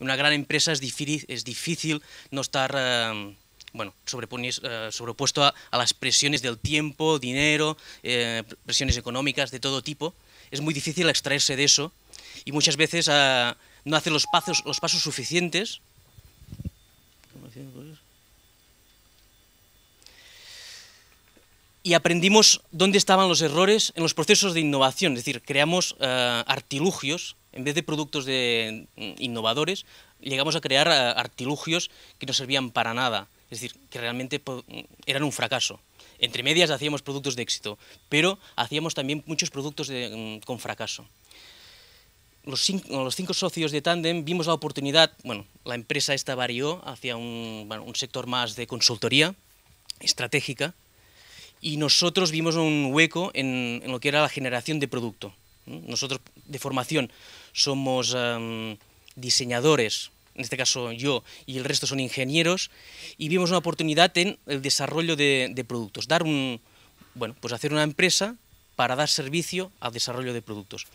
una gran empresa es difícil, no estar eh, bueno, eh, sobrepuesto a, las presiones del tiempo, dinero, eh, presiones económicas de todo tipo. Es muy difícil extraerse de eso y muchas veces no hacer los pasos, los pasos suficientes y aprendimos dónde estaban los errores en los procesos de innovación, es decir, creamos artilugios en vez de productos de, mm, innovadores, llegamos a crear eh, artilugios que no servían para nada, es decir, que realmente mm, eran un fracaso. Entre medias hacíamos productos de éxito, pero hacíamos también muchos productos mm, con fracaso. Los cinco, socios de Tandem vimos la oportunidad, bueno, la empresa esta varió hacia un, sector más de consultoría estratégica y nosotros vimos un hueco en lo que era la generación de producto. Nosotros de formación somos diseñadores, en este caso yo y el resto son ingenieros, y vimos una oportunidad en el desarrollo de, productos, dar un, bueno, pues hacer una empresa para dar servicio al desarrollo de productos.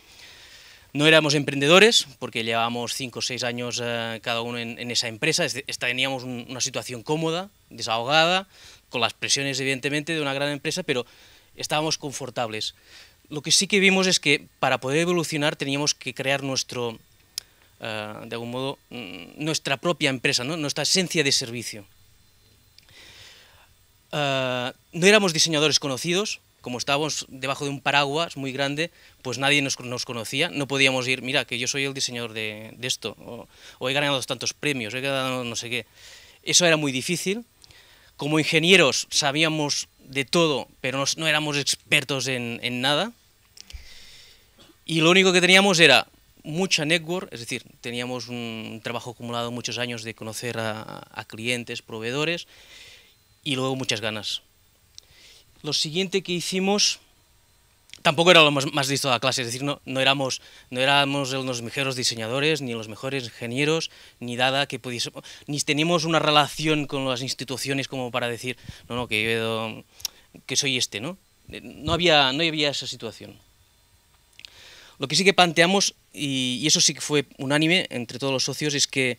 No éramos emprendedores, porque llevábamos cinco o seis años eh, cada uno en, esa empresa, teníamos una situación cómoda, desahogada, con las presiones evidentemente de una gran empresa, pero estábamos confortables lo que sí que vimos es que para poder evolucionar teníamos que crear nuestro, eh, de algún modo, mm, nuestra propia empresa, nuestra esencia de servicio. Eh, no éramos diseñadores conocidos, como estábamos debajo de un paraguas muy grande, pues nadie nos, conocía, no podíamos ir, mira, que yo soy el diseñador de, esto, o, he ganado tantos premios, he ganado no sé qué. Eso era muy difícil. Como ingenieros sabíamos de todo, pero no, éramos expertos en nada. Y lo único que teníamos era mucha network, es decir, teníamos un trabajo acumulado muchos años de conocer a, clientes, proveedores, y luego muchas ganas. Lo siguiente que hicimos tampoco era lo más, listo de la clase, es decir, no, éramos, no éramos los mejores diseñadores, ni los mejores ingenieros, ni nada que pudiésemos, ni teníamos una relación con las instituciones como para decir, no, no, que, que soy este, ¿no? Eh, no había, no había esa situación. Lo que sí que planteamos, y, eso sí que fue unánime entre todos los socios, es que,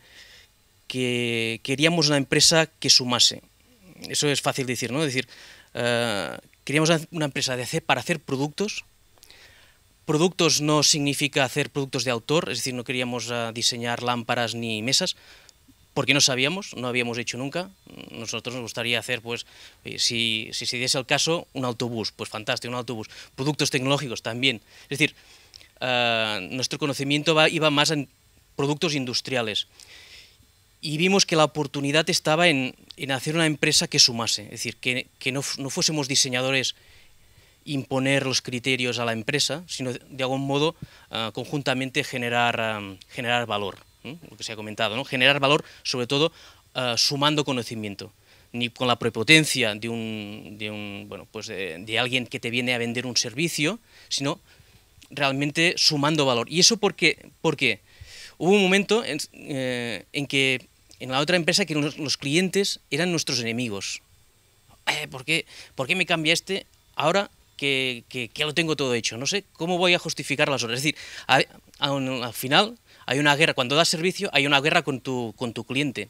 que, queríamos una empresa que sumase. Eso es fácil decir, ¿no? Es decir, eh, queríamos una empresa de hacer, para hacer productos. Productos no significa hacer productos de autor, es decir, no queríamos eh, diseñar lámparas ni mesas, porque no sabíamos, no habíamos hecho nunca. Nosotros nos gustaría hacer, pues, eh, si, si se diese el caso, un autobús, pues fantástico, un autobús. Productos tecnológicos también. Es decir, eh, nuestro conocimiento iba más en productos industriales. Y vimos que la oportunidad estaba en, hacer una empresa que sumase, es decir, que, no, fuésemos diseñadores imponer los criterios a la empresa, sino de algún modo eh, conjuntamente generar, eh, generar valor, lo que se ha comentado, ¿no? generar valor sobre todo sumando conocimiento ni con la prepotencia de, un, bueno, pues de, alguien que te viene a vender un servicio, sino realmente sumando valor. ¿Y eso por Porque hubo un momento en, eh, en que en la otra empresa que los, clientes eran nuestros enemigos. Eh, ¿por, qué, me cambia este ahora que, que, ya lo tengo todo hecho? No sé, ¿cómo voy a justificar las horas? Es decir, al final hay una guerra, cuando das servicio hay una guerra con tu, con tu cliente.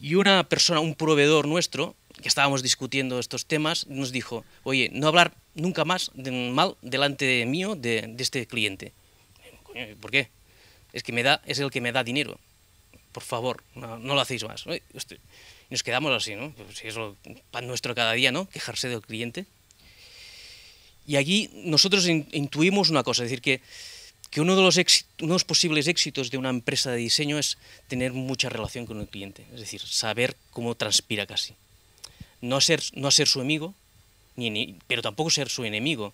Y una persona, un proveedor nuestro, que estábamos discutiendo estos temas, nos dijo, oye, no hablar nunca más mal delante mío de, este cliente. ¿por qué? Es que me da, es el que me da dinero. Por favor, no, lo hacéis más. Y nos quedamos así, ¿no? si pues es lo pan nuestro cada día, ¿no? Quejarse del cliente. Y allí nosotros intuimos una cosa, es decir, que, que uno, de los posibles éxitos de una empresa de diseño es tener mucha relación con el cliente, es decir, saber cómo transpira casi. No ser, no ser su amigo, pero tampoco ser su enemigo.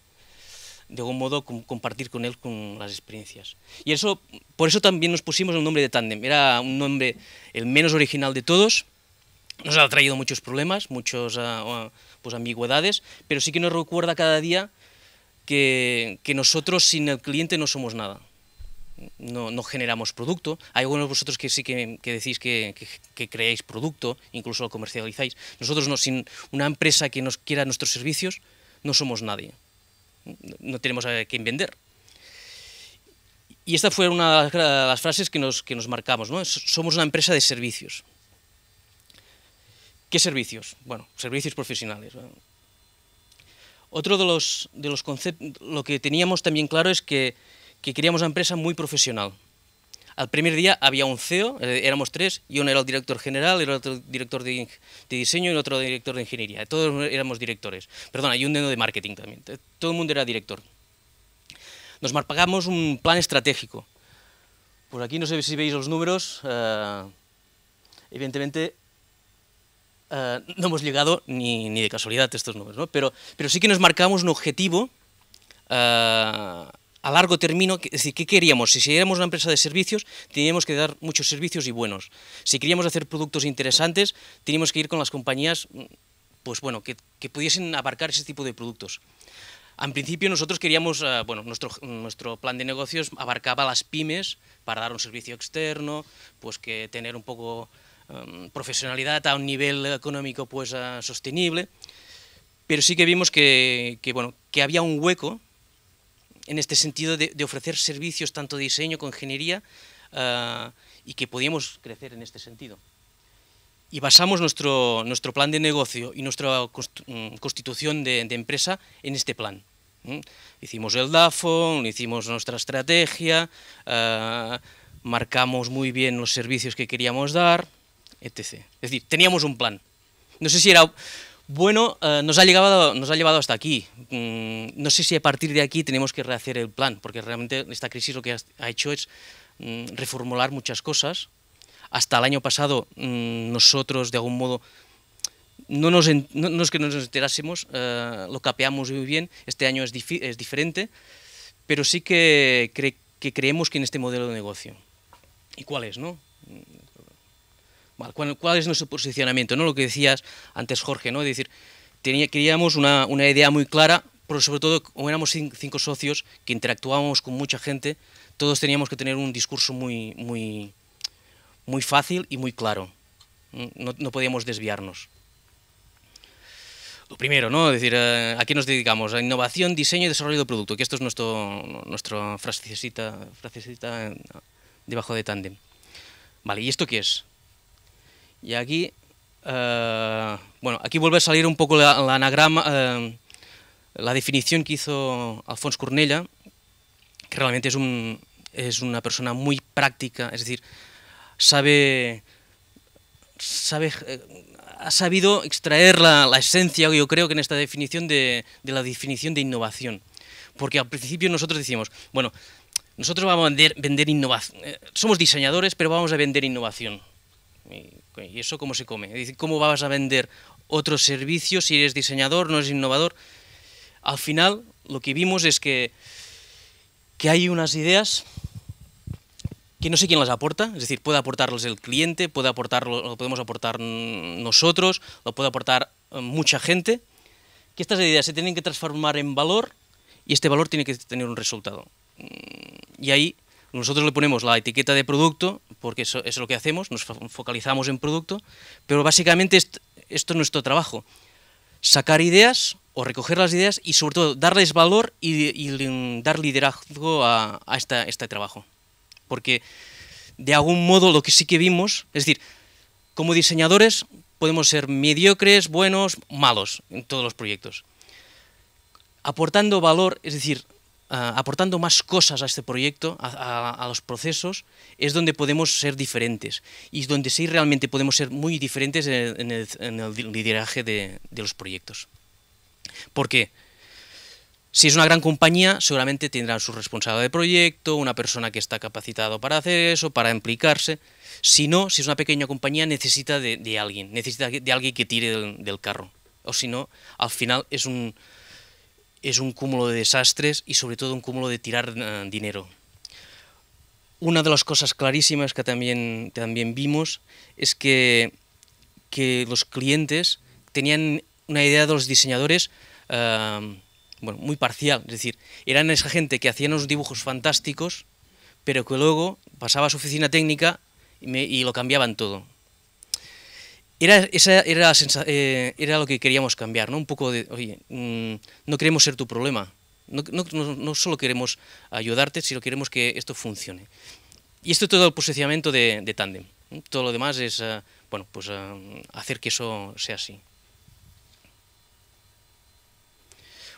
De algún modo compartir con él con las experiencias. Y eso, por eso también nos pusimos el nombre de Tandem. Era un nombre el menos original de todos. Nos ha traído muchos problemas, muchas ah, ah, pues, ambigüedades, pero sí que nos recuerda cada día que nosotros sin el cliente no somos nada no, generamos producto. Hay algunos de vosotros que sí que, decís que, creáis producto, incluso lo comercializáis. Nosotros no, sin una empresa que nos quiera nuestros servicios, no somos nadie. No tenemos a quién vender. Y esta fue una de las frases que nos, marcamos, Somos una empresa de servicios. ¿Qué servicios? Bueno, servicios profesionales. Otro de los conceptos, lo que teníamos también claro es que que queríamos una empresa muy profesional. Al primer día había un CEO, eh, éramos tres, y uno era el director general, era otro director de, diseño y otro director de ingeniería. Todos éramos directores. Perdón, hay un e de marketing también. Eh, todo el mundo era director. Nos marcamos un plan estratégico. Por aquí no sé si veis los números. Eh, evidentemente no hemos llegado ni, de casualidad a estos números, pero, pero sí que nos marcamos un objetivo a largo término, es decir, ¿qué queríamos? Si éramos una empresa de servicios, teníamos que dar muchos servicios y buenos. Si queríamos hacer productos interesantes, teníamos que ir con las compañías mm, pues bueno, que, pudiesen abarcar ese tipo de productos. En principio nosotros queríamos, eh, bueno, nuestro, nuestro plan de negocios abarcaba las pymes para dar un servicio externo, pues que tener un poco em, profesionalidad a un nivel económico pues eh, sostenible, pero sí que vimos que, bueno, que había un hueco en este sentido de, ofrecer servicios tanto de diseño como ingeniería ah, y que podíamos crecer en este sentido. Y basamos nuestro, nuestro plan de negocio y nuestra mm, constitución de, empresa en este plan. Hicimos el DAFO, hicimos nuestra estrategia, ah, marcamos muy bien los servicios que queríamos dar, etc. Es decir, teníamos un plan. No sé si era bueno, eh, nos, ha nos ha llevado hasta aquí. Mm, no sé si a partir de aquí tenemos que rehacer el plan, porque realmente esta crisis lo que ha, hecho es mm, reformular muchas cosas. Hasta el año pasado mm, nosotros, de algún modo, no, nos, es que nos enterásemos, eh, lo capeamos muy bien, este año es, diferente, pero sí que, que creemos que en este modelo de negocio. ¿Y cuál es? No? ¿Cuál, es nuestro posicionamiento? ¿no? Lo que decías antes, Jorge, ¿no? Es decir, queríamos una, idea muy clara, pero sobre todo, como éramos cinco socios que interactuábamos con mucha gente, todos teníamos que tener un discurso muy, muy, muy fácil y muy claro. Mm, no, no podíamos desviarnos. Lo primero, ¿no? decir, eh, ¿a qué nos dedicamos? A innovación, diseño y desarrollo de producto, que esto es nuestro, nuestra frasecita, frasecita eh, debajo de Tandem Vale, ¿y esto qué es? Y aquí, eh, bueno, aquí vuelve a salir un poco la, anagrama, eh, la definición que hizo Alfonso Cornella, que realmente es, un, es una persona muy práctica, es decir, sabe, sabe eh, ha sabido extraer la, esencia, yo creo, que en esta definición de, la definición de innovación. Porque al principio nosotros decimos, bueno, nosotros vamos a vender, innovación. Somos diseñadores, pero vamos a vender innovación. ¿Y eso cómo se come? ¿Cómo vas a vender otros servicios si eres diseñador, no eres innovador? Al final, lo que vimos es que, que hay unas ideas que no sé quién las aporta, es decir, puede aportarlas el cliente, puede aportarlo, lo podemos aportar nosotros, lo puede aportar eh, mucha gente, que estas ideas se tienen que transformar en valor y este valor tiene que tener un resultado. Mm, y ahí nosotros le ponemos la etiqueta de producto, porque eso, es lo que hacemos, nos focalizamos en producto, pero básicamente esto, es nuestro trabajo. Sacar ideas o recoger las ideas y sobre todo darles valor y, dar liderazgo a, este trabajo. Porque de algún modo lo que sí que vimos, es decir, como diseñadores podemos ser mediocres, buenos, malos en todos los proyectos. Aportando valor, es decir, Ah, aportando más cosas a este proyecto, a, los procesos, es donde podemos ser diferentes y es donde sí realmente podemos ser muy diferentes en el, lideraje de, los proyectos. Porque si es una gran compañía, seguramente tendrán su responsable de proyecto, una persona que está capacitada para hacer eso, para implicarse. Si no, si es una pequeña compañía, necesita de, alguien, necesita de alguien que tire del carro. O si no, al final es un, es un cúmulo de desastres y sobre todo un cúmulo de tirar eh, dinero. Una de las cosas clarísimas que también, también vimos es que, que los clientes tenían una idea de los diseñadores eh, bueno, muy parcial, es decir, eran esa gente que hacían unos dibujos fantásticos, pero que luego pasaba a su oficina técnica y lo cambiaban todo. Era, esa era, eh, era lo que queríamos cambiar, ¿no? Un poco de, oye, mm, no queremos ser tu problema, no, solo queremos ayudarte, sino queremos que esto funcione. Y esto es todo el posicionamiento de, Tandem. Todo lo demás es, eh, bueno, pues eh, hacer que eso sea así.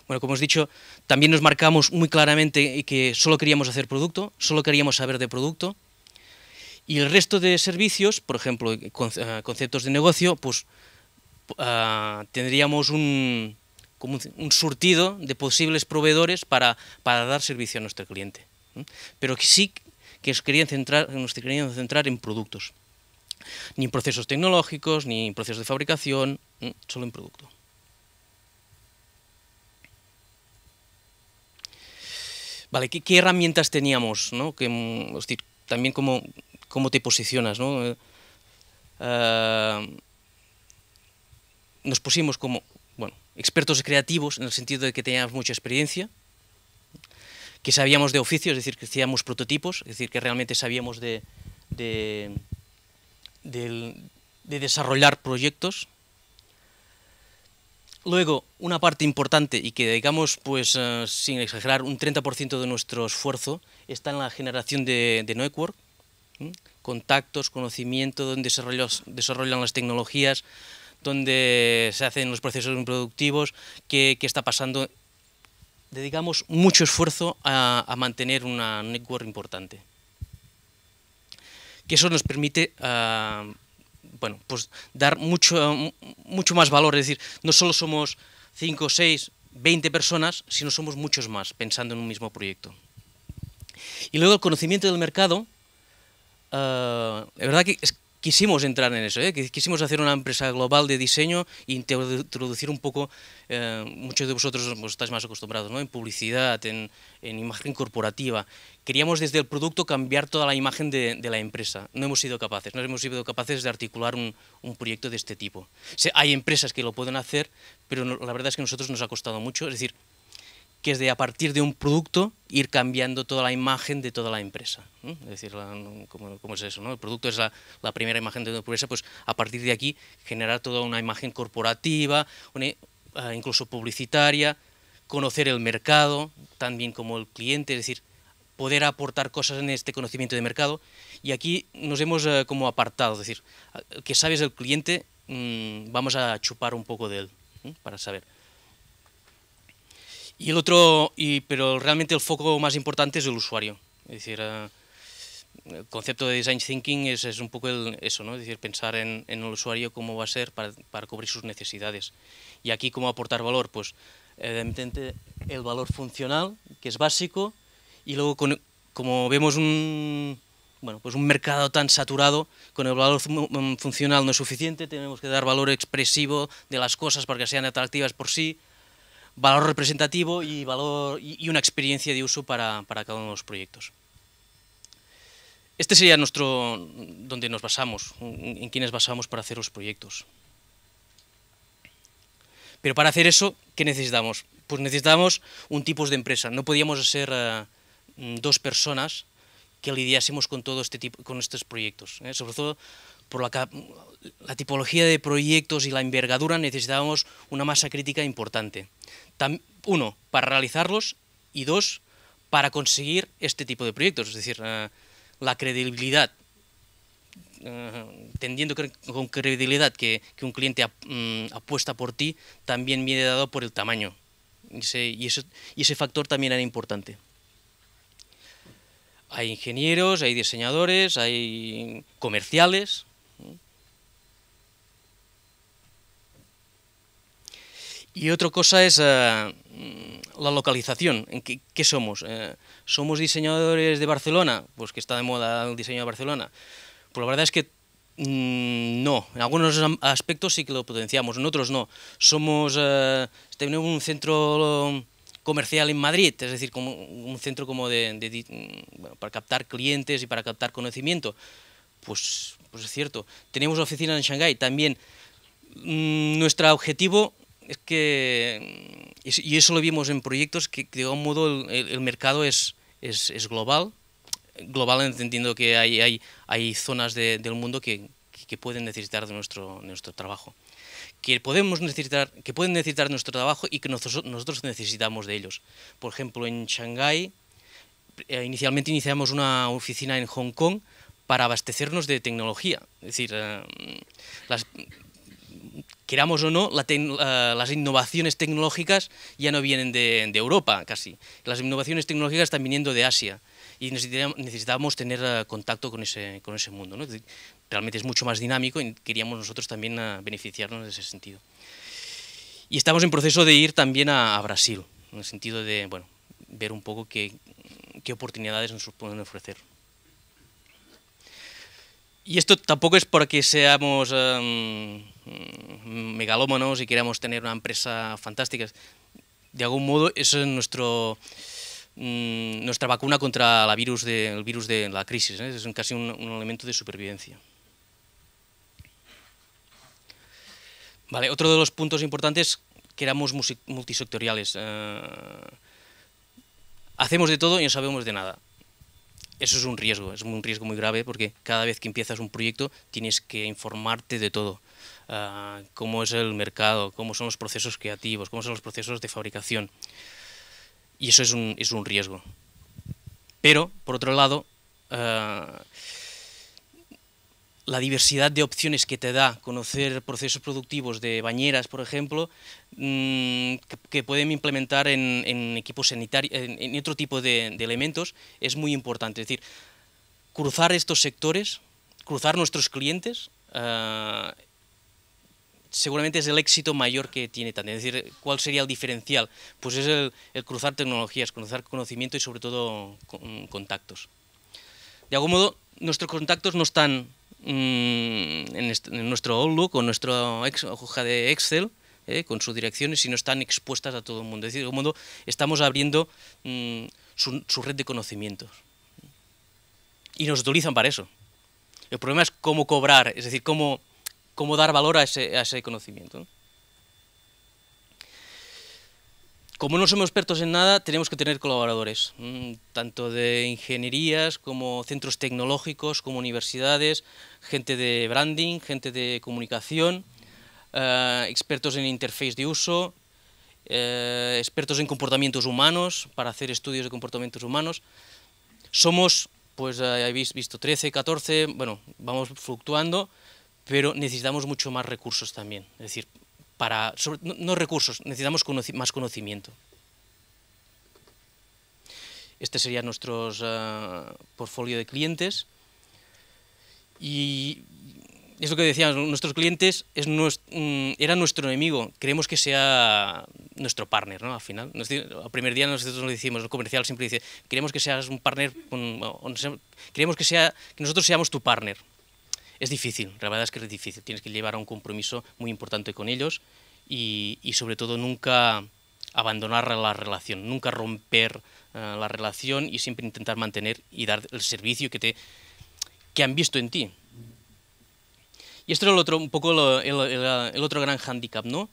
Bueno, como os he dicho, también nos marcamos muy claramente que solo queríamos hacer producto, solo queríamos saber de producto, y el resto de servicios, por ejemplo, eh, conceptos de negocio, pues ah, tendríamos un, surtido de posibles proveedores para, dar servicio a nuestro cliente. Pero sí que nos querían centrar, centrar en productos. Ni en procesos tecnológicos, ni en procesos de fabricación, solo en producto. Vale, ¿qué, herramientas teníamos? Que, mm, también como cómo te posicionas. Eh, ah, nos pusimos como bueno, expertos creativos en el sentido de que teníamos mucha experiencia, que sabíamos de oficio, es decir, que hacíamos prototipos, es decir, que realmente sabíamos de, desarrollar proyectos. Luego, una parte importante y que digamos, pues, eh, sin exagerar, un 30% de nuestro esfuerzo está en la generación de, de network, contactos, conocimiento, donde desarrollan las tecnologías, donde se hacen los procesos productivos, qué, está pasando. Dedicamos mucho esfuerzo a, mantener una network importante. Que eso nos permite ah, bueno, pues dar mucho, mucho más valor, es decir, no solo somos 5, 6, 20 personas, sino somos muchos más pensando en un mismo proyecto. Y luego el conocimiento del mercado, Uh, verdad que quisimos entrar en eso, eh, quisimos hacer una empresa global de diseño e introducir un poco, eh, muchos de vosotros os pues, estáis más acostumbrados, ¿no? en publicidad, en, imagen corporativa. Queríamos desde el producto cambiar toda la imagen de, la empresa. No hemos sido capaces, no hemos sido capaces de articular un, proyecto de este tipo. hay empresas que lo pueden hacer, pero la verdad es que a nosotros nos ha costado mucho, es decir, que es de a partir de un producto ir cambiando toda la imagen de toda la empresa. Es decir, ¿cómo, es eso? El producto es la, primera imagen de una empresa, pues a partir de aquí generar toda una imagen corporativa, eh, incluso publicitaria, conocer el mercado, también como el cliente, es decir, poder aportar cosas en este conocimiento de mercado. Y aquí nos hemos eh, como apartado, es decir, que sabes el cliente, mm, vamos a chupar un poco de él ¿eh? para saber. Y el otro, y, pero realmente el foco más importante es el usuario. Es decir, eh, el concepto de design thinking es, es un poco eso, ¿no? Es decir, pensar en, en, el usuario cómo va a ser para, para, cubrir sus necesidades. Y aquí, ¿cómo aportar valor? Pues, evidentemente, el valor funcional, que es básico, y luego, como vemos un, bueno, pues un mercado tan saturado, con el valor mm, funcional no es suficiente, tenemos que dar valor expresivo de las cosas para que sean atractivas por sí, valor representativo y, valor, y una experiencia de uso para, cada uno de los proyectos. Este sería nuestro, donde nos basamos, en quienes basamos para hacer los proyectos. Pero para hacer eso, ¿qué necesitamos? Pues necesitamos un tipo de empresa. No podíamos ser eh, dos personas que lidiásemos con todo este tipo, con estos proyectos. ¿eh? Sobre todo por la, la tipología de proyectos y la envergadura necesitábamos una masa crítica importante. uno, para realizarlos y dos, para conseguir este tipo de proyectos, es decir, eh, la credibilidad, eh, tendiendo con credibilidad que, un cliente mm, apuesta por ti, también viene dado por el tamaño. y ese factor también era importante. Hay ingenieros, hay diseñadores, hay comerciales, Y otra cosa es eh, la localización. ¿En qué, somos? Eh, ¿Somos diseñadores de Barcelona? Pues que está de moda el diseño de Barcelona. Pues la verdad es que mm, no. En algunos aspectos sí que lo potenciamos, en otros no. Somos, eh, tenemos un centro comercial en Madrid, es decir, como un centro como para captar clientes y para captar conocimiento. Pues, pues es cierto. Tenemos oficina en Shanghái también. Mm, nuestro objetivo es que, mm, y eso lo vimos en proyectos, que de algún modo el, el mercado es, es, es, global, global entendiendo que hay, hay, hay zonas del mundo que, que pueden necesitar de nuestro, nuestro trabajo. Que, podemos necesitar, que pueden necesitar nuestro trabajo y que nosotros, nosotros necesitamos de ellos. Por ejemplo, en Shanghái, eh, inicialmente iniciamos una oficina en Hong Kong para abastecernos de tecnología. Es decir, eh, las, queramos o no, eh, las innovaciones tecnológicas ya no vienen de, Europa casi. Las innovaciones tecnológicas están viniendo de Asia y necesitábamos tener eh, contacto con ese, con ese mundo. Realmente es mucho más dinámico y queríamos nosotros también eh, beneficiarnos de ese sentido. Y estamos en proceso de ir también a, Brasil, en el sentido de bueno, ver un poco qué oportunidades nos pueden ofrecer. Y esto tampoco es porque seamos em, megalómanos y queramos tener una empresa fantástica. De algún modo, eso es nuestro, mm, nuestra vacuna contra el virus de la crisis. ¿eh? Es casi un, elemento de supervivencia. Vale, otro de los puntos importantes, que éramos multisectoriales. Eh, hacemos de todo y no sabemos de nada eso es un riesgo, es un riesgo muy grave porque cada vez que empiezas un proyecto tienes que informarte de todo. Ah, cómo es el mercado, cómo son los procesos creativos, cómo son los procesos de fabricación. Y eso es un, es un riesgo. Pero, por otro lado, ah, la diversidad de opciones que te da conocer procesos productivos de bañeras, por ejemplo, mm, que, pueden implementar en, equipos sanitarios, en, otro tipo de, elementos, es muy importante. Es decir, cruzar estos sectores, cruzar nuestros clientes, ah, seguramente es el éxito mayor que tiene Tandem. Es decir, ¿cuál sería el diferencial? Pues es el, cruzar tecnologías, conocer conocimiento y sobre todo contactos. De algún modo, nuestros contactos no están Mm, en, nuestro Outlook o nuestra hoja de Excel, eh, con sus direcciones, si no están expuestas a todo el mundo. Es decir, el mundo estamos abriendo mm, su, su red de conocimientos. Y nos utilizan para eso. El problema es cómo cobrar, es decir, cómo, cómo dar valor a ese, a ese conocimiento. como no somos expertos en nada, tenemos que tener colaboradores, mm, tanto de ingenierías como centros tecnológicos, como universidades, gente de branding, gente de comunicación, eh, expertos en interface de uso, eh, expertos en comportamientos humanos, para hacer estudios de comportamientos humanos. Somos, pues eh, habéis visto, 13, 14, bueno, vamos fluctuando, pero necesitamos mucho más recursos también. Es decir, para, no, recursos, necesitamos más conocimiento. Este sería nuestro eh, portfolio de clientes. Y es lo que decíamos, nuestros clientes es nuestro, mm, era nuestro enemigo. Queremos que sea nuestro partner, ¿no? Al final, al primer día nosotros lo decimos, el comercial siempre dice, queremos que seas un partner, queremos que, sea, que nosotros seamos tu partner es difícil, la verdad es que es difícil, tienes que llevar a un compromiso muy importante con ellos y, sobre todo nunca abandonar la relación, nunca romper eh, la relación y siempre intentar mantener y dar el servicio que, te, han visto en ti. Y esto es el otro, un poco el, otro gran hándicap, ¿no?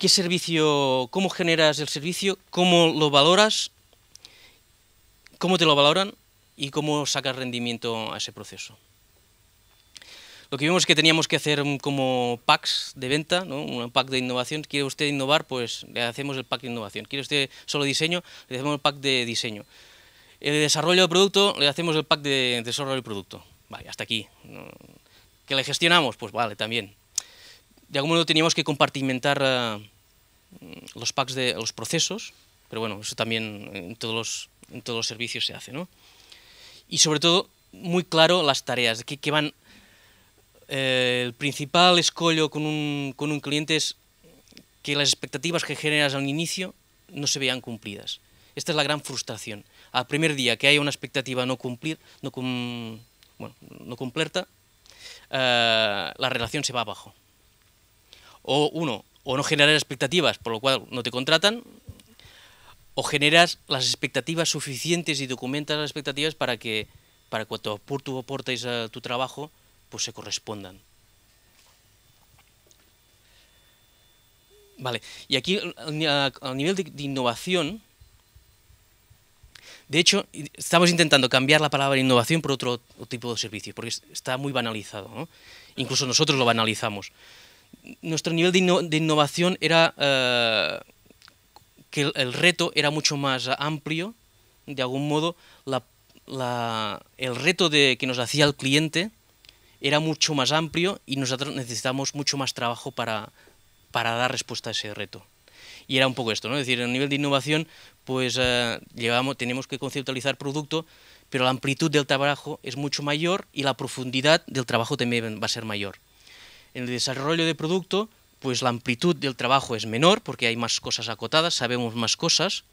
¿Qué servicio, cómo generas el servicio, cómo lo valoras, cómo te lo valoran y cómo sacas rendimiento a ese proceso? Lo que vimos es que teníamos que hacer como packs de venta, un pack de innovación. ¿Quiere usted innovar? Pues le hacemos el pack de innovación. ¿Quiere usted solo diseño? Le hacemos el pack de diseño. El desarrollo de producto, le hacemos el pack de desarrollo de producto. Vale, hasta aquí. ¿Que le gestionamos? Pues vale, también. De algún modo teníamos que compartimentar eh, los packs de los procesos, pero bueno, eso también en todos los, todos los servicios se hace. Y sobre todo, muy claro las tareas, que, que van eh, el principal escollo con un, con un cliente es que las expectativas que generas al inicio no se vean cumplidas. Esta es la gran frustración. Al primer día que hay una expectativa no cumplir, no, cum, bueno, no completa, eh, la relación se va abajo. O uno, o no generas expectativas, por lo cual no te contratan, o generas las expectativas suficientes y documentas las expectativas para que para cuando tú aportes a tu trabajo se correspondan. Vale, y aquí al nivel de, innovación, de hecho, estamos intentando cambiar la palabra innovación por otro tipo de servicio porque está muy banalizado. Incluso nosotros lo banalizamos. Nuestro nivel de, innovación era eh, que el, reto era mucho más amplio, de algún modo, el reto de, que nos hacía el cliente era mucho más amplio y nosotros necesitamos mucho más trabajo para, para dar respuesta a ese reto. Y era un poco esto, ¿no? Es decir, a nivel de innovación, pues eh, llevamos, tenemos que conceptualizar producto, pero la amplitud del trabajo es mucho mayor y la profundidad del trabajo también va a ser mayor. En el desarrollo de producto, pues la amplitud del trabajo es menor porque hay más cosas acotadas, sabemos más cosas,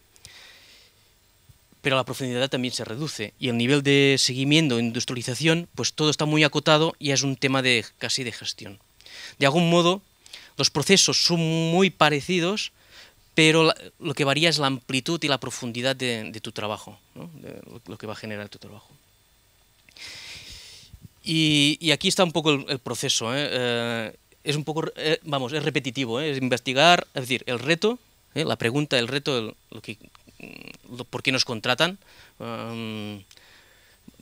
pero la profundidad también se reduce y el nivel de seguimiento industrialización, pues todo está muy acotado y es un tema de casi de gestión. De algún modo, los procesos son muy parecidos, pero lo que varía es la amplitud y la profundidad de, tu trabajo, lo que va a generar tu trabajo. Y, aquí está un poco el, proceso. ¿eh? Eh, es un poco, eh, vamos, es repetitivo, es investigar, es decir, el reto, la pregunta, el reto, lo que por qué nos contratan. Em,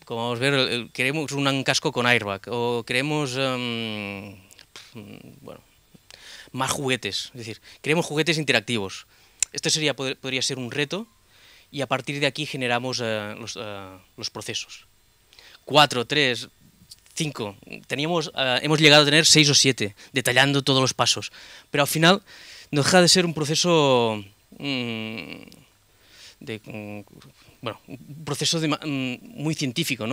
como vamos a ver, queremos un casco con airbag o queremos, em, bueno, más juguetes, es decir, queremos juguetes interactivos. Este sería, podría ser un reto y a partir de aquí generamos eh, eh, los, procesos. Cuatro, tres, cinco. Teníamos, eh, hemos llegado a tener seis o siete, detallando todos los pasos. Pero al final no deja de ser un proceso... Mm, Mm, un proceso mm, muy científico,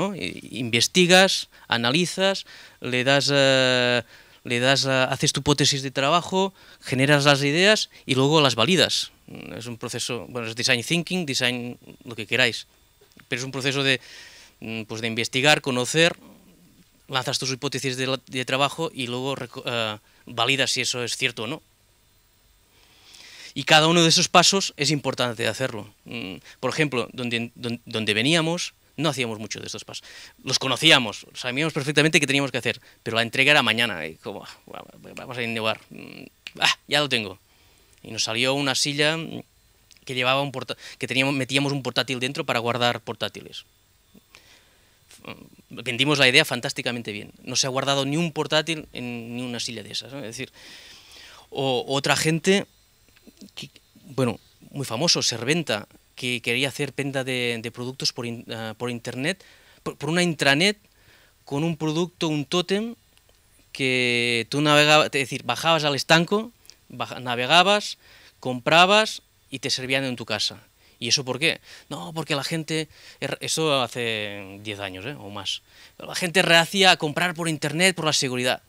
Investigas, analizas, le das, eh, le das, eh, haces tu hipótesis de trabajo, generas las ideas y luego las validas. Mm, es un proceso, bueno, es design thinking, design, lo que queráis, pero es un proceso de, pues investigar, conocer, lanzas tus hipótesis de, trabajo y luego eh, validas si eso es cierto o no. Y cada uno de esos pasos es importante hacerlo. Mm, por ejemplo, donde, donde veníamos, no hacíamos mucho de estos pasos. Los conocíamos, sabíamos perfectamente qué teníamos que hacer, pero la entrega era mañana. Y como, vamos a innovar. Mm, ah, ya lo tengo. Y nos salió una silla mm, que llevaba un que teníamos, metíamos un portátil dentro para guardar portátiles. Vendimos la idea fantásticamente bien. No se ha guardado ni un portátil en ni una silla de esas. Es decir, o otra gente bueno, muy famoso, Serventa, que quería hacer venta de, productos por, ah, internet, por, una intranet, con un producto, un tótem, que tú navegabas, es decir, bajabas al estanco, navegabas, comprabas y te servían en tu casa. ¿Y eso por qué? No, porque la gente, eso hace 10 años ¿eh? o más, la gente reacia a comprar por internet por la seguridad.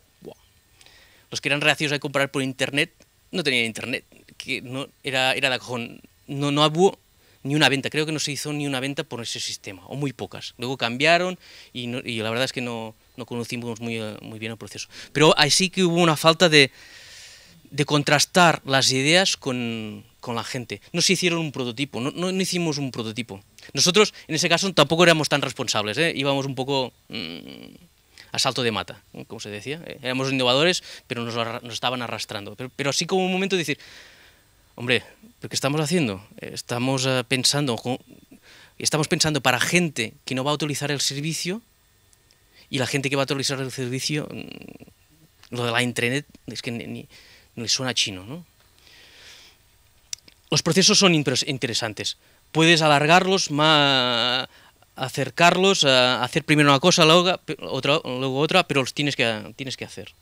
Los que eran reacios a comprar por internet no tenían internet que no, era, era la cojón, No, no hubo ni una venta, creo que no se hizo ni una venta por ese sistema, o muy pocas. Luego cambiaron y, la verdad es que no, conocimos muy, eh, muy bien el proceso. Pero ahí sí que hubo una falta de, contrastar las ideas con, la gente. No se hicieron un prototipo, no, no, hicimos un prototipo. Nosotros en ese caso tampoco éramos tan responsables, ¿eh? íbamos un poco mm, a salto de mata, como se decía. ¿eh? Éramos innovadores, pero nos, estaban arrastrando. Pero, pero así como un momento de decir, Hombre, ¿pero ¿qué estamos haciendo? Eh, estamos eh, pensando, estamos pensando para gente que no va a utilizar el servicio y la gente que va a utilizar el servicio, mm, lo de la internet. es que ni, suena chino, ¿no? Los procesos son interesantes. Puedes alargarlos, acercarlos, eh, hacer primero una cosa, luego otra, luego otra, pero los tienes que, tienes que hacer.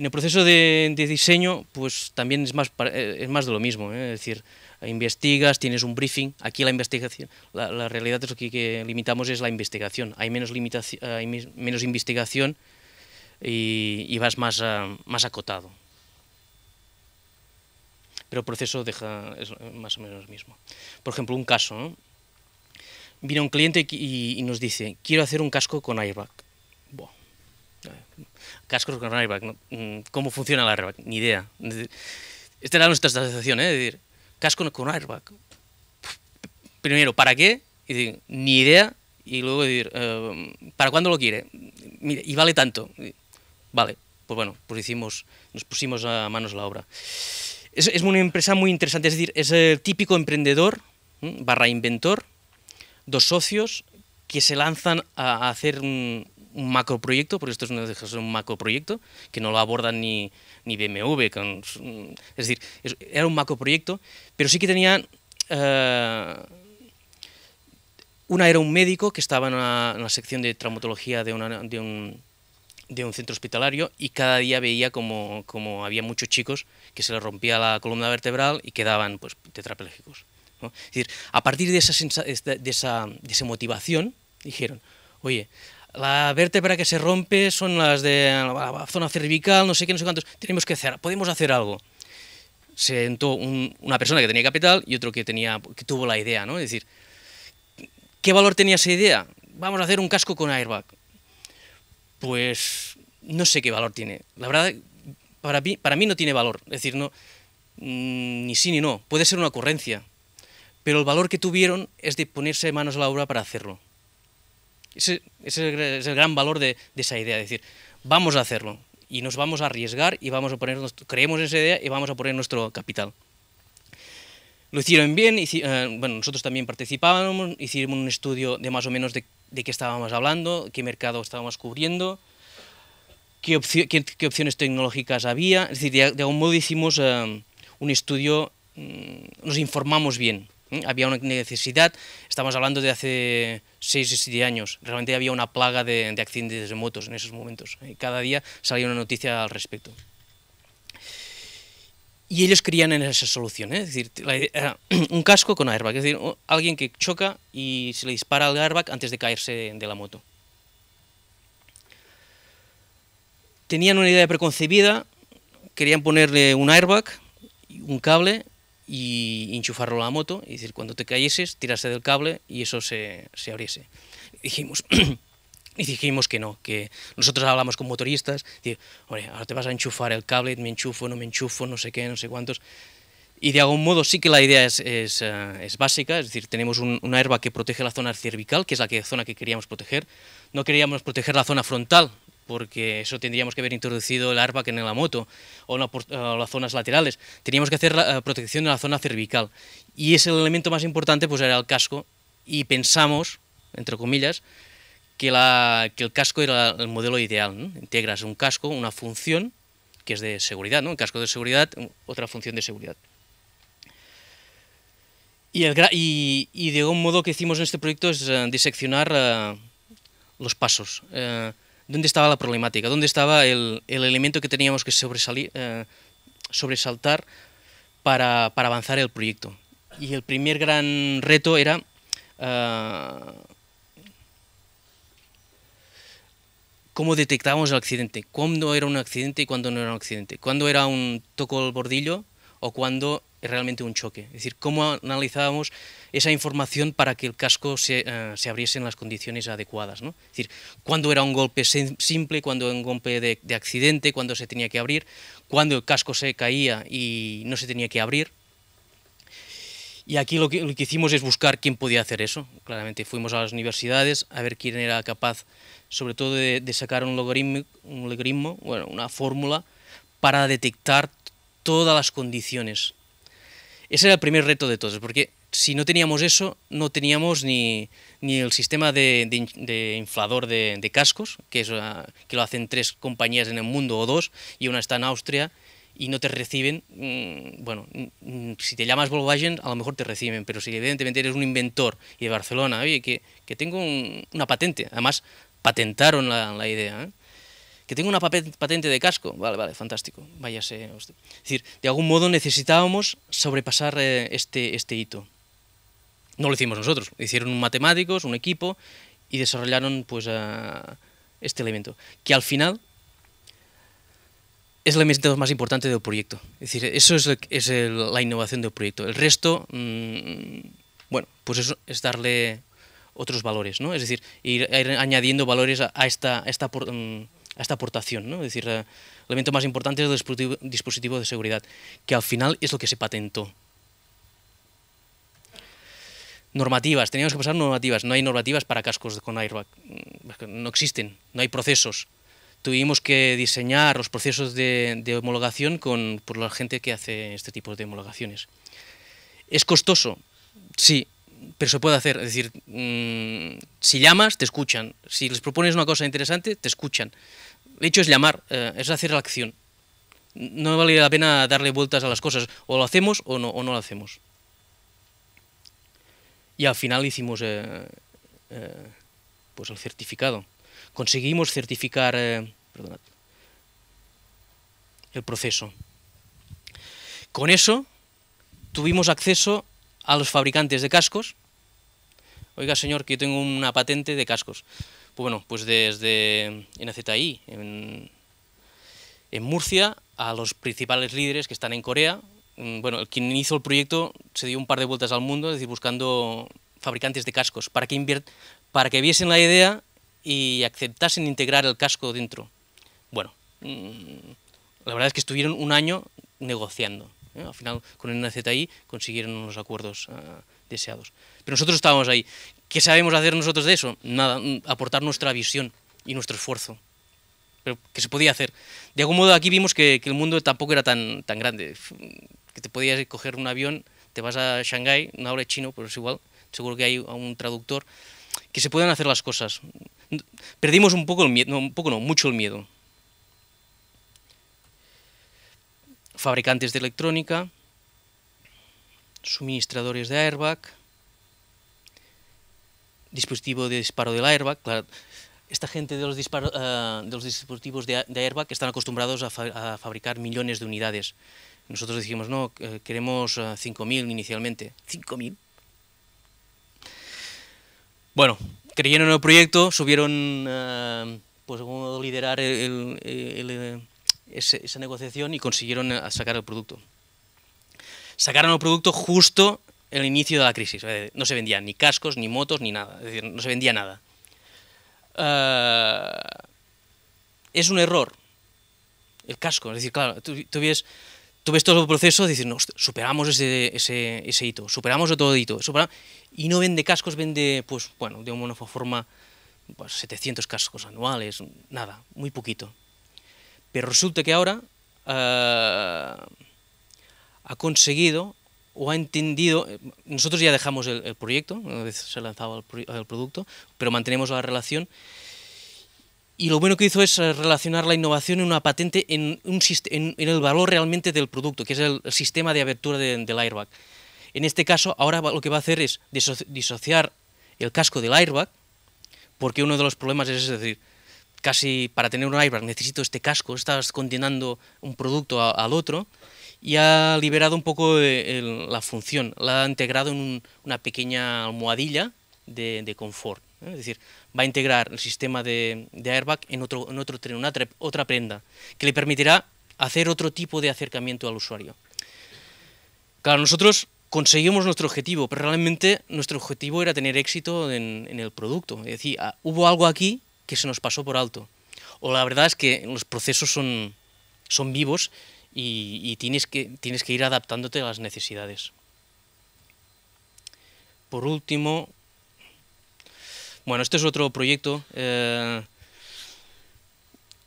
En el proceso de, diseño, pues también es más, eh, más de lo mismo, ¿eh? es decir, investigas, tienes un briefing, aquí la investigación, la, realidad es lo que, limitamos es la investigación, hay menos, limitación, eh, hay menos investigación y, vas más, más acotado. Pero el proceso deja, es más o menos lo mismo. Por ejemplo, un caso, Viene un cliente y, nos dice, quiero hacer un casco con airbag cascos con airbag. Mm, ¿Cómo funciona el airbag? Ni idea. esta era nuestra asociación, ¿eh? decir, casco con airbag. Primero, ¿para qué? ni idea. Y luego eh, ¿para cuándo lo quiere? y vale tanto. vale, pues bueno, pues hicimos, nos pusimos a manos la obra. Es, una empresa muy interesante, es decir, es el típico emprendedor, barra inventor, dos socios que se lanzan a hacer un, un macroproyecto, porque esto es una, es un macroproyecto que no lo abordan ni, ni BMW. es decir, era un macroproyecto, pero sí que tenía... Eh, una era un médico que estaba en la sección de traumatología de, de, un, de, un, centro hospitalario y cada día veía como, había muchos chicos que se les rompía la columna vertebral y quedaban pues, Es decir, a partir de esa, de esa, de esa motivación, dijeron, oye, la vértebra que se rompe son las de la zona cervical, no sé qué, no sé cuántos, tenemos que hacer, podemos hacer algo. Se sentó una persona que tenía capital y otro que, tenía, que tuvo la idea, ¿no? Es decir, ¿qué valor tenía esa idea? Vamos a hacer un casco con airbag. Pues no sé qué valor tiene. La verdad, para mí, para mí no tiene valor. Es decir, no, mm, ni sí ni no. Puede ser una ocurrencia. Pero el valor que tuvieron es de ponerse manos a la obra para hacerlo. Ese, es el gran valor de, esa idea, es decir, vamos a hacerlo y nos vamos a arriesgar y vamos a poner, creemos en esa idea y vamos a poner nuestro capital. Lo hicieron bien, y eh, bueno, nosotros también participábamos, hicimos un estudio de más o menos de, qué estábamos hablando, qué mercado estábamos cubriendo, qué, opciones tecnológicas había, es decir, de, algún modo hicimos eh, un estudio, mm, nos informamos bien ¿eh? Había una necesidad, estamos hablando de hace 6 o 7 años, realmente había una plaga de, accidentes de motos en esos momentos. ¿eh? Cada día salía una noticia al respecto. Y ellos creían en esa solución, ¿eh? es decir, un casco con airbag, es decir, alguien que choca y se le dispara el airbag antes de caerse de la moto. Tenían una idea preconcebida, querían ponerle un airbag, un cable y enchufarlo a la moto, y decir, cuando te cayeses, tirarse del cable y eso se, se abriese. Y dijimos, y dijimos que no, que nosotros hablamos con motoristas, y, ahora te vas a enchufar el cable, me enchufo, no me enchufo, no sé qué, no sé cuántos. Y de algún modo sí que la idea es, es, eh, es básica, es decir, tenemos una herba que protege la zona cervical, que es la que, zona que queríamos proteger. No queríamos proteger la zona frontal, porque eso tendríamos que haber introducido el ARPAC en la moto o en, las zonas laterales. Teníamos que hacer la eh, protección de la zona cervical y ese elemento más importante pues era el casco y pensamos, entre comillas, que, la, que el casco era el modelo ideal. Integras un casco, una función que es de seguridad, ¿no? un casco de seguridad, otra función de seguridad. Y, y, de algún modo que hicimos en este proyecto es eh, diseccionar eh, los pasos dónde estaba la problemática, dónde estaba el, elemento que teníamos que sobresalir, eh, sobresaltar para, avanzar el proyecto. Y el primer gran reto era eh, cómo detectábamos el accidente, cuándo era un accidente y cuándo no era un accidente, cuándo era un toco el bordillo o cuándo es realmente un choque. Es decir, cómo analizábamos esa información para que el casco se, eh, se abriese en las condiciones adecuadas. ¿no? Es decir, cuándo era un golpe simple, cuándo un golpe de, accidente, cuándo se tenía que abrir, cuándo el casco se caía y no se tenía que abrir. Y aquí lo que, hicimos es buscar quién podía hacer eso. Claramente fuimos a las universidades a ver quién era capaz, sobre todo, de, sacar un logaritmo, un bueno, una fórmula para detectar todas las condiciones ese era el primer reto de todos, porque si no teníamos eso, no teníamos ni, el sistema de, inflador de, cascos, que, es, ah, que lo hacen tres compañías en el mundo o dos, y una está en Austria, y no te reciben, mm, bueno, mm, mm, si te llamas Volkswagen a lo mejor te reciben, pero si evidentemente eres un inventor y de Barcelona, oye, que, tengo una patente, además patentaron la, idea, ¿eh? que tenga una patente de casco, vale, vale, fantástico, váyase. Usted. Es decir, de algún modo necesitábamos sobrepasar eh, este, este hito. No lo hicimos nosotros, lo hicieron matemáticos, un equipo, y desarrollaron pues, este elemento, que al final es el elemento más importante del proyecto. Es decir, eso es, es la innovación del proyecto. El resto, mm, bueno, pues eso es darle otros valores, ¿no? Es decir, ir, añadiendo valores a, esta, mm, esta aportación, ¿no? es decir, eh, el elemento más importante es el dispositivo de seguridad, que al final es lo que se patentó. Normativas, teníamos que pasar normativas, no hay normativas para cascos con airbag, no existen, no hay procesos. Tuvimos que diseñar los procesos de, homologación con, por la gente que hace este tipo de homologaciones. ¿Es costoso? Sí, pero se puede hacer. Es decir, mm, si llamas, te escuchan. Si les propones una cosa interesante, te escuchan. De hecho es llamar, eh, es hacer la acción. No vale la pena darle vueltas a las cosas. O lo hacemos o no, lo hacemos. Y al final hicimos eh, eh, pues el certificado. Conseguimos certificar el proceso. Con eso tuvimos acceso a los fabricantes de cascos. Oiga, señor, que yo tengo una patente de cascos bueno, pues desde NZI, en, en Murcia, a los principales líderes que están en Corea. Mm, bueno, quien hizo el proyecto se dio un par de vueltas al mundo, es decir, buscando fabricantes de cascos para que, para que viesen la idea y aceptasen integrar el casco dentro. Bueno, mm, la verdad es que estuvieron un año negociando. ¿eh? Al final, con el NZI consiguieron unos acuerdos. Ah, deseados. Pero nosotros estábamos ahí. ¿Qué sabemos hacer nosotros de eso? Nada, mm, aportar nuestra visión y nuestro esfuerzo. Pero que se podía hacer. De algún modo aquí vimos que, el mundo tampoco era tan, tan grande. Que te podías coger un avión, te vas a Shanghái, no hablo chino, pero es igual, seguro que hay un traductor. Que se puedan hacer las cosas. Perdimos un poco el miedo, un poco no, mucho el miedo. Fabricantes de electrónica, suministradores de airbag, dispositivo de disparo del airbag. Claro, esta gente de los, eh, de los dispositivos de, airbag están acostumbrados a, fabricar millones de unidades. Nosotros dijimos, no, eh, queremos 5.000 eh, inicialmente. ¿5.000? Bueno, creyeron en el proyecto, subieron... Uh, pues liderar esa negociación y consiguieron sacar el producto sacaron el producto justo en el inicio de la crisis. Eh, no se vendían ni cascos, ni motos, ni nada. Es decir, no se vendía nada. Eh, es un error el casco. Es decir, claro, tú, ves, todo el proceso y dices, no, superamos ese, hito, superamos otro hito. y no vende cascos, vende, pues, bueno, de una forma, 700 pues, cascos anuales, nada, muy poquito. Pero resulta que ahora... Eh, ha conseguido o ha entendido, nosotros ya dejamos el, proyecto, una vez se lanzaba el, producto, pero mantenemos la relación. Y lo bueno que hizo es eh, relacionar la innovación en una patente, en, un, en, el valor realmente del producto, que es el, sistema de abertura del airbag. En este caso, ahora lo que va a hacer es disociar el casco del airbag, porque uno de los problemas es, es decir, casi para tener un airbag necesito este casco, estás condenando un producto al otro, y ha liberado un poco eh, la función, la ha integrado en una pequeña almohadilla de, confort. Es decir, va a integrar el sistema de, airbag en otro, en otro tren, otra prenda, que le permitirá hacer otro tipo de acercamiento al usuario. Claro, nosotros conseguimos nuestro objetivo, pero realmente nuestro objetivo era tener éxito en, el producto. Es decir, ah, hubo algo aquí que se nos pasó por alto. O la verdad es que los procesos son, son vivos y, tienes, que, tienes que ir adaptándote a las necesidades. Por último, bueno, este es otro proyecto. Eh,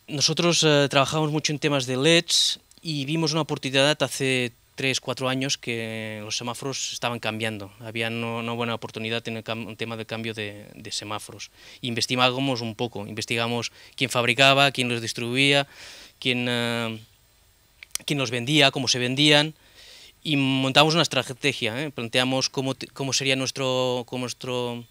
nosotros eh, trabajamos mucho en temas de LEDs y vimos una oportunidad hace 3, 4 años que los semáforos estaban cambiando. Había no, una buena oportunidad en el, tema del cambio de, semáforos. Investigamos un poco, investigamos quién fabricaba, quién los distribuía, quién... Eh, quién nos vendía, cómo se vendían, y montamos una estrategia, ¿eh? planteamos cómo, cómo sería nuestro, nuestro,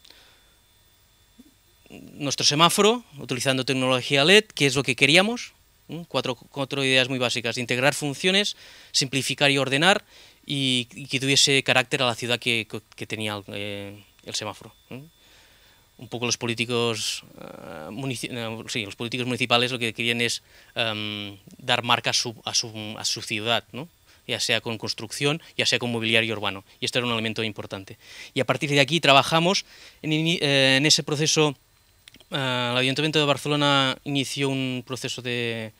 nuestro semáforo, utilizando tecnología LED, que es lo que queríamos, ¿eh? cuatro, cuatro, ideas muy básicas, integrar funciones, simplificar y ordenar, y, que tuviese carácter a la ciudad que, tenía el, eh, el semáforo un poco eh, los políticos, municipales lo que querían es em, dar marca a su, ciudad, ya sea con construcción, ya sea con mobiliario urbano. Y este era un elemento importante. Y a partir de aquí trabajamos en, eh, ese proceso. Eh, el Ayuntamiento de Barcelona inició un proceso de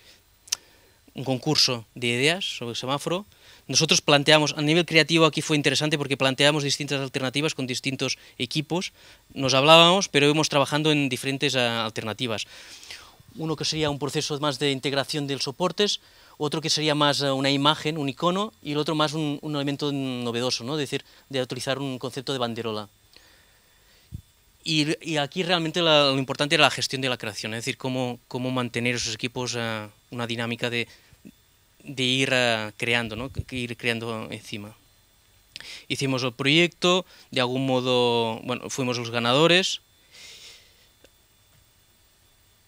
un concurso de ideas sobre el semáforo nosotros planteamos, a nivel creativo aquí fue interesante porque planteamos distintas alternativas con distintos equipos, nos hablábamos, pero íbamos trabajando en diferentes eh, alternativas. Uno que sería un proceso más de integración del soportes, otro que sería más eh, una imagen, un icono, y el otro más un, elemento novedoso, ¿no? es decir, de utilizar un concepto de banderola. Y, aquí realmente lo importante era la gestión de la creación, es decir, cómo, cómo mantener esos equipos eh, una dinámica de, de ir eh, creando, ¿no? que ir creando encima. Hicimos el proyecto, de algún modo, bueno, fuimos los ganadores.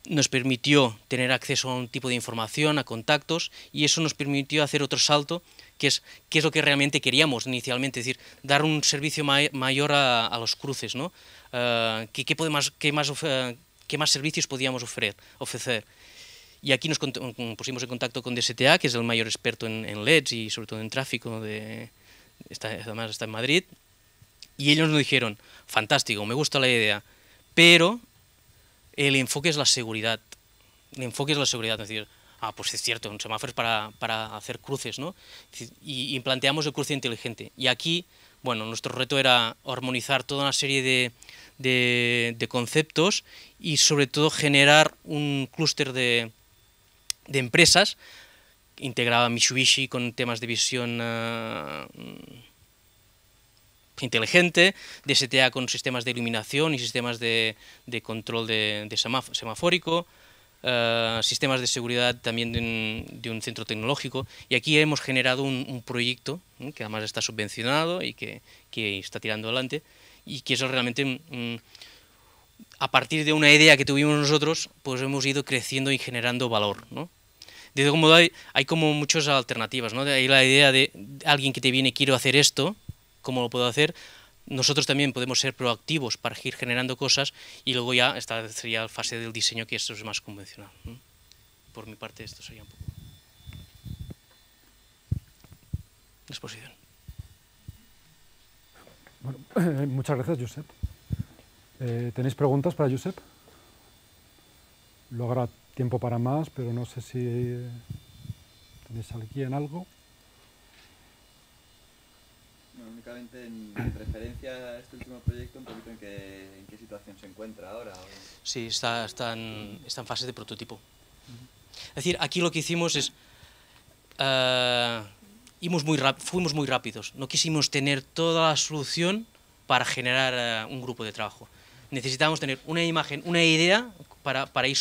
Nos permitió tener acceso a un tipo de información, a contactos, y eso nos permitió hacer otro salto, que es, que es lo que realmente queríamos inicialmente, es decir, dar un servicio mayor a, los cruces, ¿no? Eh, ¿qué, más, eh, qué, más, servicios podíamos ofrecer? ofrecer? Y aquí nos mm, mm, pusimos en contacto con DSTA, que es el mayor experto en, LEDs y sobre todo en tráfico, de, además está en Madrid, y ellos nos dijeron, fantástico, me gusta la idea, pero el enfoque es la seguridad. El enfoque es la seguridad, es decir, ah, pues es cierto, un semáforo es para, hacer cruces, ¿no? Y, planteamos el cruce inteligente. Y aquí, bueno, nuestro reto era armonizar toda una serie de conceptos y sobre todo generar un clúster de, de empresas, integraba Mitsubishi con temas de visión eh, inteligente, DSTA con sistemas de iluminación y sistemas de, de control de, de semafórico, eh, sistemas de seguridad también de un, centro tecnológico. Y aquí hemos generado un, proyecto que además está subvencionado y que, que, está tirando adelante y que es realmente a partir de una idea que tuvimos nosotros, pues hemos ido creciendo y generando valor, De algún modo hay, como muchas alternativas, ¿no? Hay la idea de alguien que te viene, quiero hacer esto, ¿cómo lo puedo hacer? Nosotros también podemos ser proactivos para ir generando cosas y luego ya esta sería la fase del diseño que esto es más convencional. Por mi parte esto sería un poco... exposición. muchas gracias, Josep. Eh, ¿Tenéis preguntas para Josep? Luego tiempo para más, pero no sé si eh, tenéis aquí en algo. únicamente en, referencia a este último proyecto, un poquito en qué, situación se encuentra ahora. Sí, está, está, en, en fase de prototipo. Es decir, aquí lo que hicimos es... Eh, fuimos muy rápidos, no quisimos tener toda la solución para generar eh, un grupo de trabajo necesitamos tener una imagen, una idea para, ir,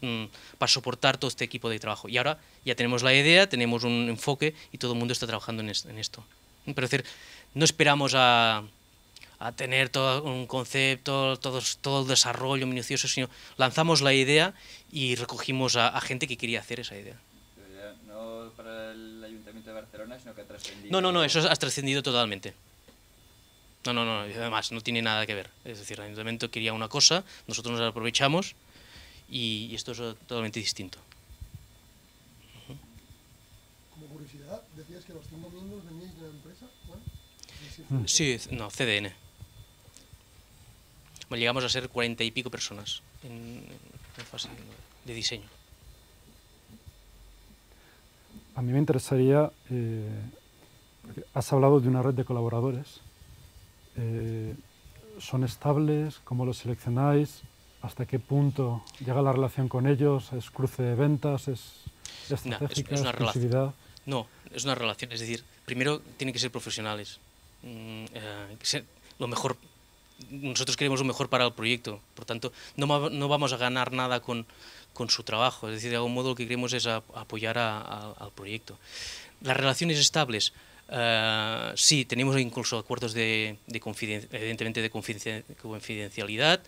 mm, para soportar todo este equipo de trabajo. Y ahora ya tenemos la idea, tenemos un enfoque y todo el mundo está trabajando en, esto. Pero es decir, no esperamos a, tener todo un concepto, todo, todo el desarrollo minucioso, sino lanzamos la idea y recogimos a, a gente que quería hacer esa idea. No para el Ayuntamiento de Barcelona, sino que ha trascendido. No, no, no, eso ha trascendido totalmente. No, no, no, además no tiene nada que ver. Es decir, el ayuntamiento quería una cosa, nosotros nos aprovechamos y, esto es totalmente distinto. Como curiosidad, decías que los cinco miembros veníais de la empresa, mm, Sí, no, CDN. llegamos a ser cuarenta y pico personas en, en fase de diseño. A mí me interesaría, eh, has hablado de una red de colaboradores, eh, son estables, cómo los seleccionáis, hasta qué punto llega la relación con ellos, es cruce de ventas, es es, una relación. No, es una relación, es decir, primero tienen que ser profesionales, mm, eh, lo mejor nosotros queremos lo mejor para el proyecto. Por tanto, no, vamos a ganar nada con, su trabajo. Es decir, de algún modo lo que queremos es apoyar al proyecto. Las relaciones estables. Eh, sí, tenemos incluso acuerdos de, evidentemente de confidencialidad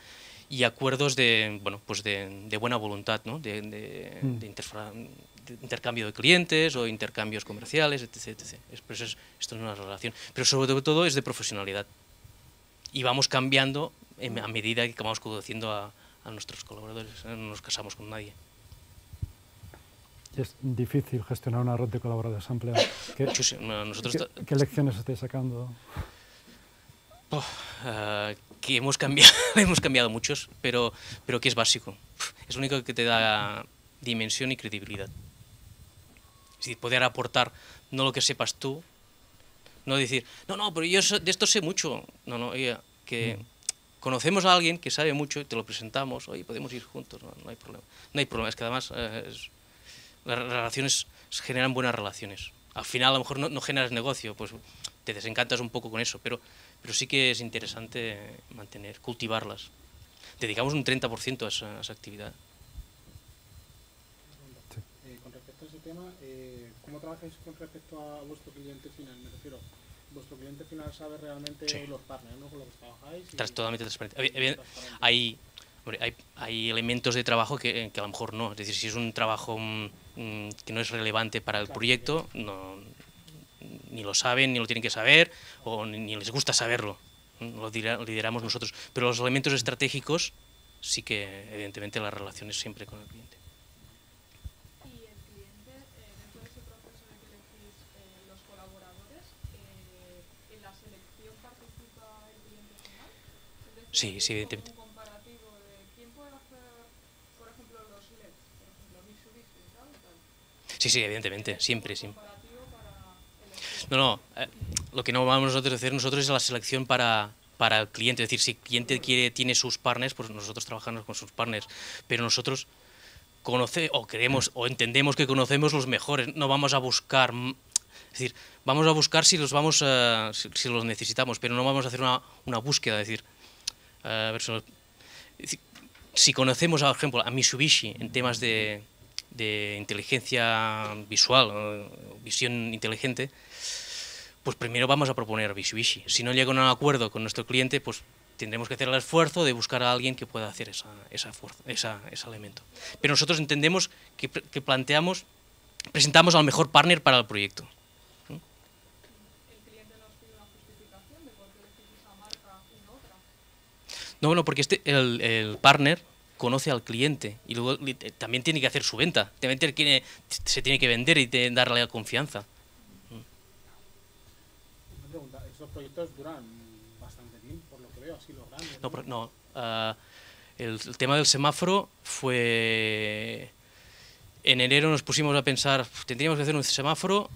y acuerdos de, bueno, pues de, buena voluntad, ¿no? Mm. de, intercambio de clientes o intercambios comerciales, etc. Pero esto es una relación. Pero sobre todo es de profesionalidad. Y vamos cambiando a medida que vamos conduciendo a nuestros colaboradores. No nos casamos con nadie es difícil gestionar una red de colaboradores amplia. ¿Qué, lecciones estáis sacando? Oh, eh, que hemos cambiado, hemos cambiado muchos, pero, pero que es básico. Es lo único que te da dimensión y credibilidad. Es decir, poder aportar no lo que sepas tú, no decir, no, no, pero yo de esto sé mucho. No, no, que mm. conocemos a alguien que sabe mucho y te lo presentamos, oye, podemos ir juntos, no, hay problema. No hay problema, es que además eh, las relaciones generan buenas relaciones. Al final a lo mejor no, no generas negocio, pues te desencantas un poco con eso, pero, pero sí que es interesante mantener, cultivarlas. Dedicamos un 30% a esa, actividad. Eh, con respecto a ese tema, eh, ¿cómo trabajáis con respecto a vuestro cliente final? Me refiero, vuestro cliente final sabe realmente sí. los partners ¿no? con los que trabajáis. totalmente transparente. Hay, hay, elementos de trabajo que, a lo mejor no. Es decir, si es un trabajo mm, mm, que no es relevante para el proyecto, ni lo saben, ni lo tienen que saber, o ni, les gusta saberlo. Mm, lo lideramos nosotros. Pero los elementos estratégicos, sí que evidentemente la relación es siempre con el cliente. Sí, sí, evidentemente. Sí, sí, evidentemente, siempre, siempre. No, no, eh, lo que no vamos nosotros a hacer nosotros es la selección para, el cliente. Es decir, si el cliente quiere, tiene sus partners, pues nosotros trabajamos con sus partners. Pero nosotros conocemos, o creemos o entendemos que conocemos los mejores. No vamos a buscar, es decir, vamos a buscar si los, vamos, eh, si, los necesitamos, pero no vamos a hacer una, búsqueda. Eh, es decir, si conocemos, por ejemplo, a Mitsubishi en temas de de inteligencia visual, visión inteligente, pues primero vamos a proponer Visuishi. Si no llegan a un acuerdo con nuestro cliente, pues tendremos que hacer el esfuerzo de buscar a alguien que pueda hacer esa, esa, ese elemento. Pero nosotros entendemos que, planteamos, presentamos al mejor partner para el proyecto. No, no, porque este, el, el partner conoce al cliente y luego eh, también tiene que hacer su venta, también tiene, se tiene que vender y darle la confianza. proyectos duran bastante bien, por lo que veo, así los grandes. No, ah, el, tema del semáforo fue... En enero nos pusimos a pensar, tendríamos que hacer un semáforo,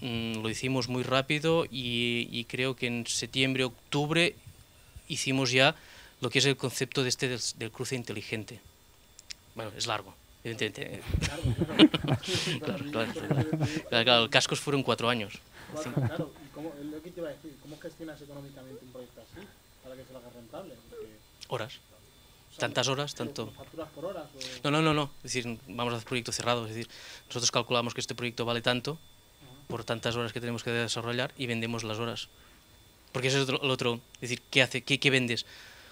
mm, lo hicimos muy rápido y creo que en septiembre, octubre hicimos ya lo que es el concepto de este del, cruce inteligente. Bueno, es largo, evidentemente. ¿eh? claro, claro, claro, cascos fueron cuatro años. Claro, cómo, gestionas económicamente un proyecto así para que se haga rentable? Horas. Tantas horas, tanto... ¿Facturas por horas? No, no, no, no. Es decir, vamos a hacer proyectos cerrados. Es decir, nosotros calculamos que este proyecto vale tanto por tantas horas que tenemos que desarrollar y vendemos las horas. Porque ese es otro, el otro. Es decir, ¿qué, hace, qué, qué vendes?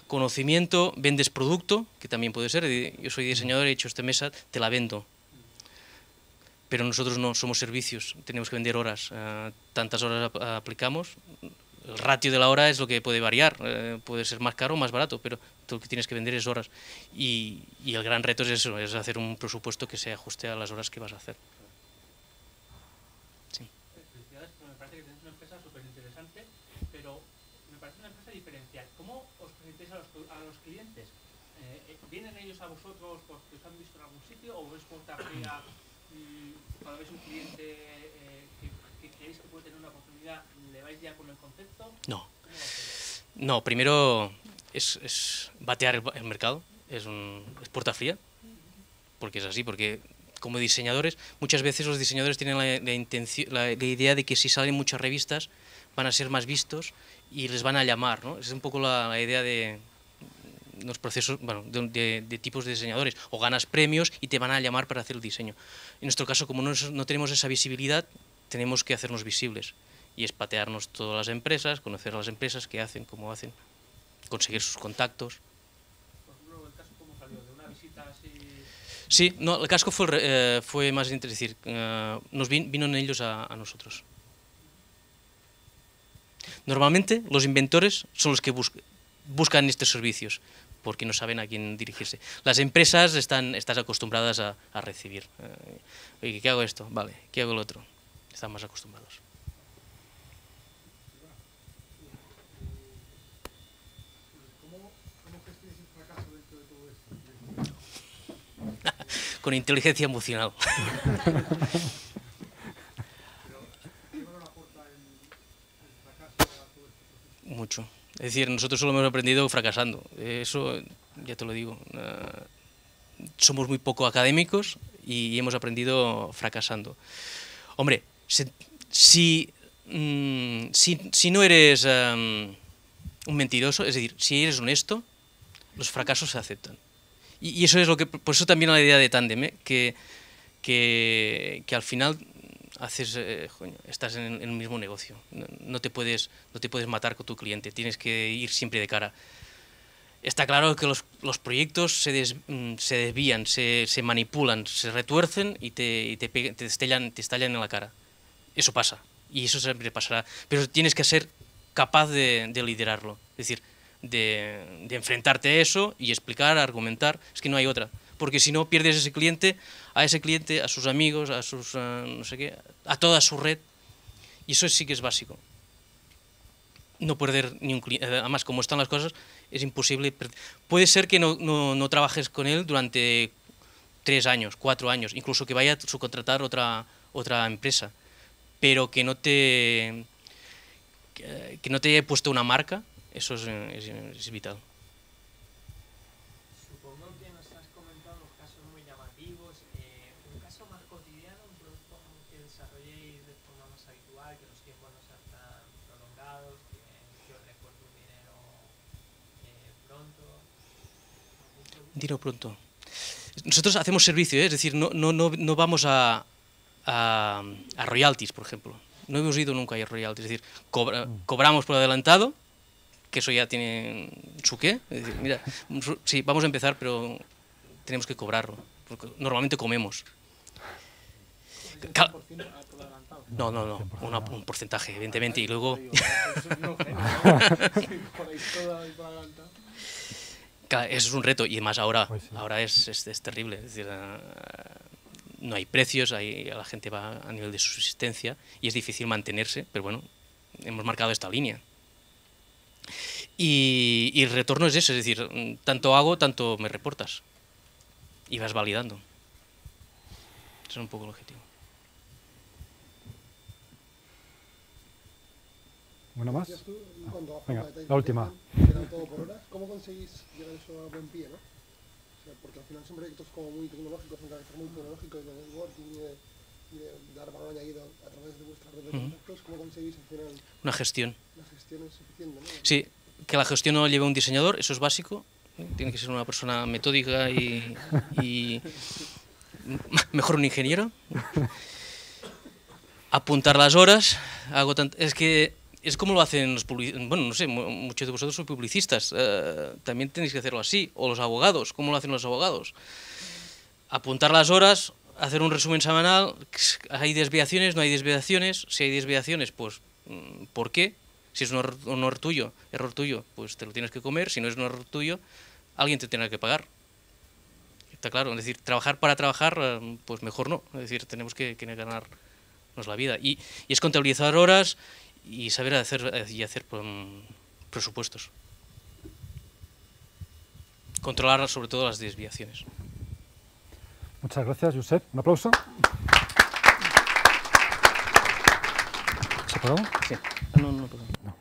Conocimiento, vendes producto, que también puede ser. Yo soy diseñador, he hecho esta mesa, te la vendo. Pero nosotros no somos servicios, tenemos que vender horas. Eh, tantas horas aplicamos. El ratio de la hora es lo que puede variar, eh, puede ser más caro o más barato, pero tú lo que tienes que vender es horas. Y, y el gran reto es eso, es hacer un presupuesto que se ajuste a las horas que vas a hacer. Mm, un cliente eh, que, puede tener una ¿le vais ya con el concepto? No. No, primero es, es batear el, mercado, es, un, es puerta fría, porque es así, porque como diseñadores, muchas veces los diseñadores tienen la, intención, la idea de que si salen muchas revistas van a ser más vistos y les van a llamar, ¿no? Es un poco la, idea de, procesos bueno, de, tipos de diseñadores o ganas premios y te van a llamar para hacer el diseño. En nuestro caso, como no, no tenemos esa visibilidad, tenemos que hacernos visibles y espatearnos todas las empresas, conocer a las empresas, qué hacen, cómo hacen, conseguir sus contactos. Sí, no, el casco fue, eh, fue más es decir, eh, nos vino ellos a, nosotros. Normalmente los inventores son los que buscan estos servicios porque no saben a quién dirigirse. Las empresas están, estás acostumbradas a, a recibir. Eh, ¿qué hago esto? Vale, ¿qué hago el otro? Están más acostumbrados. con inteligencia emocional. Mucho. Es decir, nosotros solo hemos aprendido fracasando. Eso, ya te lo digo, eh, somos muy poco académicos y hemos aprendido fracasando. Hombre, mm, si, si, no eres em, un mentiroso, es decir, si eres honesto, los fracasos se aceptan. Y, eso es lo que, por eso también la idea de tandem, ¿eh? que, que, que al final haces, eh, estás en, el mismo negocio. No, te puedes, no te puedes matar con tu cliente, tienes que ir siempre de cara. Está claro que los, proyectos se, mm, desvían, se, manipulan, se retuercen y te, y te, estallan, en la cara. Eso pasa, y eso siempre pasará. Pero tienes que ser capaz de, liderarlo, es decir, de, de enfrentarte a eso y explicar, argumentar. Es que no hay otra porque si no pierdes ese cliente, a ese cliente, a sus amigos, a sus, eh, no sé qué, a toda su red, y eso sí que es básico. No perder ni un cliente, eh, además como están las cosas, es imposible. Puede ser que no, no, no trabajes con él durante tres años, cuatro años, incluso que vaya a subcontratar otra, otra empresa, pero que no te que no te haya puesto una marca, eso es, es, es vital. mercados, que yo dinero eh, pronto. pronto. Nosotros hacemos servicio, ¿eh? es decir, no, no, no, no vamos a, a, royalties, por ejemplo. No hemos ido nunca a royalties, es decir, mm. cobramos por adelantado, que eso ya tiene su qué. Es decir, mira, sí, vamos a empezar, pero tenemos que cobrarlo, porque normalmente comemos. No, no, no, un porcentaje, evidentemente, y luego... Eso es un reto y además ahora, pues ahora es, es, terrible. Ah, no hay precios, la gente va a nivel de subsistencia y es difícil mantenerse, pero bueno, hemos marcado esta línea. Y, y el retorno es eso, es decir, tanto hago, tanto me reportas. Y vas validando. Ese es un poco el objetivo. ¿Una más? Ah, venga, la última. ¿Cómo conseguís llegar eso a buen pie, no? O sea, porque al final son proyectos como muy tecnológicos, en realidad muy tecnológicos y de networking y de, dar valor añadido a través de vuestra red de contactos. ¿Cómo conseguís al final? Una gestión. La gestión es suficiente, ¿no? Sí, que la gestión no lleve un diseñador, eso es básico. Tiene que ser una persona metódica y, y mejor un ingeniero. Apuntar las horas. Hago Es que es como lo hacen los publicistas, bueno, no sé, muchos de vosotros son publicistas, eh, también tenéis que hacerlo así, o los abogados, ¿cómo lo hacen los abogados? Apuntar las horas, hacer un resumen semanal, hay desviaciones, no hay desviaciones, si hay desviaciones, pues, mm, ¿por qué? Si es un error, tuyo, error tuyo, pues te lo tienes que comer, si no es un error tuyo, alguien te tendrá que pagar. Está claro, es decir, trabajar para trabajar, eh, pues mejor no, es decir, tenemos que, ganarnos la vida. Y, y es contabilizar horas y saber hacer eh, y hacer pues, mm, presupuestos. Controlar sobre todo las desviaciones. Muchas gracias, Josep. Un aplauso. ¿Se apagó? Sí. Ah, no, no, No.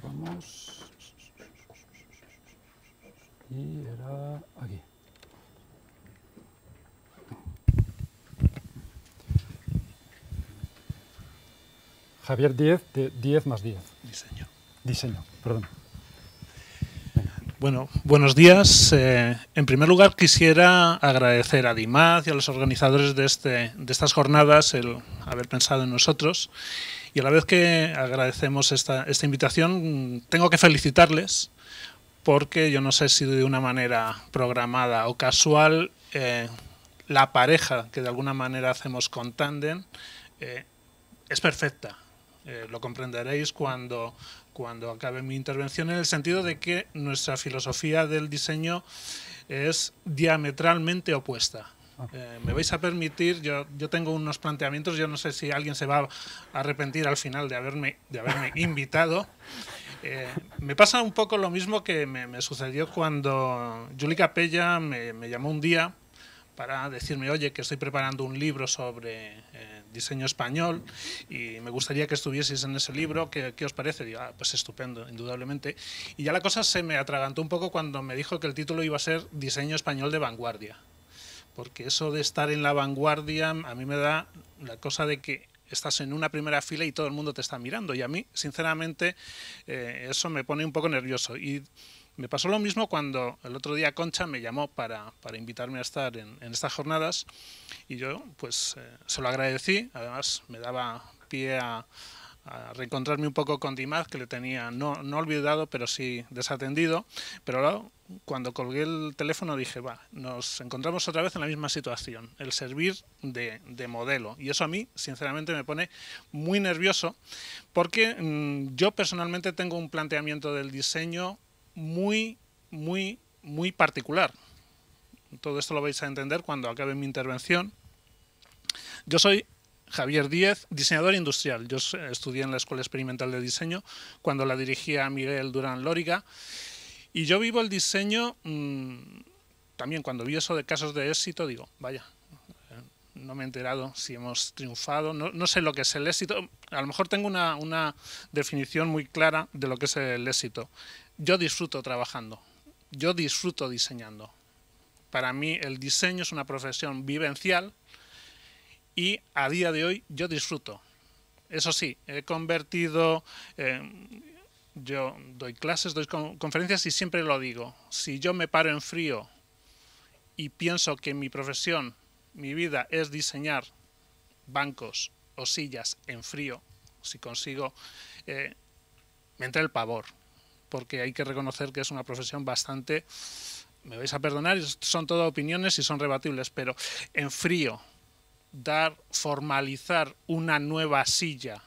Cerramos. Y era aquí. Javier 10 de 10 más 10. Diseño. Diseño, perdón. Bueno, buenos días. Eh, en primer lugar, quisiera agradecer a DIMAD y a los organizadores de, este, de estas jornadas el haber pensado en nosotros. Y a la vez que agradecemos esta, esta invitación, tengo que felicitarles porque yo no sé si de una manera programada o casual, eh, la pareja que de alguna manera hacemos con Tandem eh, es perfecta eh, lo comprenderéis cuando, cuando acabe mi intervención, en el sentido de que nuestra filosofía del diseño es diametralmente opuesta. Ah. Eh, me vais a permitir, yo, yo tengo unos planteamientos, yo no sé si alguien se va a arrepentir al final de haberme, de haberme invitado. Eh, me pasa un poco lo mismo que me, sucedió cuando Julie Capella me, llamó un día para decirme, oye, que estoy preparando un libro sobre diseño español y me gustaría que estuvieseis en ese libro, ¿qué, qué os parece? Digo, ah, pues estupendo, indudablemente. Y ya la cosa se me atragantó un poco cuando me dijo que el título iba a ser Diseño español de vanguardia, porque eso de estar en la vanguardia a mí me da la cosa de que estás en una primera fila y todo el mundo te está mirando y a mí, sinceramente, eh, eso me pone un poco nervioso. Y me pasó lo mismo cuando el otro día Concha me llamó para, invitarme a estar en, estas jornadas y yo pues eh, se lo agradecí, además me daba pie a, reencontrarme un poco con Dimaz, que le tenía no, olvidado, pero sí desatendido. Pero luego, cuando colgué el teléfono dije, va, nos encontramos otra vez en la misma situación, el servir de, modelo. Y eso a mí, sinceramente, me pone muy nervioso, porque mm, yo personalmente tengo un planteamiento del diseño muy, muy, muy particular. Todo esto lo vais a entender cuando acabe mi intervención. Yo soy Javier Díez, diseñador industrial. Yo estudié en la Escuela Experimental de Diseño cuando la dirigía Miguel Durán Lóriga. Y yo vivo el diseño, mm, también cuando vi eso de casos de éxito, digo, vaya, eh, no me he enterado si hemos triunfado, no, no sé lo que es el éxito. A lo mejor tengo una, una definición muy clara de lo que es el éxito yo disfruto trabajando, yo disfruto diseñando. Para mí el diseño es una profesión vivencial y a día de hoy yo disfruto. Eso sí, he convertido, eh, yo doy clases, doy conferencias y siempre lo digo, si yo me paro en frío y pienso que mi profesión, mi vida es diseñar bancos o sillas en frío, si consigo, eh, me entra el pavor porque hay que reconocer que es una profesión bastante, me vais a perdonar, son todas opiniones y son rebatibles, pero en frío, dar, formalizar una nueva silla,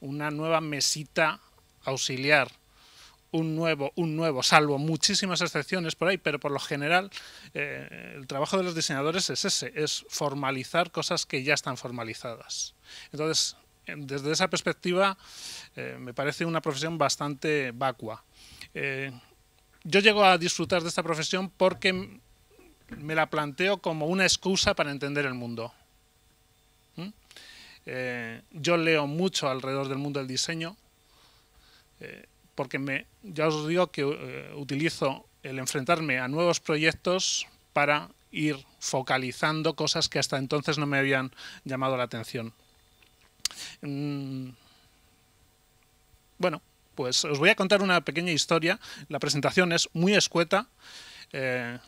una nueva mesita auxiliar, un nuevo, un nuevo, salvo muchísimas excepciones por ahí, pero por lo general eh, el trabajo de los diseñadores es ese, es formalizar cosas que ya están formalizadas. Entonces, Em, desde esa perspectiva eh, me parece una profesión bastante vacua. Eh, yo llego a disfrutar de esta profesión porque me la planteo como una excusa para entender el mundo. ¿Mm? Eh, yo leo mucho alrededor del mundo del diseño porque ya os digo que utilizo el enfrentarme a nuevos proyectos para ir focalizando cosas que hasta entonces no me habían llamado la atención. Mm. Bueno, pues os voy a contar una pequeña historia. La presentación es muy escueta. Eh,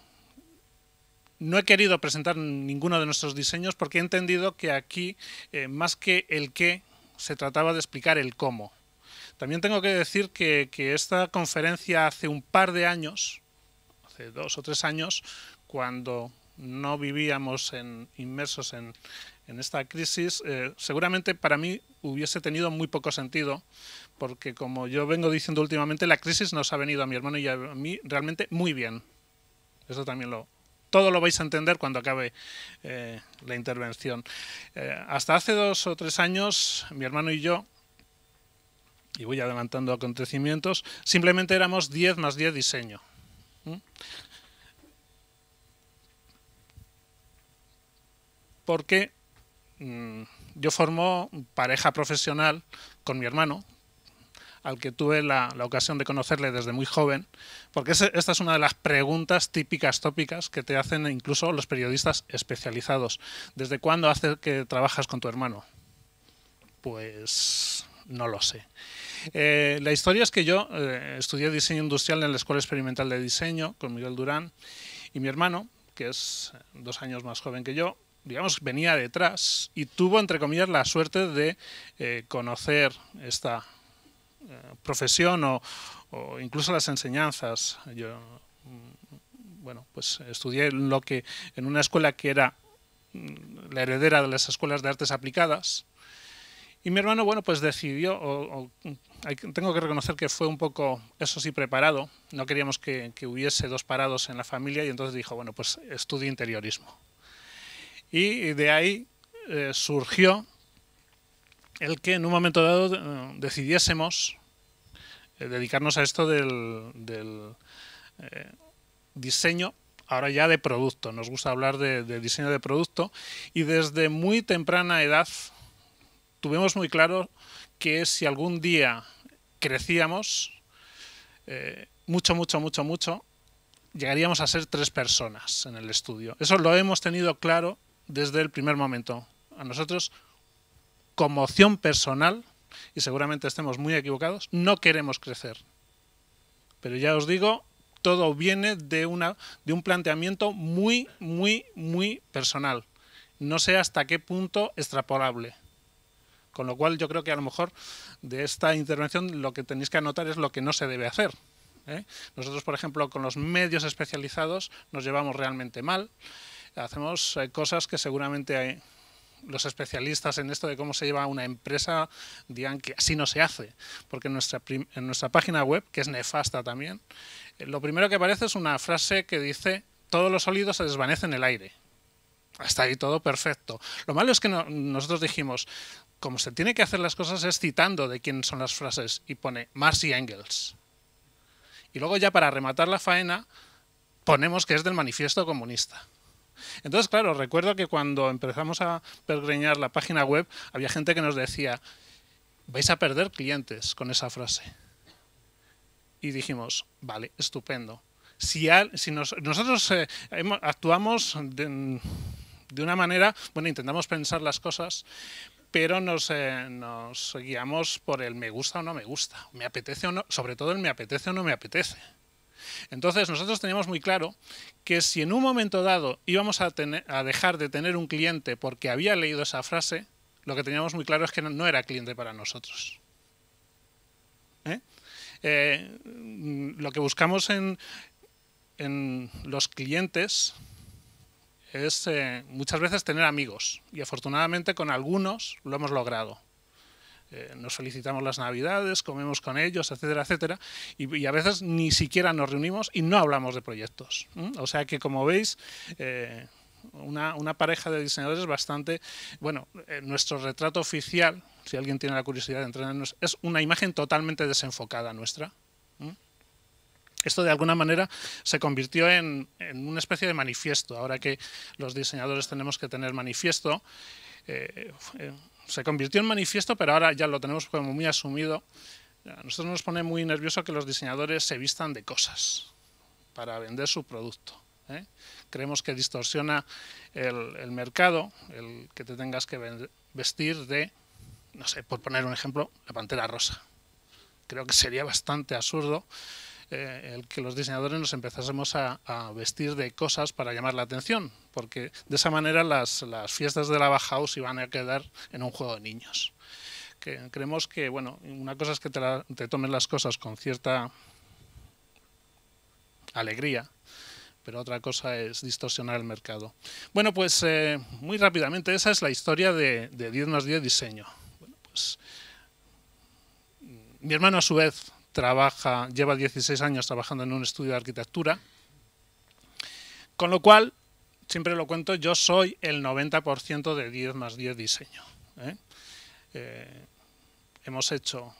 no he querido presentar ninguno de nuestros diseños porque he entendido que aquí, eh, más que el qué, se trataba de explicar el cómo. También tengo que decir que, esta conferencia hace un par de años, hace dos o tres años, cuando no vivíamos en, inmersos en, en esta crisis, eh, seguramente para mí hubiese tenido muy poco sentido, porque como yo vengo diciendo últimamente, la crisis nos ha venido a mi hermano y a mí realmente muy bien. Eso también lo... Todo lo vais a entender cuando acabe eh, la intervención. Eh, hasta hace dos o tres años, mi hermano y yo, y voy adelantando acontecimientos, simplemente éramos 10 más 10 diseño. ¿Por qué? Mm, yo formo pareja profesional con mi hermano, al que tuve la, ocasión de conocerle desde muy joven, porque esta es una de las preguntas típicas, tópicas, que te hacen incluso los periodistas especializados. ¿Desde cuándo hace que trabajas con tu hermano? Pues no lo sé. Eh, la historia es que yo eh, estudié diseño industrial en la Escuela Experimental de Diseño con Miguel Durán y mi hermano, que es dos años más joven que yo, digamos, venía detrás y tuvo, entre comillas, la suerte de eh, conocer esta eh, profesión o, incluso las enseñanzas. Yo, mm, bueno, pues estudié lo que en una escuela que era mm, la heredera de las escuelas de artes aplicadas. Y mi hermano, bueno, pues decidió, tengo que reconocer que fue un poco, eso sí, preparado. No queríamos que, hubiese dos parados en la familia y entonces dijo, bueno, pues estudie interiorismo y de ahí eh, surgió el que en un momento dado eh, decidiésemos eh, dedicarnos a esto del, diseño, ahora ya de producto. Nos gusta hablar de, de, diseño de producto y desde muy temprana edad tuvimos muy claro que si algún día crecíamos mucho, mucho, mucho, mucho, llegaríamos a ser tres personas en el estudio. Eso lo hemos tenido claro desde el primer momento. A nosotros, como opción personal, y seguramente estemos muy equivocados, no queremos crecer. Pero ya os digo, todo viene de, una, de un planteamiento muy, muy, muy personal. No sé hasta qué punto extrapolable. Con lo cual yo creo que a lo mejor de esta intervención lo que tenéis que anotar es lo que no se debe hacer. ¿eh? Nosotros, por ejemplo, con los medios especializados nos llevamos realmente mal hacemos eh, cosas que seguramente los especialistas en esto de cómo se lleva una empresa digan que así no se hace, porque en nuestra, nuestra página web, que es nefasta también, eh, lo primero que aparece es una frase que dice, «Todos los sólidos se desvanecen en el aire. Hasta ahí todo perfecto. Lo malo es que nosotros dijimos, como se tiene que hacer las cosas es citando de quién son las frases, y pone Marcy Engels. Y luego ya para rematar la faena, ponemos que es del manifiesto comunista. Entonces, claro, recuerdo que cuando empezamos a pergreñar la página web, había gente que nos decía, vais a perder clientes con esa frase. Y dijimos, vale, estupendo. Si, al, nosotros eh, actuamos de, una manera, bueno, intentamos pensar las cosas, pero eh, nos, guiamos por el me gusta o no me gusta, me apetece o no, sobre todo el me apetece o no me apetece. Entonces nosotros teníamos muy claro que si en un momento dado íbamos a, dejar de tener un cliente porque había leído esa frase, lo que teníamos muy claro es que no, era cliente para nosotros. ¿Eh? Eh, lo que buscamos en, los clientes es eh, muchas veces tener amigos y afortunadamente con algunos lo hemos logrado. Eh, nos felicitamos las navidades, comemos con ellos, etcétera, etcétera, y, a veces ni siquiera nos reunimos y no hablamos de proyectos. O sea que como veis... Eh, una, pareja de diseñadores bastante, bueno, eh, nuestro retrato oficial, si alguien tiene la curiosidad de entrenarnos, es una imagen totalmente desenfocada nuestra. Esto de alguna manera se convirtió en, una especie de manifiesto. Ahora que los diseñadores tenemos que tener manifiesto, se convirtió en manifiesto, pero ahora ya lo tenemos como muy asumido. A nosotros nos pone muy nervioso que los diseñadores se vistan de cosas para vender su producto. ¿eh? Creemos que distorsiona el, el, mercado, el que te tengas que vestir de, no sé, por poner un ejemplo, la pantera rosa. Creo que sería bastante absurdo eh, el que los diseñadores nos empezásemos a, vestir de cosas para llamar la atención, porque de esa manera las, fiestas de la House iban a quedar en un juego de niños. Que, creemos que, bueno, una cosa es que te, tomen las cosas con cierta alegría, pero otra cosa es distorsionar el mercado. Bueno, pues eh, muy rápidamente, esa es la historia de, de 10 más 10 diseño. Pues, mi hermano a su vez trabaja, lleva 16 años trabajando en un estudio de arquitectura, con lo cual, siempre lo cuento, yo soy el 90% de 10 más 10 diseño. ¿eh? Eh, hemos hecho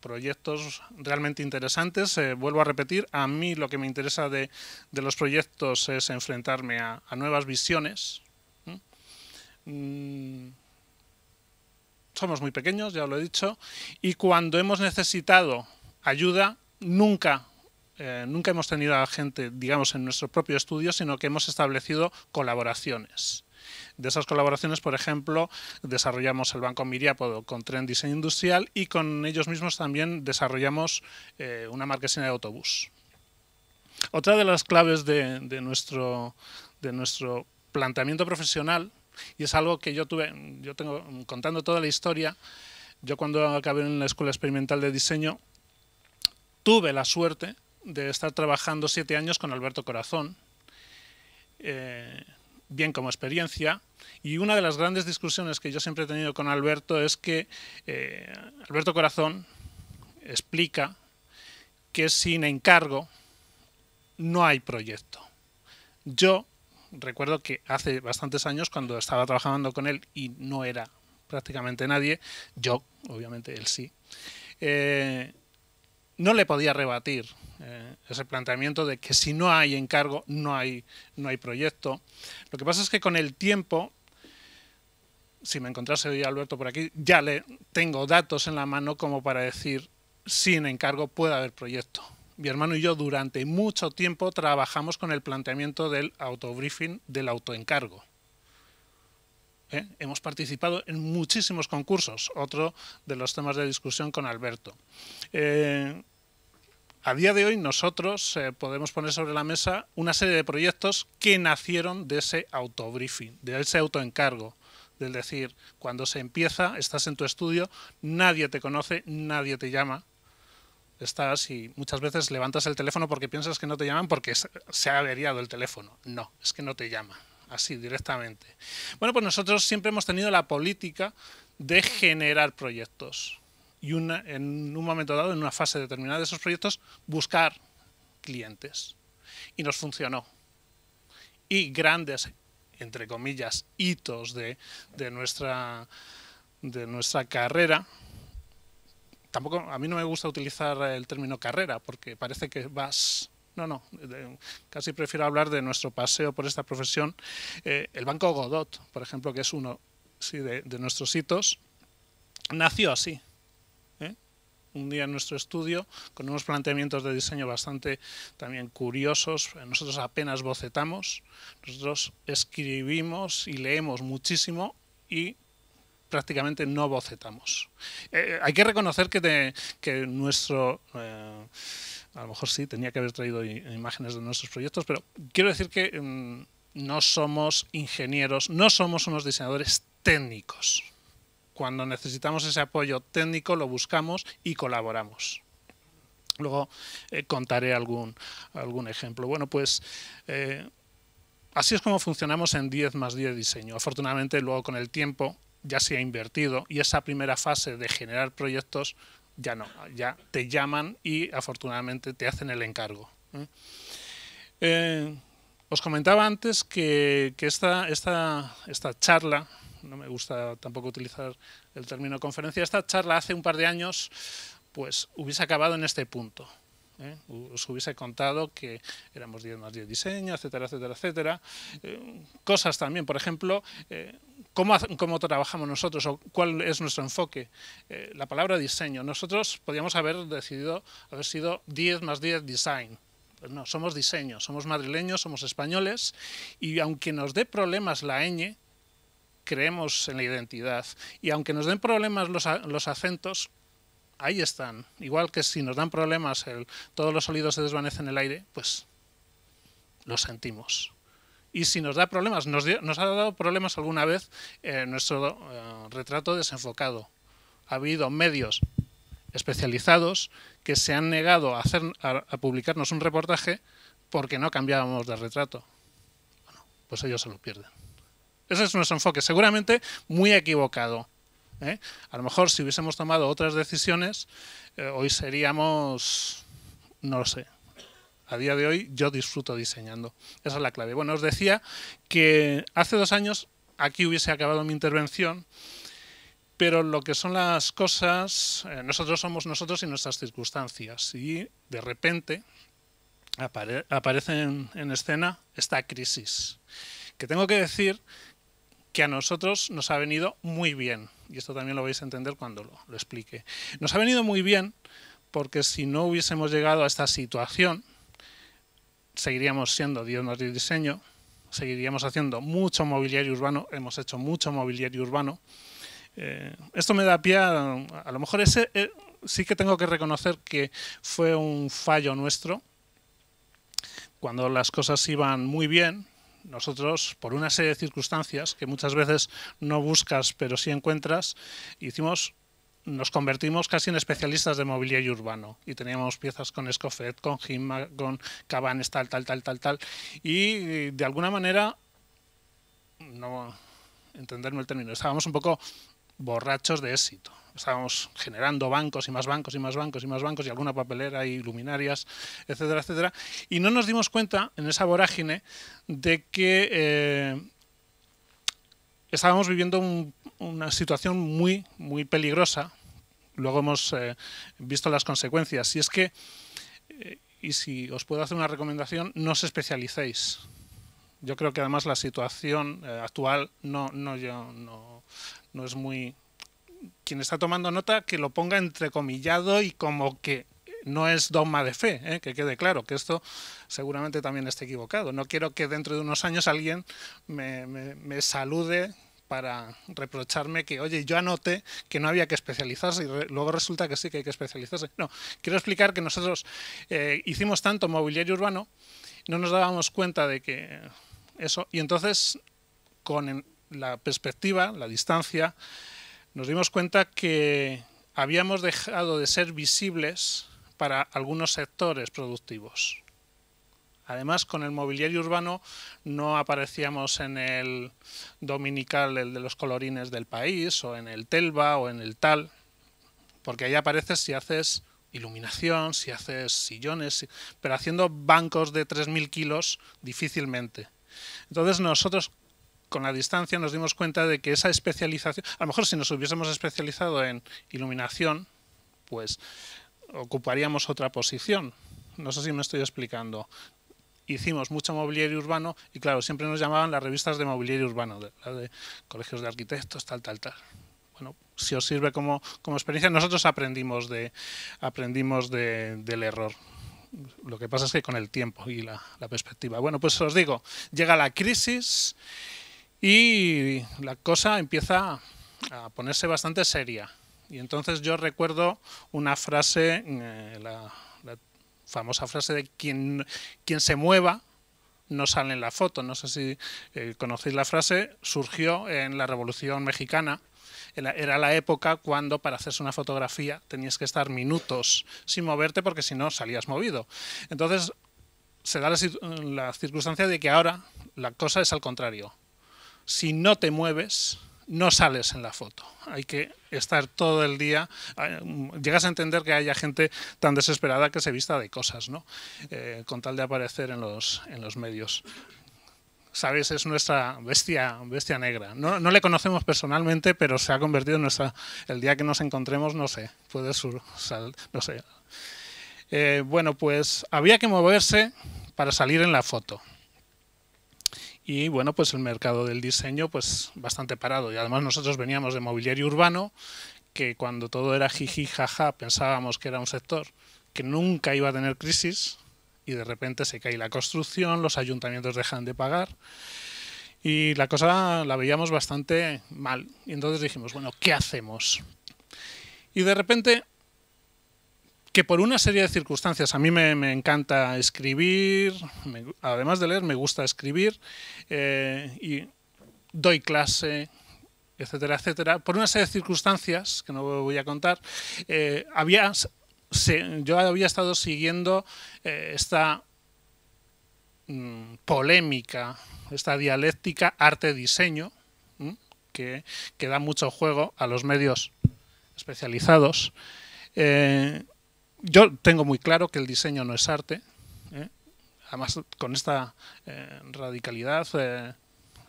proyectos realmente interesantes. Eh, vuelvo a repetir, a mí lo que me interesa de, los proyectos es enfrentarme a, nuevas visiones. Mm, somos muy pequeños, ya lo he dicho, y cuando hemos necesitado ayuda nunca eh, nunca hemos tenido a gente, digamos, en nuestro propio estudio, sino que hemos establecido colaboraciones. De esas colaboraciones, por ejemplo, desarrollamos el Banco Miriápodo con Tren Diseño Industrial y con ellos mismos también desarrollamos eh, una marquesina de autobús. Otra de las claves de, de, nuestro, de nuestro planteamiento profesional, y es algo que yo tuve, yo tengo contando toda la historia, yo cuando acabé en la Escuela Experimental de Diseño tuve la suerte de estar trabajando siete años con Alberto Corazón, eh, bien como experiencia, y una de las grandes discusiones que yo siempre he tenido con Alberto es que eh, Alberto Corazón explica que sin encargo no hay proyecto. Yo recuerdo que hace bastantes años, cuando estaba trabajando con él y no era prácticamente nadie, yo, obviamente él sí, eh, no le podía rebatir eh, ese planteamiento de que si no hay encargo, no hay, no hay proyecto. Lo que pasa es que con el tiempo, si me encontrase hoy Alberto por aquí, ya le tengo datos en la mano como para decir, sin encargo puede haber proyecto. Mi hermano y yo durante mucho tiempo trabajamos con el planteamiento del autobriefing, del autoencargo. ¿eh? hemos participado en muchísimos concursos, otro de los temas de discusión con Alberto. Eh, a día de hoy nosotros eh, podemos poner sobre la mesa una serie de proyectos que nacieron de ese autobriefing, de ese autoencargo. Del decir, cuando se empieza, estás en tu estudio, nadie te conoce, nadie te llama, estás y muchas veces levantas el teléfono porque piensas que no te llaman porque se ha averiado el teléfono. No, es que no te llama así directamente. Bueno, pues nosotros siempre hemos tenido la política de generar proyectos y en un momento dado, en una fase determinada de esos proyectos, buscar clientes. Y nos funcionó. Y grandes, entre comillas, hitos de, nuestra, de nuestra carrera tampoco a mí no me gusta utilizar el término carrera porque parece que vas no, no, casi prefiero hablar de nuestro paseo por esta profesión. Eh, el Banco Godot, por ejemplo, que es uno de, nuestros hitos, nació así. ¿eh? Un día en nuestro estudio, con unos planteamientos de diseño bastante también curiosos, nosotros apenas bocetamos, nosotros escribimos y leemos muchísimo y prácticamente no bocetamos. Eh, hay que reconocer que nuestro a lo mejor sí, tenía que haber traído imágenes de nuestros proyectos, pero quiero decir que mm, no somos ingenieros, no somos unos diseñadores técnicos. Cuando necesitamos ese apoyo técnico lo buscamos y colaboramos. Luego eh, contaré algún, algún ejemplo. Bueno, pues eh, así es como funcionamos en 10 más 10 diseño. Afortunadamente luego con el tiempo ya se ha invertido y esa primera fase de generar proyectos ya no, ya te llaman y afortunadamente te hacen el encargo. Eh, os comentaba antes que, esta, esta, charla, no me gusta tampoco utilizar el término conferencia, esta charla hace un par de años pues hubiese acabado en este punto. ¿eh? Os hubiese contado que éramos 10 más 10 diseño, etcétera, etcétera, etcétera. Eh, cosas también, por ejemplo, eh, cómo, cómo, trabajamos nosotros o cuál es nuestro enfoque. la palabra diseño. Nosotros podríamos haber decidido haber sido 10 más 10 design. Pues no, somos diseño, somos madrileños, somos españoles y aunque nos dé problemas la ñ, creemos en la identidad. Y aunque nos den problemas los, los acentos, ahí están. Igual que si nos dan problemas, el, todos los sólidos se desvanecen en el aire, pues lo sentimos. Y si nos da problemas, nos, ha dado problemas alguna vez eh, nuestro eh, retrato desenfocado. Ha habido medios especializados que se han negado a, hacer, a, publicarnos un reportaje porque no cambiábamos de retrato. Bueno, pues ellos se lo pierden. Ese es nuestro enfoque, seguramente muy equivocado. ¿eh? A lo mejor si hubiésemos tomado otras decisiones, eh, hoy seríamos, no lo sé. A día de hoy yo disfruto diseñando. Esa es la clave. Bueno, os decía que hace dos años aquí hubiese acabado mi intervención, pero lo que son las cosas, eh, nosotros somos nosotros y nuestras circunstancias. Y de repente aparece en, en escena esta crisis, que tengo que decir que a nosotros nos ha venido muy bien, y esto también lo vais a entender cuando lo, explique. Nos ha venido muy bien porque si no hubiésemos llegado a esta situación, seguiríamos siendo dios de diseño, seguiríamos haciendo mucho mobiliario urbano, hemos hecho mucho mobiliario urbano. Eh, esto me da pie, a, lo mejor eh, sí que tengo que reconocer que fue un fallo nuestro. Cuando las cosas iban muy bien, nosotros, por una serie de circunstancias que muchas veces no buscas pero sí encuentras, hicimos nos convertimos casi en especialistas de mobiliario urbano y teníamos piezas con Escofet, con Gimma, con Cabanes, tal, tal, tal, tal, tal. Y de alguna manera, no entenderme el término, estábamos un poco borrachos de éxito estábamos generando bancos y más bancos y más bancos y más bancos y alguna papelera y luminarias, etcétera, etcétera. Y no nos dimos cuenta en esa vorágine de que eh, estábamos viviendo una situación muy, muy peligrosa. Luego hemos eh, visto las consecuencias. Y es que, eh, y si os puedo hacer una recomendación, no os especialicéis. Yo creo que además la situación actual no, no, yo, no es muy quien está tomando nota que lo ponga entrecomillado y como que no es dogma de fe, ¿eh? que quede claro, que esto seguramente también esté equivocado. No quiero que dentro de unos años alguien me, salude para reprocharme que, oye, yo anoté que no había que especializarse y luego resulta que sí que hay que especializarse. No, quiero explicar que nosotros eh, hicimos tanto mobiliario urbano, no nos dábamos cuenta de que eso, y entonces con la perspectiva, la distancia, nos dimos cuenta que habíamos dejado de ser visibles para algunos sectores productivos. Además, con el mobiliario urbano no aparecíamos en el dominical, el de los colorines del país, o en el Telva, o en el Tal, porque ahí apareces si haces iluminación, si haces sillones, pero haciendo bancos de 3.000 kilos difícilmente. Entonces nosotros con la distancia nos dimos cuenta de que esa especialización, a lo mejor si nos hubiésemos especializado en iluminación, pues ocuparíamos otra posición. No sé si me estoy explicando. Hicimos mucho mobiliario urbano y claro, siempre nos llamaban las revistas de mobiliario urbano, de, colegios de arquitectos, tal, tal, tal. Bueno, si os sirve como, como experiencia, nosotros aprendimos, de, aprendimos del error. Lo que pasa es que con el tiempo y la, la perspectiva. Bueno, pues os digo, llega la crisis y la cosa empieza a ponerse bastante seria. Y entonces yo recuerdo una frase, eh, la, famosa frase de quien, quien se mueva no sale en la foto. No sé si eh, conocéis la frase, surgió en la Revolución Mexicana. Era la época cuando para hacerse una fotografía tenías que estar minutos sin moverte porque si no salías movido. Entonces se da la circunstancia de que ahora la cosa es al contrario si no te mueves, no sales en la foto. Hay que estar todo el día. Ah, llegas a entender que haya gente tan desesperada que se vista de cosas, ¿no? Eh, con tal de aparecer en los, en los medios. Sabes, es nuestra bestia, bestia negra. No, le conocemos personalmente, pero se ha convertido en nuestra. El día que nos encontremos, no sé, puede sur, no sé. Eh, bueno, pues había que moverse para salir en la foto y bueno, pues el mercado del diseño pues bastante parado y además nosotros veníamos de mobiliario urbano que cuando todo era jiji jaja pensábamos que era un sector que nunca iba a tener crisis y de repente se cae la construcción, los ayuntamientos dejan de pagar y la cosa la veíamos bastante mal y entonces dijimos, bueno, ¿qué hacemos? Y de repente que por una serie de circunstancias, a mí me, encanta escribir, además de leer, me gusta escribir eh, y doy clase, etcétera, etcétera. Por una serie de circunstancias que no voy a contar, eh, yo había estado siguiendo eh, esta mm, polémica, esta dialéctica arte-diseño, que, da mucho juego a los medios especializados yo tengo muy claro que el diseño no es arte. ¿eh? Además, con esta eh, radicalidad eh,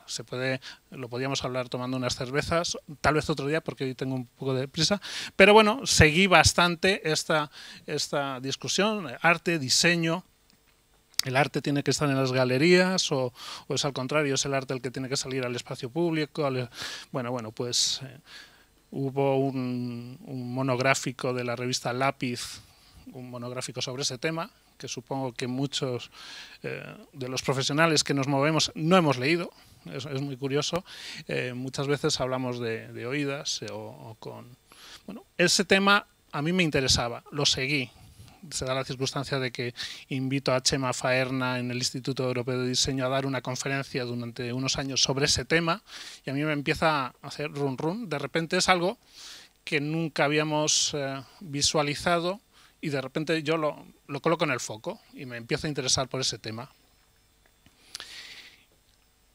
se puede, lo podíamos hablar tomando unas cervezas, tal vez otro día porque hoy tengo un poco de prisa. Pero bueno, seguí bastante esta, esta discusión, arte, diseño. El arte tiene que estar en las galerías o, es al contrario, es el arte el que tiene que salir al espacio público. bueno, bueno, pues hubo un, un, monográfico de la revista Lápiz un monográfico sobre ese tema, que supongo que muchos eh, de los profesionales que nos movemos no hemos leído, es, es muy curioso. Eh, muchas veces hablamos de, oídas eh, o, con... Bueno, ese tema a mí me interesaba, lo seguí. Se da la circunstancia de que invito a Chema Faerna en el Instituto Europeo de Diseño a dar una conferencia durante unos años sobre ese tema y a mí me empieza a hacer run run. De repente es algo que nunca habíamos visualizado y de repente yo lo, coloco en el foco y me empiezo a interesar por ese tema.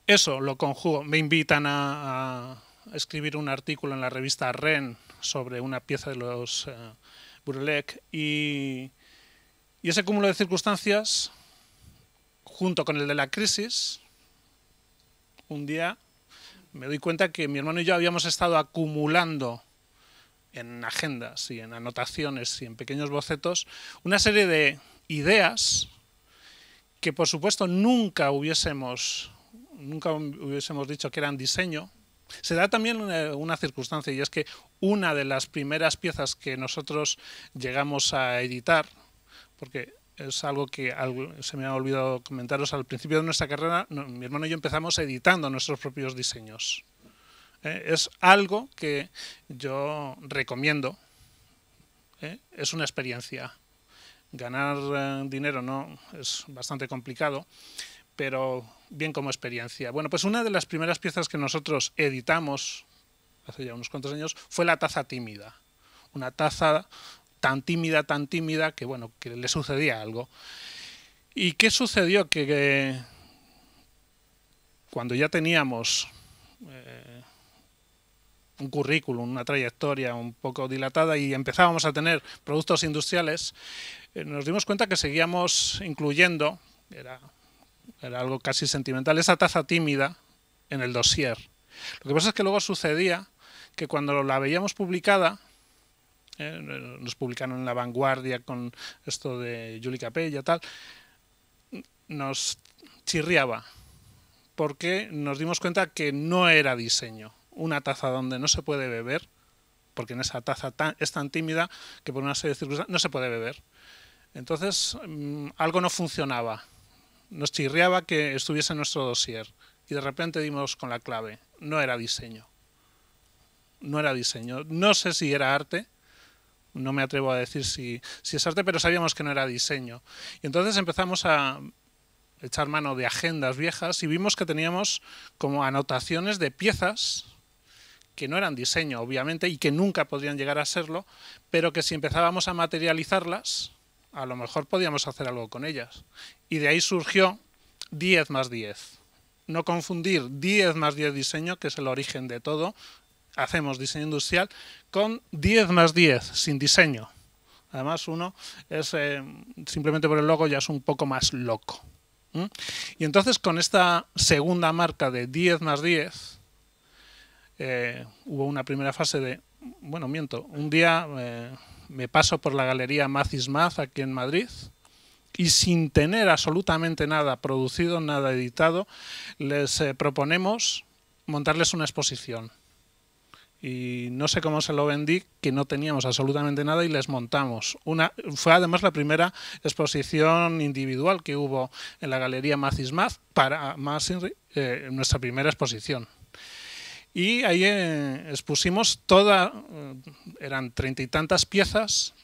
Eso lo conjugo. Me invitan a, escribir un artículo en la revista REN sobre una pieza de los eh, Burlek y ese cúmulo de circunstancias, junto con el de la crisis, un día me doy cuenta que mi hermano y yo habíamos estado acumulando en agendas y en anotaciones y en pequeños bocetos una serie de ideas que por supuesto nunca hubiésemos, nunca hubiésemos dicho que eran diseño. Se da también una, una circunstancia y es que una de las primeras piezas que nosotros llegamos a editar, porque es algo que se me ha olvidado comentaros al principio de nuestra carrera, mi hermano y yo empezamos editando nuestros propios diseños. ¿eh? es algo que yo recomiendo. ¿eh? es una experiencia. Ganar eh, dinero no es bastante complicado, pero bien como experiencia. Bueno, pues una de las primeras piezas que nosotros editamos hace ya unos cuantos años fue la taza tímida. Una taza tan tímida, tan tímida, que bueno, que le sucedía algo. ¿Y qué sucedió? Que, cuando ya teníamos un currículum, una trayectoria un poco dilatada y empezábamos a tener productos industriales, eh, nos dimos cuenta que seguíamos incluyendo, era, algo casi sentimental, esa taza tímida en el dossier. Lo que pasa es que luego sucedía que cuando la veíamos publicada, eh, nos publicaron en La Vanguardia con esto de Julie Capella, tal, nos chirriaba, porque nos dimos cuenta que no era diseño una taza donde no se puede beber, porque en esa taza tan, es tan tímida que por una serie de circunstancias no se puede beber. Entonces, mm, algo no funcionaba. Nos chirriaba que estuviese en nuestro dossier y de repente dimos con la clave. No era diseño. No era diseño. No sé si era arte. No me atrevo a decir si, si es arte, pero sabíamos que no era diseño. Y entonces empezamos a echar mano de agendas viejas y vimos que teníamos como anotaciones de piezas que no eran diseño, obviamente, y que nunca podrían llegar a serlo, pero que si empezábamos a materializarlas, a lo mejor podíamos hacer algo con ellas. Y de ahí surgió 10 más 10. No confundir 10 más 10 diseño, que es el origen de todo, hacemos diseño industrial, con 10 más 10, sin diseño. Además, uno es eh, simplemente por el logo ya es un poco más loco. Y entonces con esta segunda marca de 10 más 10, eh, hubo una primera fase de, bueno, miento, un día eh, me paso por la galería Math aquí en Madrid y sin tener absolutamente nada producido, nada editado, les eh, proponemos montarles una exposición. Y no sé cómo se lo vendí, que no teníamos absolutamente nada y les montamos. Una, fue además la primera exposición individual que hubo en la Galería Math, para en nuestra primera exposición. Y ahí eh, expusimos todas, eh, eran treinta y tantas piezas,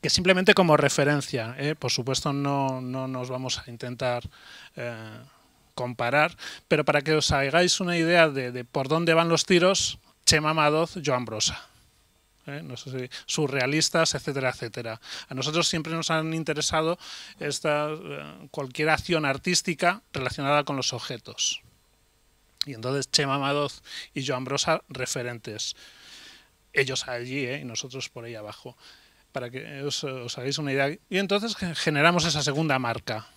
que simplemente como referencia, eh, por supuesto no, nos vamos a intentar comparar, pero para que os hagáis una idea de, por dónde van los tiros, Chema Madoz, Joan Brosa. surrealistas, etcétera, etcétera. A nosotros siempre nos han interesado esta, cualquier acción artística relacionada con los objetos. Y entonces Chema Madoz y Joan Brosa, referentes. Ellos allí ¿eh? y nosotros por ahí abajo. Para que os, hagáis una idea. Y entonces generamos esa segunda marca.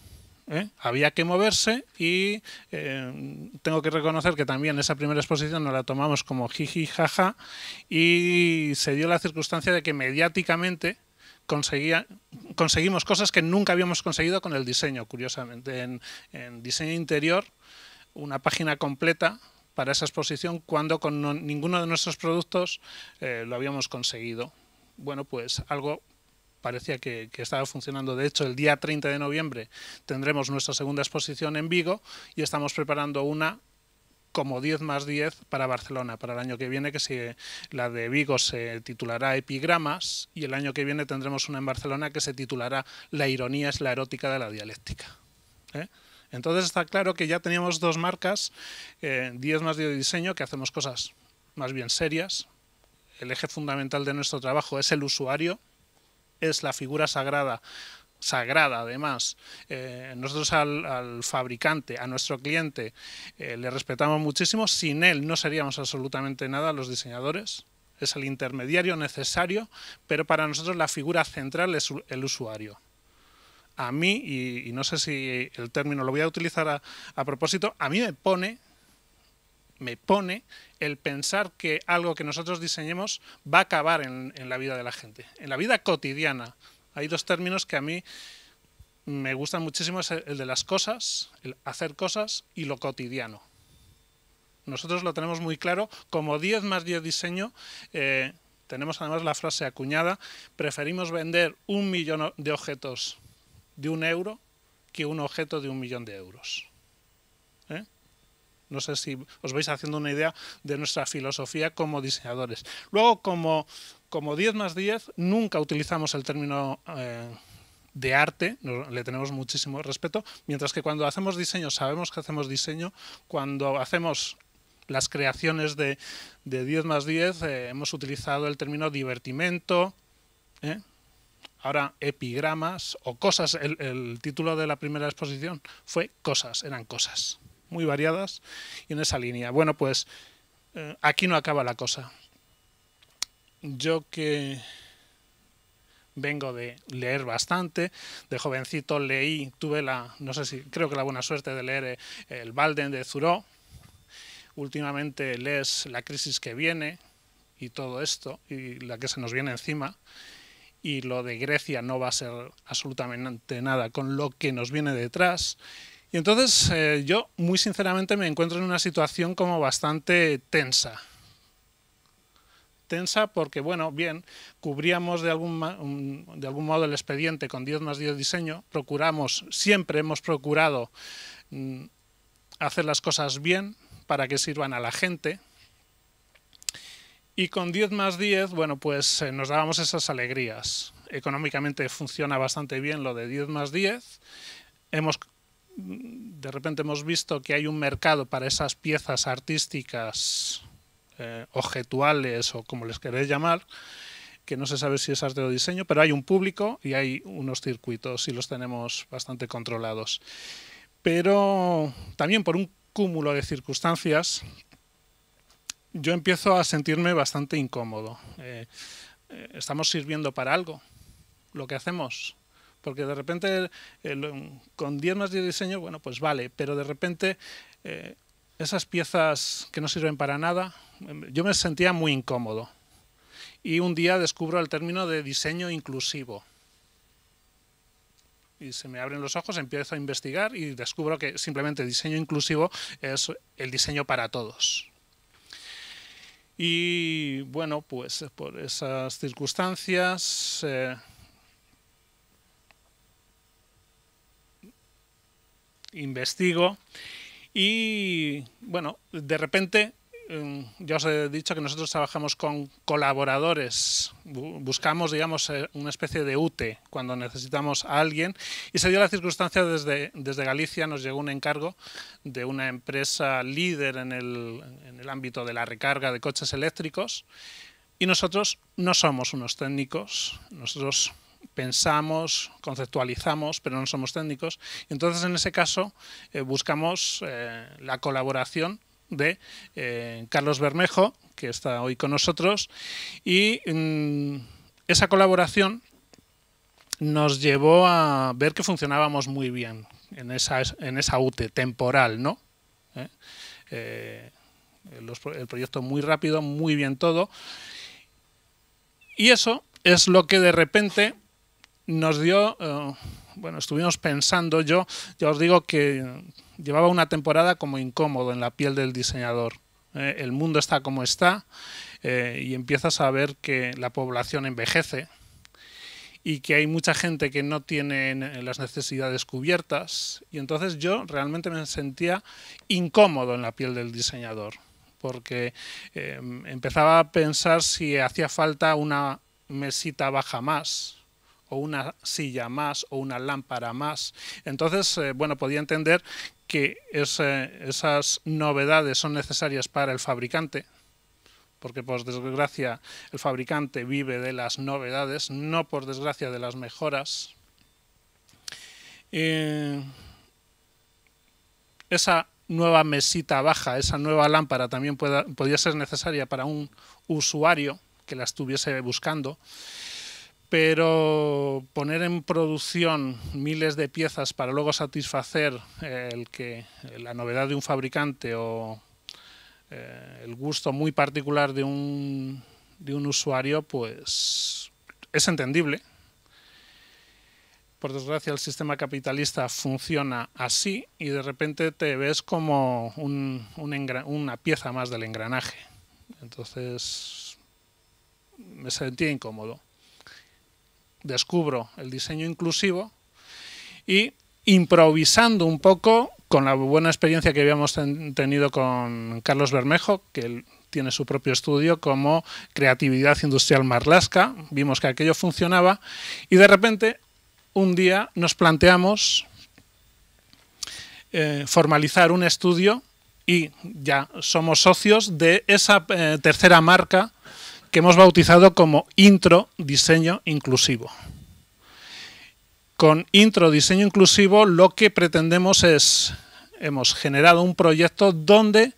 ¿eh? Había que moverse y eh, tengo que reconocer que también esa primera exposición nos la tomamos como jiji jaja y se dio la circunstancia de que mediáticamente Conseguía, conseguimos cosas que nunca habíamos conseguido con el diseño, curiosamente. En, en diseño interior una página completa para esa exposición cuando con ninguno de nuestros productos eh, lo habíamos conseguido. Bueno, pues algo parecía que, estaba funcionando. De hecho, el día 30 de noviembre tendremos nuestra segunda exposición en Vigo y estamos preparando una como 10 más 10 para Barcelona, para el año que viene, que la de Vigo se titulará Epigramas y el año que viene tendremos una en Barcelona que se titulará La ironía es la erótica de la dialéctica. ¿eh? Entonces está claro que ya teníamos dos marcas, 10 eh, más 10 de diseño, que hacemos cosas más bien serias. El eje fundamental de nuestro trabajo es el usuario, es la figura sagrada, sagrada además. Eh, nosotros al, fabricante, a nuestro cliente, eh, le respetamos muchísimo. Sin él no seríamos absolutamente nada los diseñadores. Es el intermediario necesario, pero para nosotros la figura central es el usuario a mí, y, no sé si el término lo voy a utilizar a, propósito, a mí me pone, me pone el pensar que algo que nosotros diseñemos va a acabar en, la vida de la gente, en la vida cotidiana. Hay dos términos que a mí me gustan muchísimo, es el de las cosas, el hacer cosas y lo cotidiano. Nosotros lo tenemos muy claro, como 10 más 10 diseño, eh, tenemos además la frase acuñada, preferimos vender un millón de objetos de un euro que un objeto de un millón de euros. ¿Eh? No sé si os vais haciendo una idea de nuestra filosofía como diseñadores. Luego, como, como 10 más 10, nunca utilizamos el término eh, de arte, le tenemos muchísimo respeto, mientras que cuando hacemos diseño sabemos que hacemos diseño, cuando hacemos las creaciones de, de 10 más 10 eh, hemos utilizado el término divertimento, Ahora, epigramas o cosas, el, título de la primera exposición fue Cosas, eran cosas, muy variadas y en esa línea. Bueno, pues eh, aquí no acaba la cosa. Yo que vengo de leer bastante. De jovencito leí, tuve la, no sé si, creo que la buena suerte de leer eh, el Balden de Zuró. Últimamente lees La crisis que viene y todo esto, y la que se nos viene encima y lo de Grecia no va a ser absolutamente nada con lo que nos viene detrás. Y entonces eh, yo muy sinceramente me encuentro en una situación como bastante tensa. Tensa porque, bueno, bien, cubríamos de algún, de algún modo el expediente con 10 más 10 diseño, procuramos, siempre hemos procurado mm, hacer las cosas bien para que sirvan a la gente, y con 10 más 10, bueno, pues eh, nos dábamos esas alegrías. Económicamente funciona bastante bien lo de 10 más 10. Hemos, de repente hemos visto que hay un mercado para esas piezas artísticas eh, objetuales o como les queréis llamar, que no se sabe si es arte o diseño, pero hay un público y hay unos circuitos y los tenemos bastante controlados. Pero también por un cúmulo de circunstancias yo empiezo a sentirme bastante incómodo. Eh, eh, estamos sirviendo para algo, lo que hacemos. Porque de repente, con 10 más de diseño, bueno, pues vale, pero de repente eh, esas piezas que no sirven para nada, yo me sentía muy incómodo. Y un día descubro el término de diseño inclusivo. Y se me abren los ojos, empiezo a investigar y descubro que simplemente diseño inclusivo es el diseño para todos y bueno, pues eh, por esas circunstancias... Eh, investigo y bueno, de repente Em, ya os he dicho que nosotros trabajamos con colaboradores, buscamos, digamos, eh, una especie de UTE cuando necesitamos a alguien. Y se dio la circunstancia desde, desde Galicia, nos llegó un encargo de una empresa líder en el, ámbito de la recarga de coches eléctricos. Y nosotros no somos unos técnicos, nosotros pensamos, conceptualizamos, pero no somos técnicos. Entonces, en ese caso, eh, buscamos eh, la colaboración de eh, Carlos Bermejo, que está hoy con nosotros, y mm, esa colaboración nos llevó a ver que funcionábamos muy bien en esa, en esa UTE temporal, ¿no? ¿Eh? Eh, el proyecto muy rápido, muy bien todo. Y eso es lo que de repente nos dio bueno, estuvimos pensando, yo ya os digo que llevaba una temporada como incómodo en la piel del diseñador. ¿eh? el mundo está como está eh, y empiezas a ver que la población envejece y que hay mucha gente que no tiene las necesidades cubiertas. Y entonces yo realmente me sentía incómodo en la piel del diseñador, porque eh, empezaba a pensar si hacía falta una mesita baja más, o una silla más o una lámpara más. Entonces, eh, bueno, podía entender que esas novedades son necesarias para el fabricante, porque por desgracia el fabricante vive de las novedades, no por desgracia de las mejoras. Eh, esa nueva mesita baja, esa nueva lámpara también podía ser necesaria para un usuario que la estuviese buscando pero poner en producción miles de piezas para luego satisfacer eh, la novedad de un fabricante o eh, el gusto muy particular de un, usuario, pues es entendible. Por desgracia el sistema capitalista funciona así y de repente te ves como una pieza más del engranaje. Entonces me sentía incómodo descubro el diseño inclusivo y improvisando un poco con la buena experiencia que habíamos tenido con Carlos Bermejo, que tiene su propio estudio como Creatividad Industrial Marlasca, vimos que aquello funcionaba y de repente un día nos planteamos eh, formalizar un estudio y ya somos socios de esa eh, tercera marca que hemos bautizado como intro diseño inclusivo. Con intro diseño inclusivo lo que pretendemos es, hemos generado un proyecto donde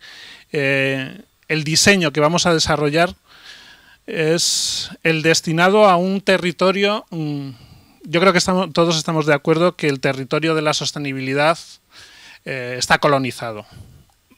eh, el diseño que vamos a desarrollar es el destinado a un territorio, mm, yo creo que todos estamos de acuerdo que el territorio de la sostenibilidad eh, está colonizado.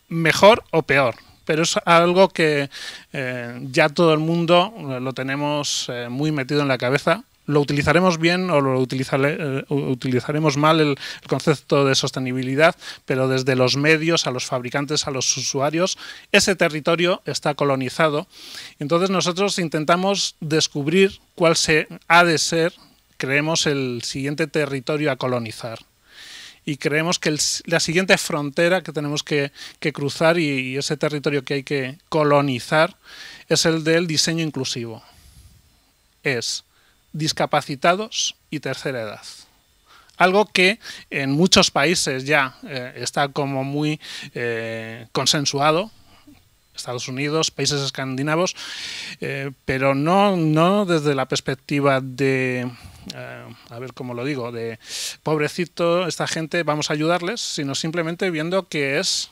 Mejor o peor, pero es algo que eh, ya todo el mundo eh, lo tenemos eh, muy metido en la cabeza. ¿Lo utilizaremos bien o lo utilizaremos mal el, el, concepto de sostenibilidad? Pero desde los medios, a los fabricantes, a los usuarios, ese territorio está colonizado. Entonces nosotros intentamos descubrir cuál se ha de ser, creemos, el siguiente territorio a colonizar y creemos que la siguiente frontera que tenemos que, cruzar y, ese territorio que hay que colonizar es el del diseño inclusivo. Es discapacitados y tercera edad. Algo que en muchos países ya eh, está como muy eh, consensuado, Estados Unidos, países escandinavos, eh, pero no, no desde la perspectiva de eh, a ver cómo lo digo, de pobrecito esta gente, vamos a ayudarles, sino simplemente viendo que es,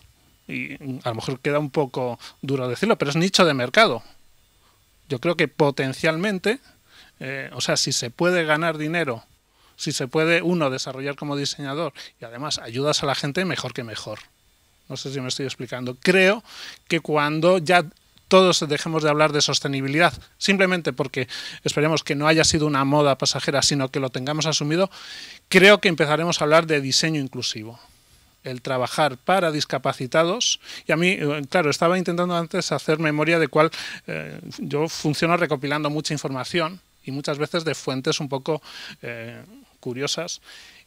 y a lo mejor queda un poco duro decirlo, pero es nicho de mercado. Yo creo que potencialmente, eh, o sea, si se puede ganar dinero, si se puede uno desarrollar como diseñador y además ayudas a la gente, mejor que mejor. No sé si me estoy explicando. Creo que cuando ya todos dejemos de hablar de sostenibilidad, simplemente porque esperemos que no haya sido una moda pasajera, sino que lo tengamos asumido, creo que empezaremos a hablar de diseño inclusivo el trabajar para discapacitados. Y a mí, eh, claro, estaba intentando antes hacer memoria de cuál eh, yo funciono recopilando mucha información y muchas veces de fuentes un poco eh, curiosas.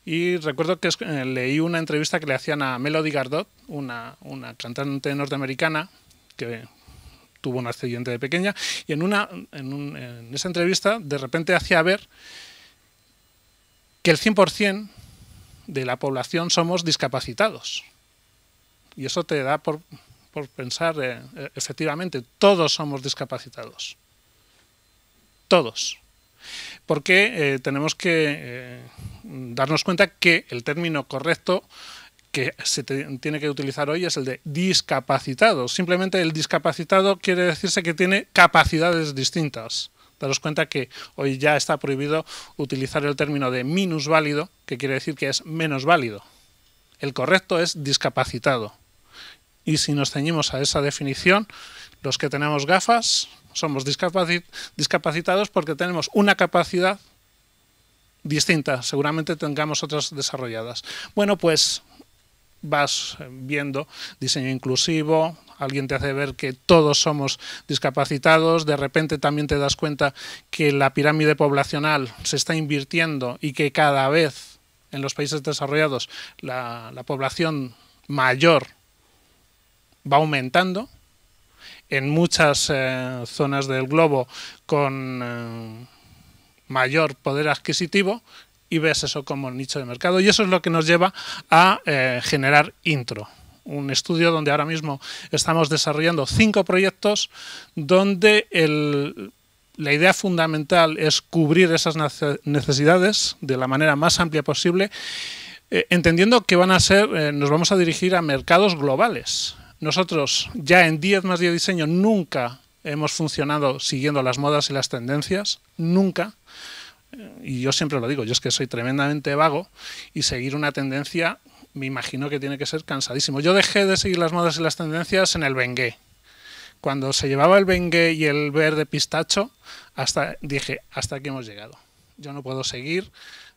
Y recuerdo que leí una entrevista que le hacían a Melody Gardot, una, una cantante norteamericana que tuvo un accidente de pequeña, y en, una, en, un, en esa entrevista de repente hacía ver que el 100% de la población somos discapacitados. Y eso te da por, pensar, eh, eh, efectivamente, todos somos discapacitados. Todos. Porque eh, tenemos que darnos cuenta que el término correcto que se tiene que utilizar hoy es el de discapacitado. Simplemente el discapacitado quiere decirse que tiene capacidades distintas. Daros cuenta que hoy ya está prohibido utilizar el término de minusválido, que quiere decir que es menos válido. El correcto es discapacitado. Y si nos ceñimos a esa definición, los que tenemos gafas somos discapacitados porque tenemos una capacidad distinta, seguramente tengamos otras desarrolladas. Bueno, pues vas viendo diseño inclusivo, alguien te hace ver que todos somos discapacitados, de repente también te das cuenta que la pirámide poblacional se está invirtiendo y que cada vez en los países desarrollados la, población mayor va aumentando, en muchas eh, zonas del globo con eh, mayor poder adquisitivo, y ves eso como nicho de mercado. Y eso es lo que nos lleva a eh, generar intro. Un estudio donde ahora mismo estamos desarrollando cinco proyectos donde la idea fundamental es cubrir esas necesidades de la manera más amplia posible, eh, entendiendo que van a ser, eh, nos vamos a dirigir a mercados globales. Nosotros ya en 10 más 10 diseño nunca hemos funcionado siguiendo las modas y las tendencias, nunca y yo siempre lo digo, yo es que soy tremendamente vago y seguir una tendencia me imagino que tiene que ser cansadísimo. Yo dejé de seguir las modas y las tendencias en el Bengué. Cuando se llevaba el Bengué y el verde pistacho, hasta dije, hasta aquí hemos llegado. Yo no puedo seguir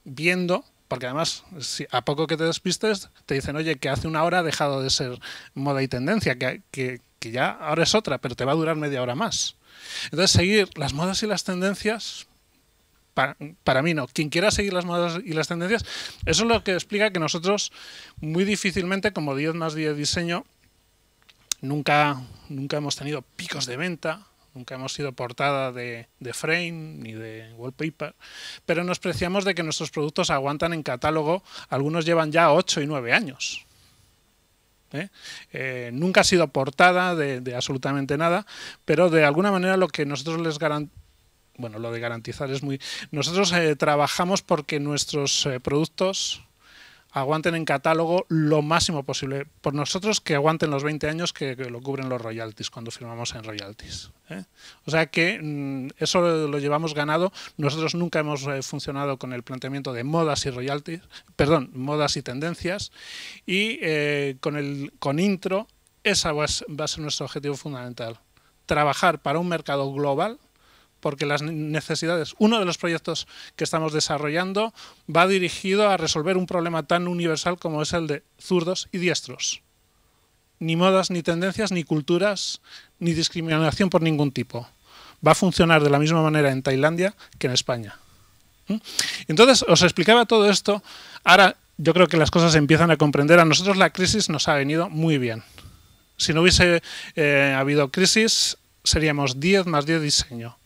viendo, porque además, a poco que te despistes, te dicen, oye, que hace una hora ha dejado de ser moda y tendencia, que, que ya ahora es otra, pero te va a durar media hora más. Entonces, seguir las modas y las tendencias para, mí no. Quien quiera seguir las modas y las tendencias, eso es lo que explica que nosotros muy difícilmente, como 10 más 10 diseño, nunca, nunca hemos tenido picos de venta, nunca hemos sido portada de, frame ni de wallpaper, pero nos preciamos de que nuestros productos aguantan en catálogo, algunos llevan ya 8 y 9 años. ¿eh? Eh, nunca ha sido portada de, de, absolutamente nada, pero de alguna manera lo que nosotros les garantizamos bueno, lo de garantizar es muy... Nosotros eh, trabajamos porque nuestros eh, productos aguanten en catálogo lo máximo posible. Por nosotros que aguanten los 20 años que, lo cubren los royalties cuando firmamos en royalties. ¿eh? O sea que mm, eso lo, llevamos ganado. Nosotros nunca hemos funcionado con el planteamiento de modas y royalties, perdón, modas y tendencias. Y con, el, con intro, esa va a ser nuestro objetivo fundamental. Trabajar para un mercado global porque las necesidades, uno de los proyectos que estamos desarrollando va dirigido a resolver un problema tan universal como es el de zurdos y diestros. Ni modas, ni tendencias, ni culturas, ni discriminación por ningún tipo. Va a funcionar de la misma manera en Tailandia que en España. ¿Mm? Entonces, os explicaba todo esto. Ahora yo creo que las cosas empiezan a comprender. A nosotros la crisis nos ha venido muy bien. Si no hubiese eh, habido crisis, seríamos 10 más 10 diseño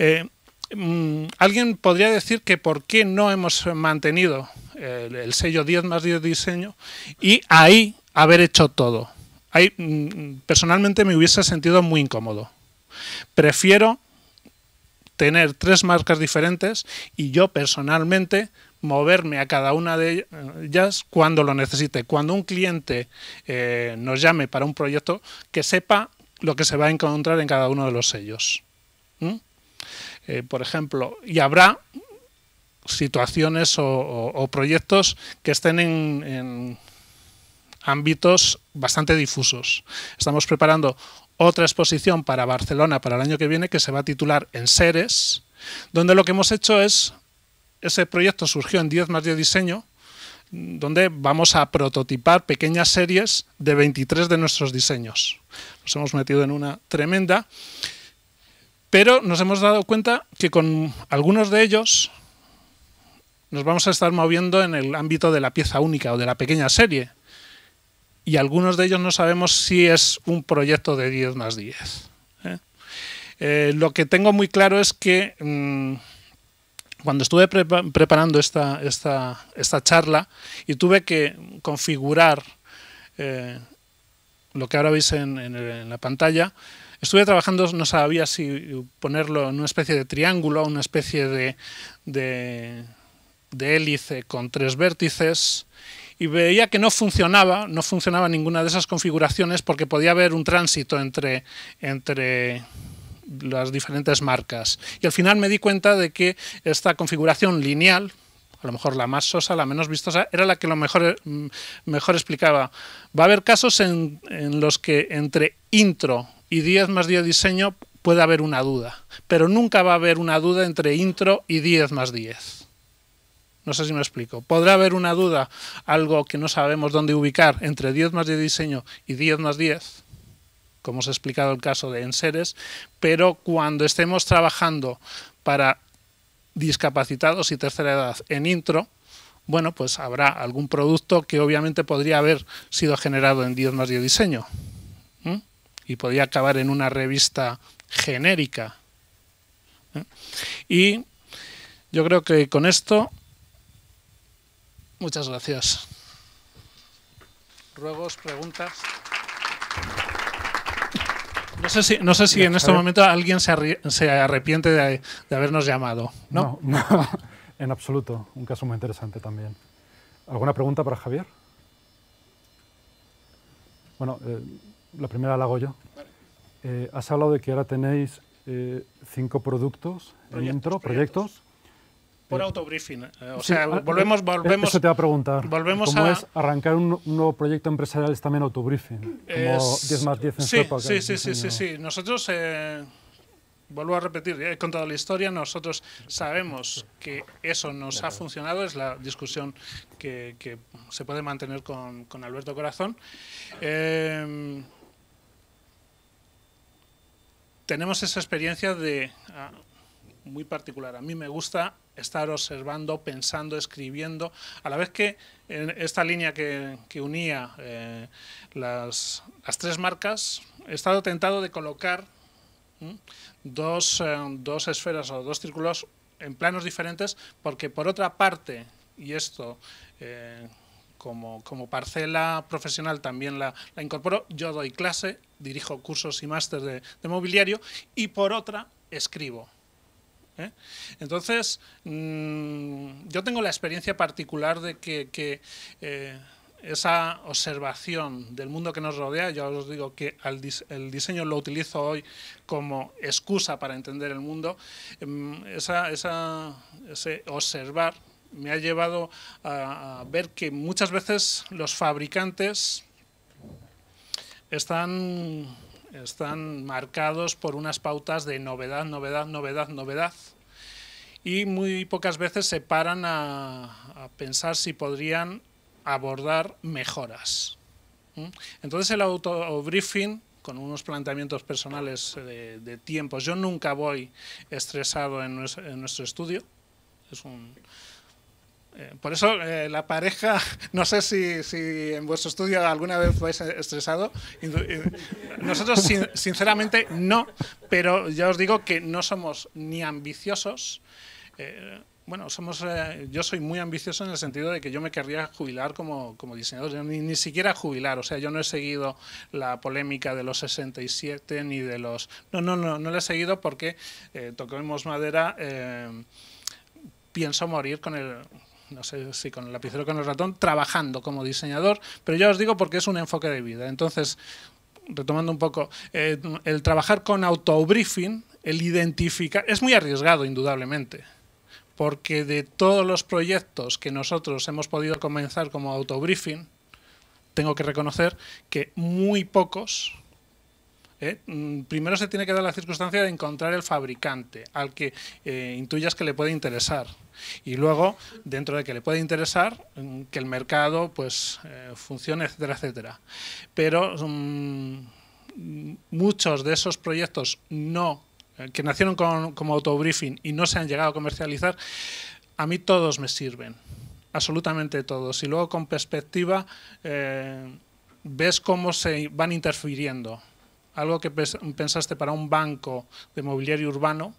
eh, mm, Alguien podría decir que por qué no hemos mantenido eh, el, sello 10 más 10 diseño y ahí haber hecho todo. Ahí, mm, personalmente me hubiese sentido muy incómodo. Prefiero tener tres marcas diferentes y yo personalmente moverme a cada una de ellas cuando lo necesite. Cuando un cliente eh, nos llame para un proyecto, que sepa lo que se va a encontrar en cada uno de los sellos. ¿Mm? Eh, por ejemplo, y habrá situaciones o, proyectos que estén en, en ámbitos bastante difusos. Estamos preparando otra exposición para Barcelona para el año que viene que se va a titular En Seres, donde lo que hemos hecho es, ese proyecto surgió en 10 más de diseño, donde vamos a prototipar pequeñas series de 23 de nuestros diseños. Nos hemos metido en una tremenda pero nos hemos dado cuenta que con algunos de ellos nos vamos a estar moviendo en el ámbito de la pieza única o de la pequeña serie. Y algunos de ellos no sabemos si es un proyecto de 10 más 10. ¿eh? Eh, lo que tengo muy claro es que mm, cuando estuve preparando esta, charla y tuve que configurar eh, lo que ahora veis en la pantalla, Estuve trabajando, no sabía si ponerlo en una especie de triángulo, una especie de, hélice con tres vértices y veía que no funcionaba, no funcionaba ninguna de esas configuraciones porque podía haber un tránsito entre, entre las diferentes marcas. Y al final me di cuenta de que esta configuración lineal, a lo mejor la más sosa, la menos vistosa, era la que lo mejor, mm, explicaba. Va a haber casos en los que entre intro y diez más 10 diseño puede haber una duda, pero nunca va a haber una duda entre intro y 10 más 10. No sé si me explico. Podrá haber una duda, algo que no sabemos dónde ubicar, entre 10 más 10 diseño y 10 más 10, como os he explicado el caso de Enseres, pero cuando estemos trabajando para discapacitados y tercera edad en intro, bueno, pues habrá algún producto que obviamente podría haber sido generado en 10 más 10 diseño. ¿Mm? y podía acabar en una revista genérica. ¿Eh? Y yo creo que con esto, muchas gracias. Ruegos, preguntas. No sé si, no sé si en este momento alguien se, arrepiente de, habernos llamado. ¿no? en absoluto. Un caso muy interesante también. ¿Alguna pregunta para Javier? Bueno, eh, la primera la hago yo. Eh, has hablado de que ahora tenéis eh, cinco productos proyectos, proyectos. Por eh, autobriefing. o sea, ah, volvemos, volvemos. Eso te va a preguntar. Volvemos ¿Cómo es arrancar un, nuevo proyecto empresarial es también autobriefing? Como 10 más 10 en sí, sí, sí, sí, sí, sí, Nosotros, vuelvo a repetir, he contado la historia, nosotros sabemos que eso nos ha funcionado, es la discusión que, se puede mantener con, con Alberto Corazón. Eh, tenemos esa experiencia de, ah, muy particular, a mí me gusta estar observando, pensando, escribiendo, a la vez que en esta línea que, unía eh, las, tres marcas, he estado tentado de colocar eh, dos, esferas o dos círculos en planos diferentes, porque por otra parte, y esto eh, como, parcela profesional también la, la, incorporo, yo doy clase dirijo cursos y máster de, mobiliario, y por otra escribo. ¿eh? Entonces, mm, yo tengo la experiencia particular de que, eh, esa observación del mundo que nos rodea, yo os digo que el diseño lo utilizo hoy como excusa para entender el mundo, em, ese observar me ha llevado a ver que muchas veces los fabricantes están, están marcados por unas pautas de novedad, novedad, novedad, novedad. Y muy pocas veces se paran a, pensar si podrían abordar mejoras. Entonces el auto-briefing con unos planteamientos personales eh, de, de, tiempos. Yo nunca voy estresado en, nuestro estudio. Es un, eh, por eso eh, la pareja, no sé si, en vuestro estudio alguna vez vais estresado. Eh, nosotros, sinceramente, no, pero ya os digo que no somos ni ambiciosos. bueno, somos, yo soy muy ambicioso en el sentido de que yo me querría jubilar como, como diseñador, ni, siquiera jubilar, o sea, yo no he seguido la polémica de los 67 ni de los... No, no, no, no la he seguido porque, tocamos toquemos madera, pienso morir con el, no sé si con el lapicero o con el ratón, trabajando como diseñador, pero ya os digo porque es un enfoque de vida. Entonces, retomando un poco, eh, el trabajar con autobriefing, el identificar, es muy arriesgado, indudablemente, porque de todos los proyectos que nosotros hemos podido comenzar como autobriefing, tengo que reconocer que muy pocos ¿eh? Mm, primero se tiene que dar la circunstancia de encontrar el fabricante al que eh, intuyas que le puede interesar. Y luego, dentro de que le puede interesar, mm, que el mercado pues eh, funcione, etcétera, etcétera. Pero mm, muchos de esos proyectos no que nacieron como autobriefing y no se han llegado a comercializar, a mí todos me sirven, absolutamente todos. Y luego con perspectiva ves cómo se van interfiriendo algo que pensaste para un banco de mobiliario urbano,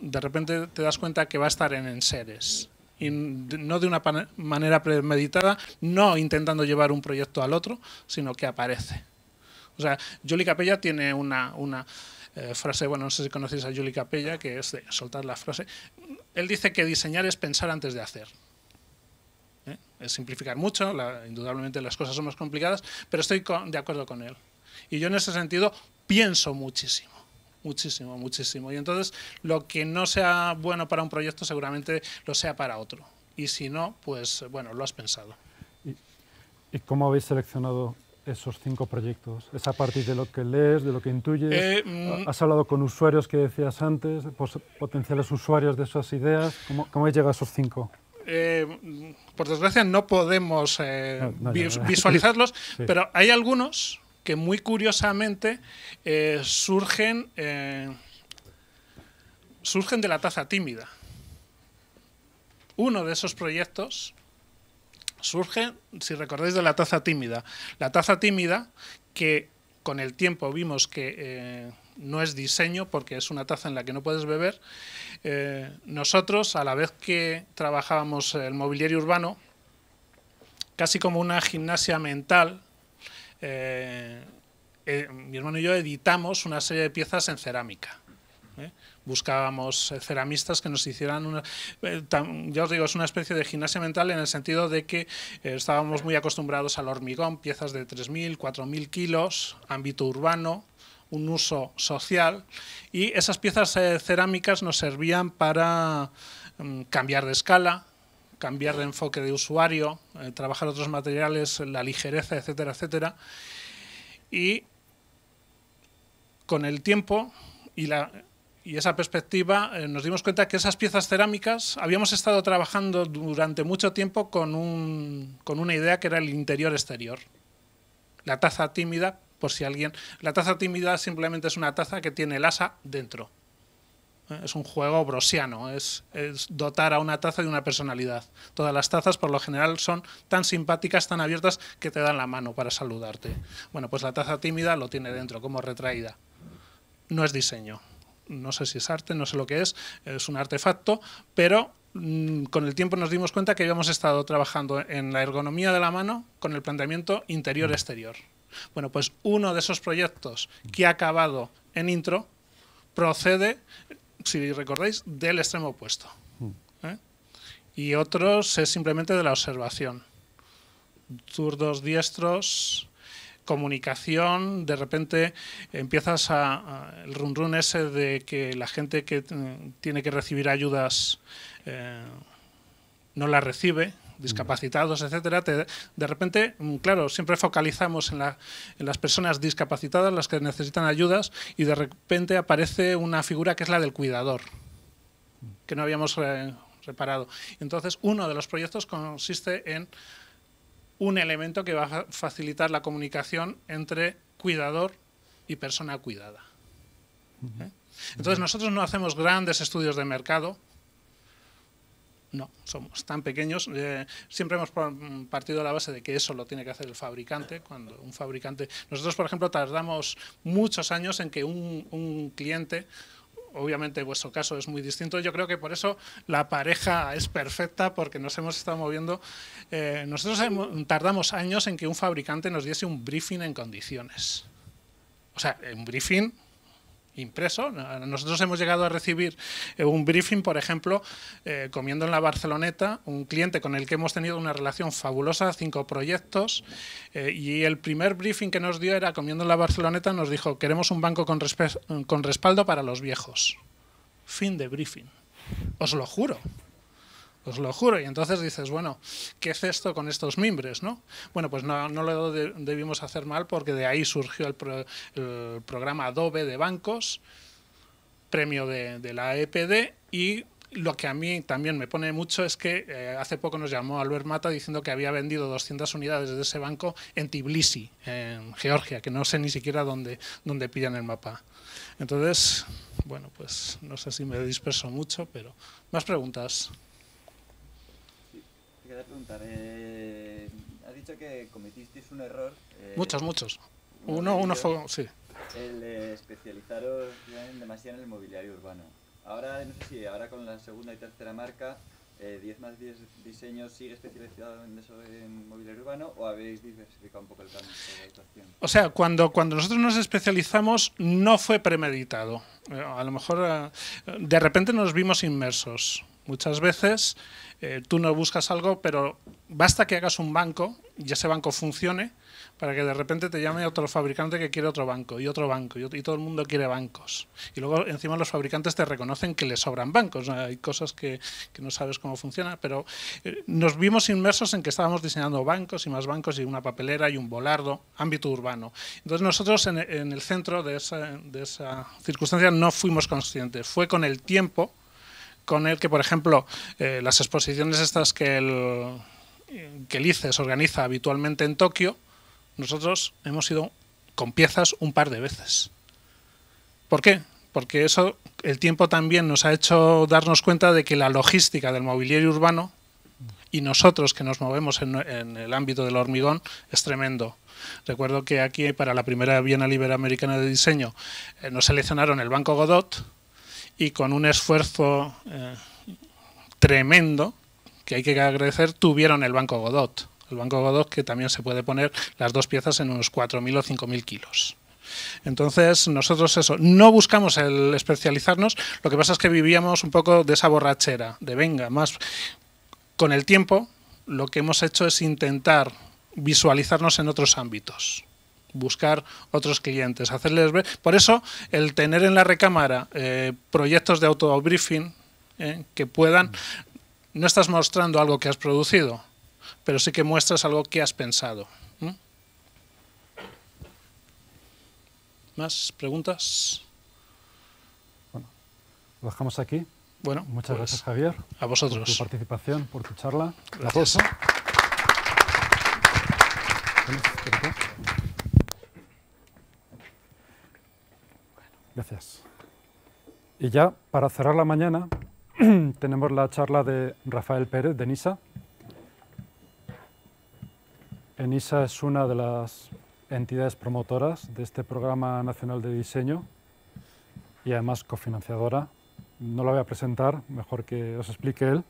de repente te das cuenta que va a estar en enseres. Y no de una manera premeditada, no intentando llevar un proyecto al otro, sino que aparece. O sea, Juli Capella tiene una, eh, frase, bueno, no sé si conocéis a Juli Capella, que es de soltar la frase. Él dice que diseñar es pensar antes de hacer. ¿Eh? Es simplificar mucho, indudablemente las cosas son más complicadas, pero estoy de acuerdo con él. Y yo en ese sentido pienso muchísimo muchísimo, muchísimo. Y entonces lo que no sea bueno para un proyecto seguramente lo sea para otro. Y si no, pues bueno, lo has pensado. ¿Y, cómo habéis seleccionado esos cinco proyectos? ¿Es a partir de lo que lees, de lo que intuyes? Eh, mm. ¿Has hablado con usuarios que decías antes, potenciales usuarios de esas ideas? ¿Cómo, cómo llegado a esos cinco? Eh, mm, por desgracia no podemos eh, visualizarlos, pero hay algunos que muy curiosamente eh, surgen, eh, surgen de la taza tímida. Uno de esos proyectos surge, si recordáis, de la taza tímida. La taza tímida que con el tiempo vimos que eh, no es diseño porque es una taza en la que no puedes beber. nosotros, a la vez que trabajábamos el mobiliario urbano, casi como una gimnasia mental, eh, eh, mi hermano y yo editamos una serie de piezas en cerámica. ¿eh? Buscábamos ceramistas que nos hicieran una... ya os digo, es una especie de gimnasia mental en el sentido de que estábamos muy acostumbrados al hormigón, piezas de 3.000, 4.000 kilos, ámbito urbano, un uso social, y esas piezas cerámicas nos servían para mm, cambiar de escala, cambiar de enfoque de usuario, eh, trabajar otros materiales, la ligereza, etcétera, etcétera. Y con el tiempo y, la, esa perspectiva eh, nos dimos cuenta que esas piezas cerámicas habíamos estado trabajando durante mucho tiempo con, con una idea que era el interior-exterior. La taza tímida, por si alguien... La taza tímida simplemente es una taza que tiene el asa dentro es un juego brosiano, es, dotar a una taza de una personalidad. Todas las tazas por lo general son tan simpáticas, tan abiertas, que te dan la mano para saludarte. Bueno, pues la taza tímida lo tiene dentro, como retraída. No es diseño. No sé si es arte, no sé lo que es, es un artefacto, pero mm, con el tiempo nos dimos cuenta que habíamos estado trabajando en la ergonomía de la mano con el planteamiento interior-exterior. Bueno, pues uno de esos proyectos que ha acabado en intro procede si recordáis, del extremo opuesto. Mm. ¿eh? Y otros es simplemente de la observación. Zurdos, diestros, comunicación, de repente empiezas a, el run ese de que la gente que mm, tiene que recibir ayudas eh, no la recibe, discapacitados, etcétera, de repente, mm, claro, siempre focalizamos en, las personas discapacitadas, las que necesitan ayudas, y de repente aparece una figura que es la del cuidador, que no habíamos reparado. Entonces, uno de los proyectos consiste en un elemento que va a facilitar la comunicación entre cuidador y persona cuidada. ¿eh? Entonces, nosotros no hacemos grandes estudios de mercado, no, somos tan pequeños. Eh, siempre hemos mm, partido a la base de que eso lo tiene que hacer el fabricante. Cuando un fabricante, nosotros por ejemplo tardamos muchos años en que un, cliente obviamente vuestro caso es muy distinto. Yo creo que por eso la pareja es perfecta porque nos hemos estado moviendo. Eh, nosotros tardamos años en que un fabricante nos diese un briefing en condiciones. O sea, un briefing impreso. Nosotros hemos llegado a recibir eh, un briefing, por ejemplo, eh, comiendo en la Barceloneta, un cliente con el que hemos tenido una relación fabulosa, cinco proyectos, eh, y el primer briefing que nos dio era comiendo en la Barceloneta, nos dijo, queremos un banco con, con respaldo para los viejos. Fin de briefing. Os lo juro os lo juro. Y entonces dices, bueno, ¿qué es esto con estos mimbres? ¿no? Bueno, pues no, lo debimos hacer mal porque de ahí surgió el, programa Adobe de bancos, premio de, la EPD y... Lo que a mí también me pone mucho es que eh, hace poco nos llamó Albert Mata diciendo que había vendido 200 unidades de ese banco en Tbilisi, en Georgia, que no sé ni siquiera dónde, dónde pillan el mapa. Entonces, bueno, pues no sé si me disperso mucho, pero más preguntas quería preguntar. Eh, has dicho que cometisteis un error. Eh, muchos, muchos. Uno, uno fue, sí. El especializaros demasiado en el mobiliario urbano. Ahora, no sé si ahora con la segunda y tercera marca, 10 eh, más 10 diseños sigue especializado en eso en mobiliario urbano o habéis diversificado un poco el cambio de situación? O sea, cuando, cuando nosotros nos especializamos no fue premeditado. A lo mejor de repente nos vimos inmersos. Muchas veces eh, tú no buscas algo, pero basta que hagas un banco y ese banco funcione para que de repente te llame otro fabricante que quiere otro banco y otro banco y, todo el mundo quiere bancos. Y luego encima los fabricantes te reconocen que le sobran bancos. Hay cosas que, no sabes cómo funciona, pero eh, nos vimos inmersos en que estábamos diseñando bancos y más bancos y una papelera y un volardo, ámbito urbano. Entonces nosotros en, el centro de esa circunstancia no fuimos conscientes. Fue con el tiempo con el que, por ejemplo, eh, las exposiciones estas que el, que ICES organiza habitualmente en Tokio, nosotros hemos ido con piezas un par de veces. ¿Por qué? Porque eso, el tiempo también nos ha hecho darnos cuenta de que la logística del mobiliario urbano y nosotros que nos movemos en, el ámbito del hormigón es tremendo. Recuerdo que aquí para la primera Bienal Iberoamericana de Diseño eh, nos seleccionaron el Banco Godot, y con un esfuerzo eh, tremendo que hay que agradecer, tuvieron el Banco Godot. El Banco Godot que también se puede poner las dos piezas en unos 4.000 o 5.000 kilos. Entonces, nosotros eso, no buscamos el especializarnos, lo que pasa es que vivíamos un poco de esa borrachera, de venga, más con el tiempo lo que hemos hecho es intentar visualizarnos en otros ámbitos buscar otros clientes, hacerles ver. Por eso, el tener en la recámara eh, proyectos de auto-briefing eh, que puedan. No estás mostrando algo que has producido, pero sí que muestras algo que has pensado. ¿Más preguntas? Bueno, lo dejamos aquí. Bueno, muchas pues, gracias, Javier. A vosotros. Por tu participación, por tu charla. gracias. Gracias. Y ya, para cerrar la mañana, tenemos la charla de Rafael Pérez, de NISA. ENISA es una de las entidades promotoras de este Programa Nacional de Diseño y además cofinanciadora. No la voy a presentar, mejor que os explique él.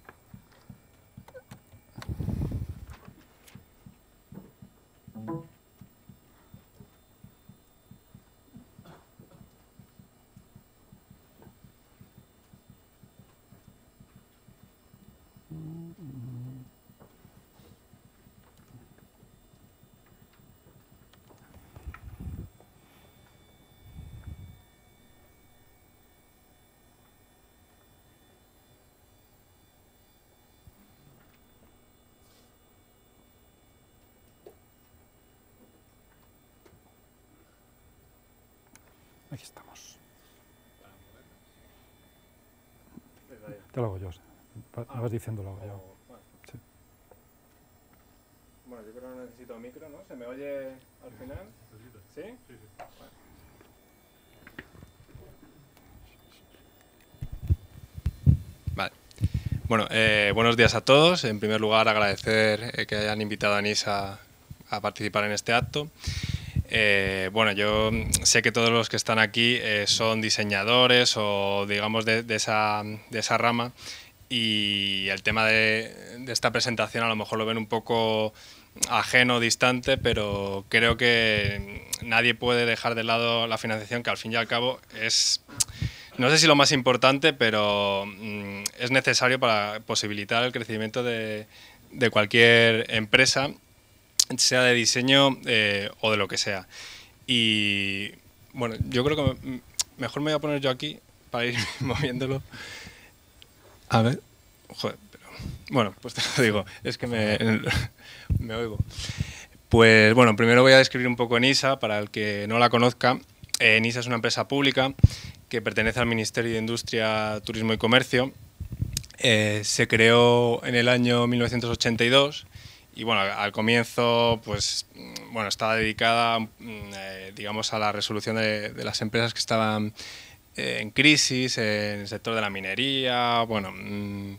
Aquí estamos. Te lo hago yo. Me ah. vas diciendo oh, yo. Bueno. yo creo que no necesito micro, ¿no? ¿Se me oye al final? ¿Sí? Sí, sí. Bueno. Bueno, eh, buenos días a todos. En primer lugar, agradecer eh, que hayan invitado a NISA a participar en este acto. Eh, bueno, yo sé que todos los que están aquí eh, son diseñadores o digamos de, esa, rama y el tema de, esta presentación a lo mejor lo ven un poco ajeno, distante, pero creo que nadie puede dejar de lado la financiación que al fin y al cabo es, no sé si lo más importante, pero mm, es necesario para posibilitar el crecimiento de cualquier empresa sea de diseño eh, o de lo que sea. Y bueno, yo creo que mejor me voy a poner yo aquí para ir moviéndolo. A ver, joder, bueno, pues te lo digo, es que me, me oigo. Pues bueno, primero voy a describir un poco ENISA, para el que no la conozca. ENISA eh, es una empresa pública que pertenece al Ministerio de Industria, Turismo y Comercio. Eh, se creó en el año 1982 y bueno, al comienzo, pues, mm, bueno, estaba dedicada, mm, eh, digamos, a la resolución de, las empresas que estaban eh, en crisis, en el sector de la minería, bueno... Mm,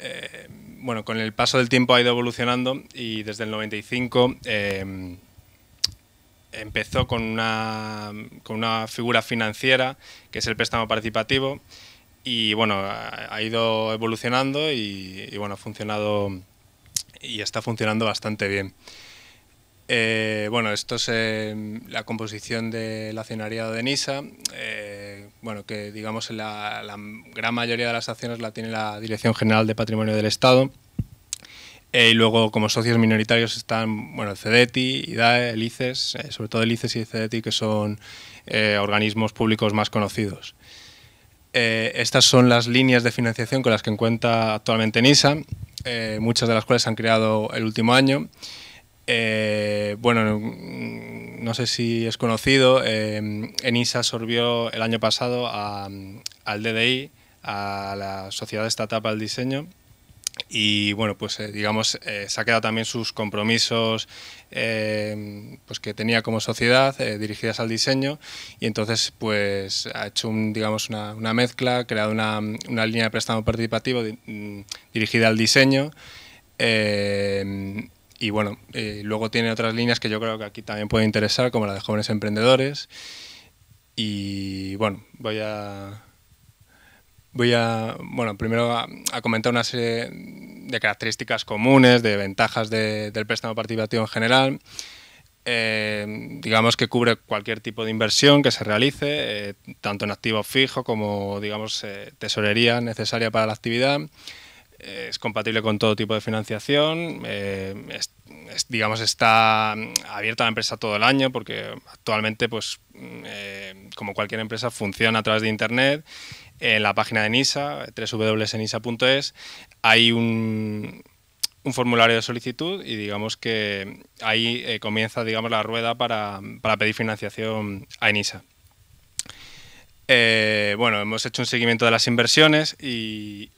eh, bueno, con el paso del tiempo ha ido evolucionando y desde el 95 empezó con una, con una figura financiera que es el préstamo participativo y bueno, ha, ido evolucionando y, bueno, ha funcionado y está funcionando bastante bien. Eh, bueno, esto es em, la composición del accionariado de Nisa, eh, bueno, que digamos la, la, gran mayoría de las acciones la tiene la Dirección General de Patrimonio del Estado. Eh, y luego como socios minoritarios están bueno, el CEDETI, IDAE, el ICES, sobre todo el ICES y el CEDETI que son organismos públicos más conocidos. estas son las líneas de financiación con las que cuenta actualmente NISA eh, muchas de las cuales se han creado el último año. Eh, bueno, mm, no sé si es conocido, eh, ENISA absorbió el año pasado mm, al DDI, a la Sociedad Estatal para del Diseño, y bueno, pues eh, digamos, eh, se ha quedado también sus compromisos eh, pues que tenía como sociedad dirigidas al diseño y entonces pues ha hecho digamos una, mezcla, ha creado una, línea de préstamo participativo mm, dirigida al diseño y bueno, luego tiene otras líneas que yo creo que aquí también puede interesar como la de jóvenes emprendedores y bueno, voy a voy a, bueno, primero a, comentar una serie de características comunes, de ventajas del préstamo participativo en general. Eh, digamos que cubre cualquier tipo de inversión que se realice, eh, tanto en activo fijo como, digamos, eh, tesorería necesaria para la actividad. Es compatible con todo tipo de financiación, digamos está abierta a la empresa todo el año porque actualmente pues mm, como cualquier empresa funciona a través de internet en la página de NISA, www.nisa.es, hay un, formulario de solicitud y digamos que ahí eh, comienza digamos, la rueda para, pedir financiación a NISA. Eh, bueno, hemos hecho un seguimiento de las inversiones y,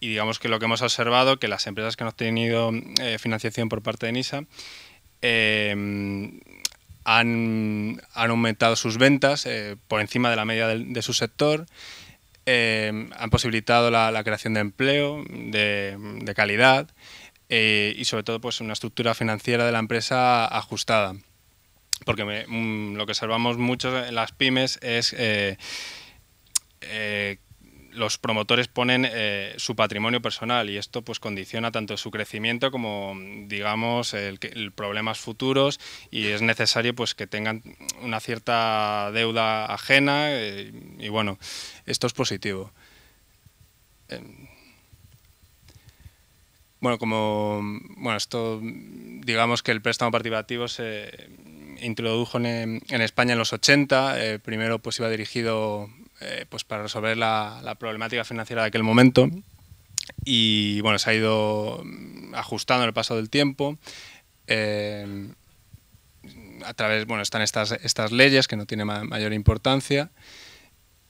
digamos que lo que hemos observado, que las empresas que han obtenido eh, financiación por parte de NISA em, han, aumentado sus ventas por encima de la media de su sector eh, han posibilitado la, creación de empleo, de, calidad eh, y sobre todo pues, una estructura financiera de la empresa ajustada. Porque mm, lo que observamos mucho en las pymes es... Eh, los promotores ponen eh, su patrimonio personal y esto pues condiciona tanto su crecimiento como digamos el, problemas futuros y es necesario pues que tengan una cierta deuda ajena eh, y bueno esto es positivo em, bueno como bueno esto digamos que el préstamo participativo se introdujo en, en España en los 80 eh, primero pues iba dirigido eh, pues para resolver la, problemática financiera de aquel momento. Y bueno, se ha ido mm, ajustando en el paso del tiempo. Eh, a través, bueno, están estas, estas leyes que no tienen mayor importancia.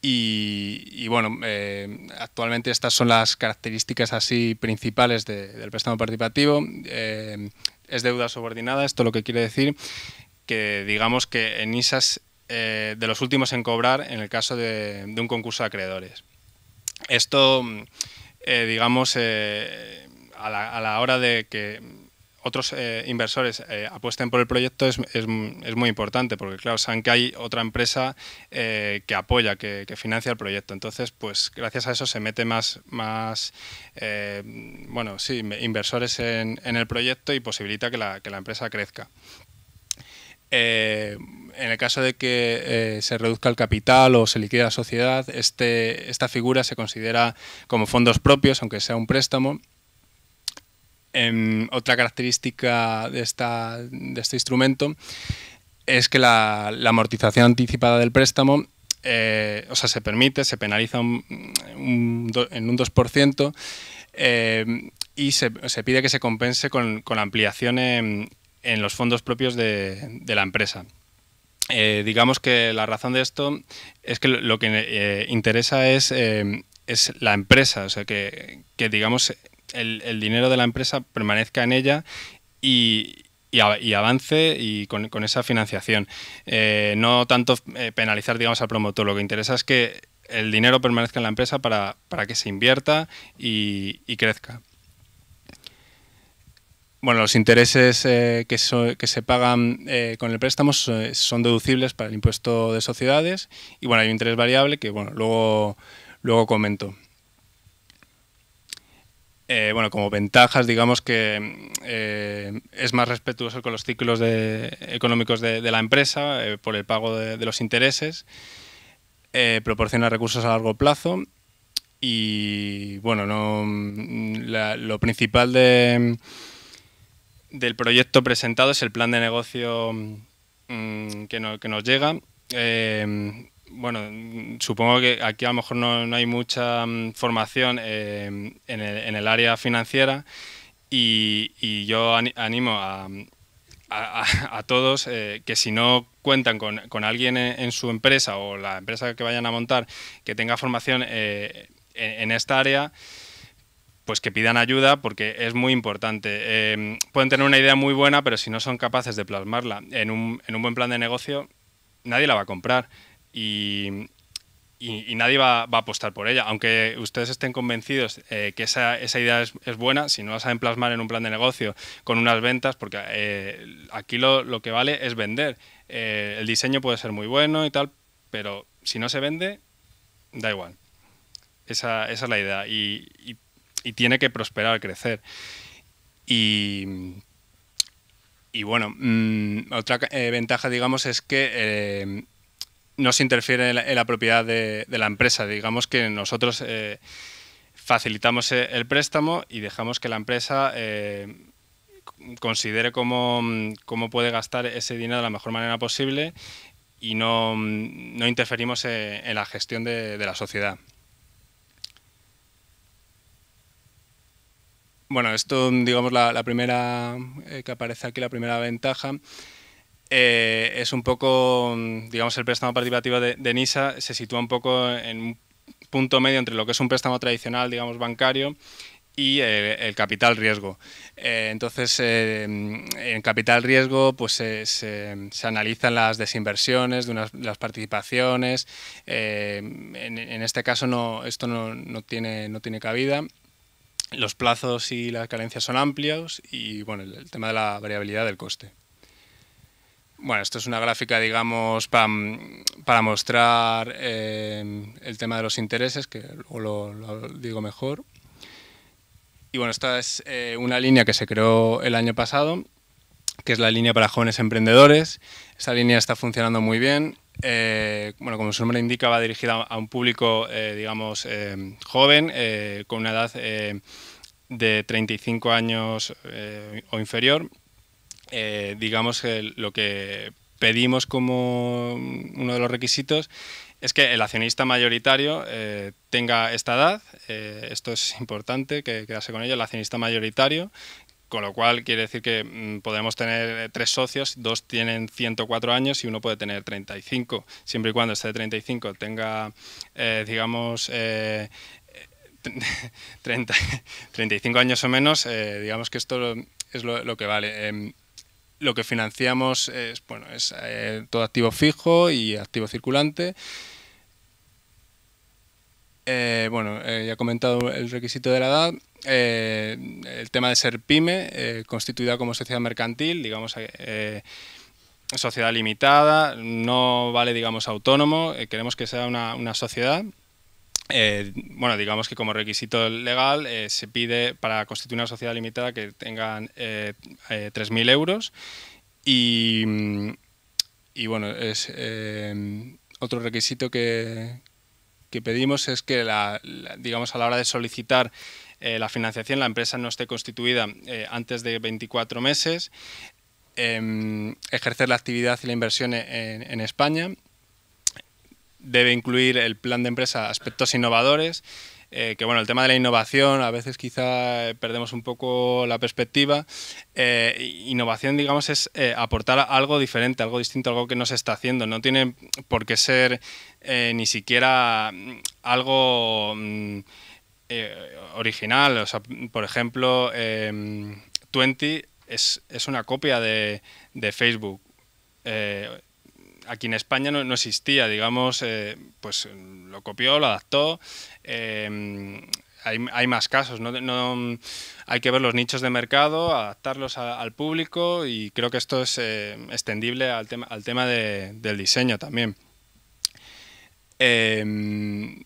Y, bueno, eh, actualmente estas son las características así principales del préstamo participativo. es deuda subordinada, esto lo que quiere decir que digamos que en ISAS eh, de los últimos en cobrar en el caso de, un concurso de acreedores. Esto, mm, eh, digamos, eh, a, la, hora de que otros inversores apuesten por el proyecto es, muy importante, porque claro, saben que hay otra empresa que apoya, que, financia el proyecto. Entonces, pues gracias a eso se mete más, más bueno, sí, inversores en, el proyecto y posibilita que la, que la empresa crezca. Eh, en el caso de que eh, se reduzca el capital o se liquide la sociedad, este, esta figura se considera como fondos propios, aunque sea un préstamo. Em, otra característica de, este instrumento es que la, amortización anticipada del préstamo eh, o sea, se permite, se penaliza en un 2% em, y se, pide que se compense con, la ampliación en, los fondos propios de la empresa. Eh, digamos que la razón de esto es que lo que eh, interesa es, eh, es, la empresa, o sea, que, digamos el, dinero de la empresa permanezca en ella y, avance y con, esa financiación. no tanto penalizar, digamos, al promotor, lo que interesa es que el dinero permanezca en la empresa para, que se invierta y crezca. Bueno, los intereses eh, que, que, se pagan eh, con el préstamo son, deducibles para el impuesto de sociedades y bueno, hay un interés variable que bueno, luego, luego comento. Eh, bueno, como ventajas, digamos que es más respetuoso con los ciclos económicos de, la empresa por el pago de, los intereses, proporciona recursos a largo plazo y, bueno, no, lo principal de del proyecto presentado es el plan de negocio mm, que, no, nos llega. Eh, bueno, mm, supongo que aquí a lo mejor no, hay mucha mm, formación eh, en, el, área financiera y, yo animo a, a, todos eh, que si no cuentan con, alguien en, su empresa o la empresa que vayan a montar que tenga formación en esta área, pues que pidan ayuda porque es muy importante. Em, pueden tener una idea muy buena, pero si no son capaces de plasmarla en un, en un buen plan de negocio, nadie la va a comprar y, y, nadie va, va, a apostar por ella. Aunque ustedes estén convencidos eh, que esa, esa idea es, es, buena, si no la saben plasmar en un plan de negocio con unas ventas, porque eh, aquí lo, lo, que vale es vender. Eh, el diseño puede ser muy bueno y tal, pero si no se vende, da igual. Esa, esa es la idea. y, y y tiene que prosperar, crecer. Y, bueno, mm, otra eh, ventaja, digamos, es que eh, no se interfiere en la, propiedad de, la empresa. Digamos que nosotros eh, facilitamos el préstamo y dejamos que la empresa considere cómo, puede gastar ese dinero de la mejor manera posible y no, interferimos en, la gestión de la sociedad. Bueno, esto, digamos, la, primera eh, que aparece aquí, la primera ventaja, eh, es un poco, digamos, el préstamo participativo de, NISA se sitúa un poco en un punto medio entre lo que es un préstamo tradicional, digamos, bancario y eh, el capital riesgo. entonces, en capital riesgo pues se, analizan las desinversiones de unas, las participaciones. En, este caso no, esto no, no, tiene, no tiene cabida los plazos y las carencias son amplios y bueno, el, tema de la variabilidad del coste. Bueno, esto es una gráfica, digamos, para, mm, para mostrar em, el tema de los intereses, que lo, digo mejor. Y bueno, esta es eh, una línea que se creó el año pasado, que es la línea para jóvenes emprendedores. Esta línea está funcionando muy bien eh, bueno, como su nombre indica, va dirigida a un público, eh, digamos, eh, joven, con una edad de 35 años o inferior. digamos que lo que pedimos como uno de los requisitos es que el accionista mayoritario tenga esta edad, esto es importante que quedarse con ello, el accionista mayoritario con lo cual quiere decir que mm, podemos tener eh, tres socios, dos tienen 104 años y uno puede tener 35, siempre y cuando este de 35 tenga, eh, digamos, 30, eh, 35 años o menos, digamos que esto es lo, que vale. Em, lo que financiamos es, bueno, es todo activo fijo y activo circulante. bueno, ya he comentado el requisito de la edad. Eh, el tema de ser pyme, eh, constituida como sociedad mercantil, digamos, eh, sociedad limitada, no vale, digamos, autónomo, queremos que sea una, sociedad. bueno, digamos que como requisito legal se pide para constituir una sociedad limitada que tengan 3.000 euros y, y bueno, es otro requisito que, que pedimos es que, la, digamos, a la hora de solicitar eh, la financiación, la empresa no esté constituida eh, antes de 24 meses, em, ejercer la actividad y la inversión e, en, España, debe incluir el plan de empresa aspectos innovadores, eh, que bueno, el tema de la innovación a veces quizá perdemos un poco la perspectiva. innovación, digamos, es aportar algo diferente, algo distinto, algo que no se está haciendo. No tiene por qué ser ni siquiera mm, algo... Mm, eh, original. O sea, por ejemplo, 20 em, es, una copia de, de Facebook. Eh, aquí en España no, existía, digamos, eh, pues lo copió, lo adaptó. Em, hay, más casos. ¿no? hay que ver los nichos de mercado, adaptarlos al público y creo que esto es extendible al tema, al tema del diseño también. Em,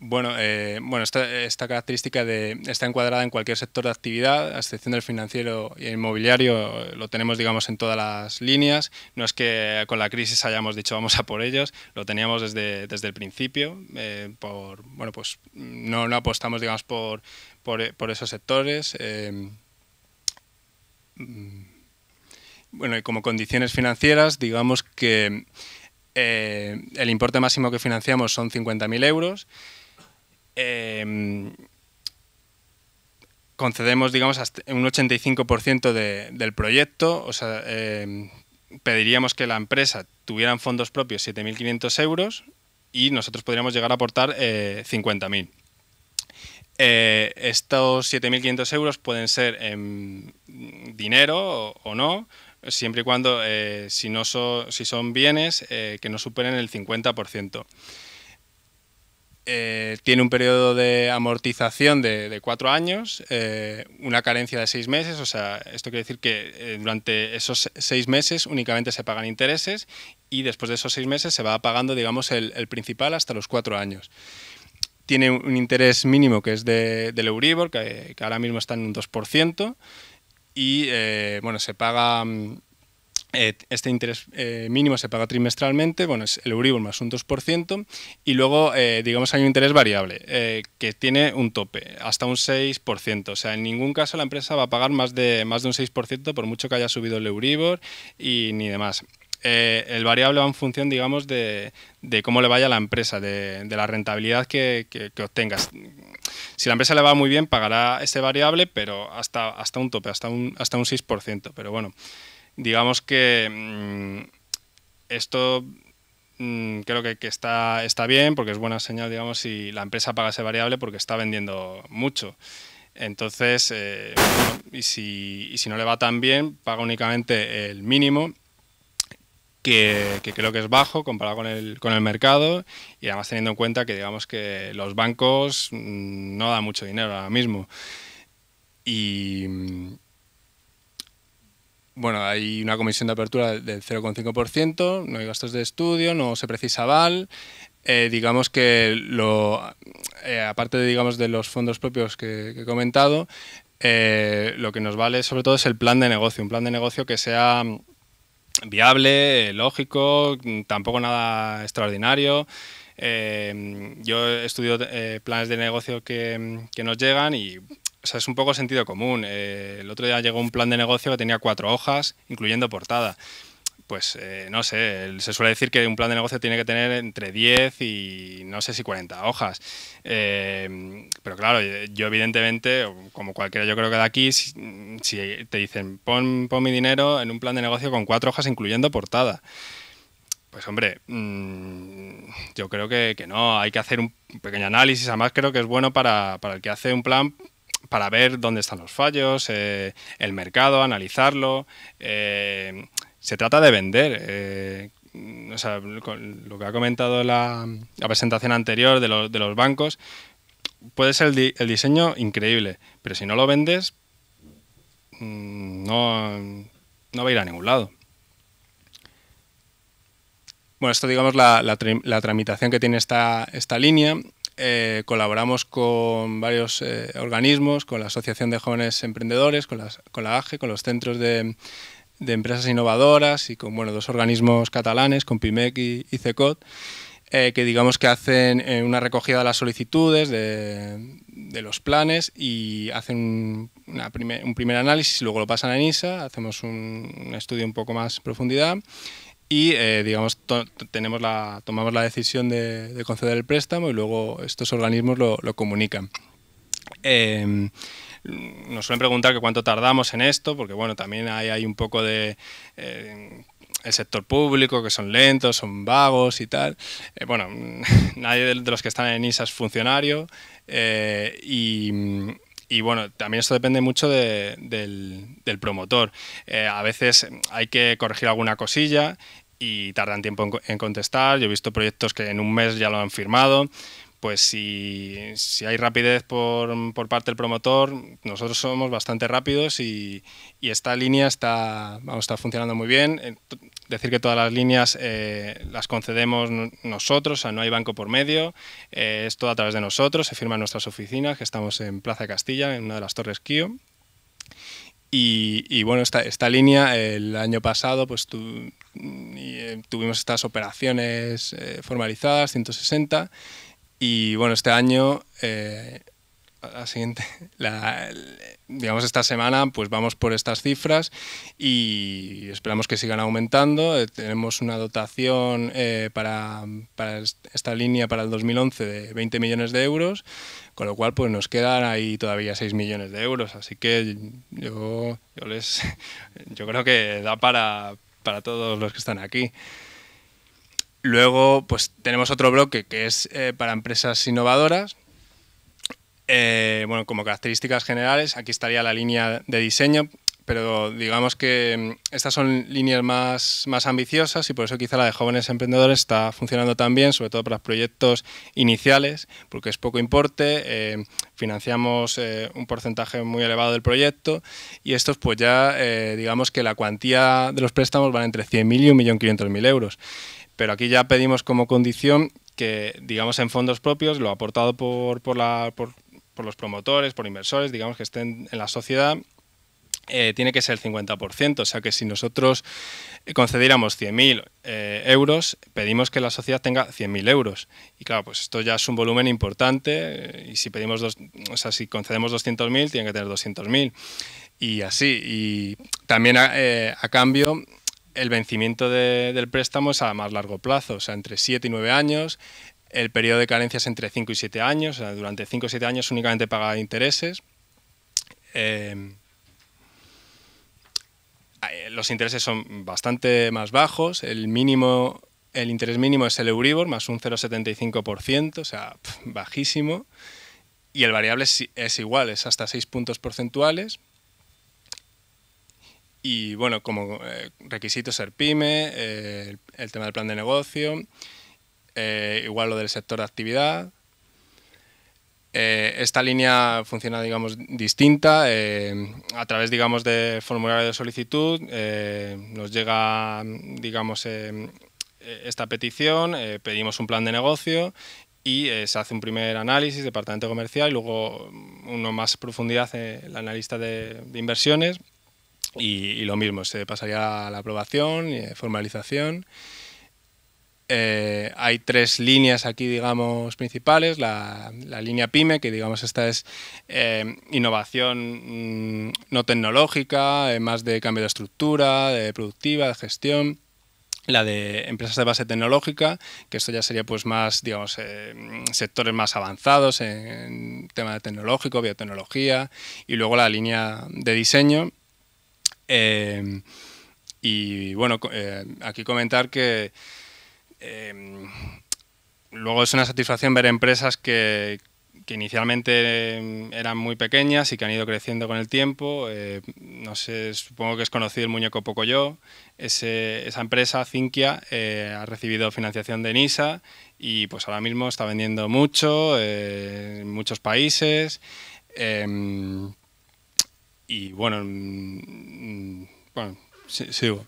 bueno, eh, bueno esta, característica de, está encuadrada en cualquier sector de actividad, a excepción del financiero y el inmobiliario, lo tenemos digamos en todas las líneas. No es que con la crisis hayamos dicho vamos a por ellos, lo teníamos desde, el principio. Eh, por, bueno, pues no, apostamos digamos por, por, esos sectores. Eh, mm, bueno, y como condiciones financieras, digamos que el importe máximo que financiamos son 50.000 euros Em, concedemos, digamos, un 85% del proyecto, o sea, em, pediríamos que la empresa tuviera fondos propios 7.500 euros y nosotros podríamos llegar a aportar 50.000. Eh, eh, estos 7.500 euros pueden ser en dinero o, no, siempre y cuando eh, si, no si son bienes que no superen el 50%. Eh, tiene un periodo de amortización de, cuatro años, eh, una carencia de seis meses, o sea, esto quiere decir que eh, durante esos seis meses únicamente se pagan intereses y después de esos seis meses se va pagando, digamos, el, principal hasta los cuatro años. Tiene un interés mínimo que es del Euribor, que, que, ahora mismo está en un 2%, y bueno, se paga mm, eh, este interés eh, mínimo se paga trimestralmente, bueno, es el Euribor más un 2%, y luego, eh, digamos, hay un interés variable que tiene un tope, hasta un 6%. O sea, en ningún caso la empresa va a pagar más de, más de un 6%, por mucho que haya subido el Euribor y ni demás. el variable va en función, digamos, de, de cómo le vaya a la empresa, de, la rentabilidad que, que, obtengas. Si la empresa le va muy bien, pagará ese variable, pero hasta, hasta un tope, hasta un, hasta un 6%. Pero bueno, digamos que mm, esto mm, creo que, está, está bien porque es buena señal, digamos, si la empresa paga ese variable porque está vendiendo mucho. Entonces, eh, y, si, no le va tan bien, paga únicamente el mínimo, que, creo que es bajo comparado con el, con el mercado, y además teniendo en cuenta que digamos que los bancos mm, no dan mucho dinero ahora mismo. Y, bueno, hay una comisión de apertura del 0,5%, no hay gastos de estudio, no se precisa aval. Eh, digamos que, lo, eh, aparte de, digamos, de los fondos propios que, he comentado, eh, lo que nos vale sobre todo es el plan de negocio, un plan de negocio que sea viable, lógico, tampoco nada extraordinario. yo estudio eh, planes de negocio que, que, nos llegan y o sea, es un poco sentido común. Eh, el otro día llegó un plan de negocio que tenía cuatro hojas, incluyendo portada. Pues eh, no sé, se suele decir que un plan de negocio tiene que tener entre 10 y no sé si 40 hojas. Eh, pero claro, yo evidentemente, como cualquiera yo creo que de aquí, si, te dicen pon, mi dinero en un plan de negocio con cuatro hojas, incluyendo portada. Pues hombre, mm, yo creo que, no, hay que hacer un pequeño análisis, además creo que es bueno para, para el que hace un plan para ver dónde están los fallos, eh, el mercado, analizarlo. Eh, se trata de vender. Eh, lo que ha comentado la, presentación anterior de, los bancos, puede ser el, diseño increíble, pero si no lo vendes, mm, no, va a ir a ningún lado. Bueno, esto digamos la, la tramitación que tiene esta, esta línea. Eh, colaboramos con varios eh, organismos, con la Asociación de Jóvenes Emprendedores, con, con la AGE, con los centros de, empresas innovadoras y con bueno, dos organismos catalanes, con PIMEC y, y eh, que digamos que hacen una recogida de las solicitudes, de, los planes y hacen un primer análisis, luego lo pasan a nisa hacemos un, un estudio un poco más en profundidad y eh, digamos tomamos la decisión de, conceder el préstamo y luego estos organismos lo, comunican. Em, nos suelen preguntar cuánto tardamos en esto, porque bueno, también hay, un poco de eh, el sector público, que son lentos, son vagos y tal. Eh, bueno, nadie de los que están en ISA es funcionario y, y bueno, también esto depende mucho del, promotor. Eh, a veces hay que corregir alguna cosilla y tardan tiempo en contestar. Yo he visto proyectos que en un mes ya lo han firmado pues si, hay rapidez por, parte del promotor, nosotros somos bastante rápidos y, esta línea está, vamos, está funcionando muy bien. Eh, decir que todas las líneas eh, las concedemos nosotros, o sea, no hay banco por medio, eh, es todo a través de nosotros, se firman nuestras oficinas, que estamos en Plaza Castilla, en una de las torres Kio. Y, bueno, esta, esta, línea el año pasado pues tuvimos estas operaciones formalizadas, 160, y bueno, este año, eh, la siguiente, digamos esta semana, pues vamos por estas cifras y esperamos que sigan aumentando. Eh, tenemos una dotación eh, para, esta línea para el 2011 de 20 millones de euros, con lo cual pues nos quedan ahí todavía 6 millones de euros. Así que yo, yo les, yo creo que da para, para todos los que están aquí. Luego, pues tenemos otro bloque que es eh, para empresas innovadoras. Eh, bueno, como características generales, aquí estaría la línea de diseño, pero digamos que mm, estas son líneas más, más ambiciosas y por eso quizá la de jóvenes emprendedores está funcionando también, sobre todo para proyectos iniciales, porque es poco importe, eh, financiamos un porcentaje muy elevado del proyecto y estos pues ya digamos que la cuantía de los préstamos van entre 100.000 y 1.500.000 euros pero aquí ya pedimos como condición que, digamos, en fondos propios, lo aportado por, los promotores, por inversores, digamos, que estén en la sociedad, eh, tiene que ser el 50%. O sea que si nosotros eh, concediéramos 100.000 eh, euros, pedimos que la sociedad tenga 100.000 euros. Y claro, pues esto ya es un volumen importante. y si pedimos, dos, o sea, si concedemos 200.000, tiene que tener 200.000. Y así. Y también a cambio el vencimiento del préstamo es a más largo plazo, o sea, entre 7 y 9 años. El periodo de carencia es entre 5 y 7 años. O sea, durante 5 o 7 años únicamente paga intereses. Eh, eh, los intereses son bastante más bajos. El mínimo, el interés mínimo es el Euribor, más un 0,75%, o sea, bajísimo. Y el variable es, es igual, es hasta 6 puntos porcentuales. Y bueno, como requisitos eh, requisito ser pyme, eh, el, tema del plan de negocio, eh, igual lo del sector de actividad. esta línea funciona, digamos, distinta. a través, digamos, de formulario de solicitud nos llega, digamos, esta petición, pedimos un plan de negocio y se hace un primer análisis, departamento comercial, y luego uno más profundidad, en el analista de, inversiones, y, lo mismo, se pasaría a la aprobación, y formalización. Eh, hay tres líneas aquí, digamos, principales. La, línea PyME, que digamos esta es eh, innovación mm, no tecnológica, eh, más de cambio de estructura, de productiva, de gestión la de empresas de base tecnológica, que esto ya sería pues más, digamos, sectores más avanzados en, en tema de tecnológico, biotecnología, y luego la línea de diseño, Em, y bueno, eh, aquí comentar que em, luego es una satisfacción ver empresas que, inicialmente em, eran muy pequeñas y que han ido creciendo con el tiempo. Eh, no sé, supongo que es conocido el muñeco Pocoyo. Ese, esa empresa, Cinquia, eh, ha recibido financiación de NISA y pues ahora mismo está vendiendo mucho en muchos países y bueno, mm, mm, bueno, sigo.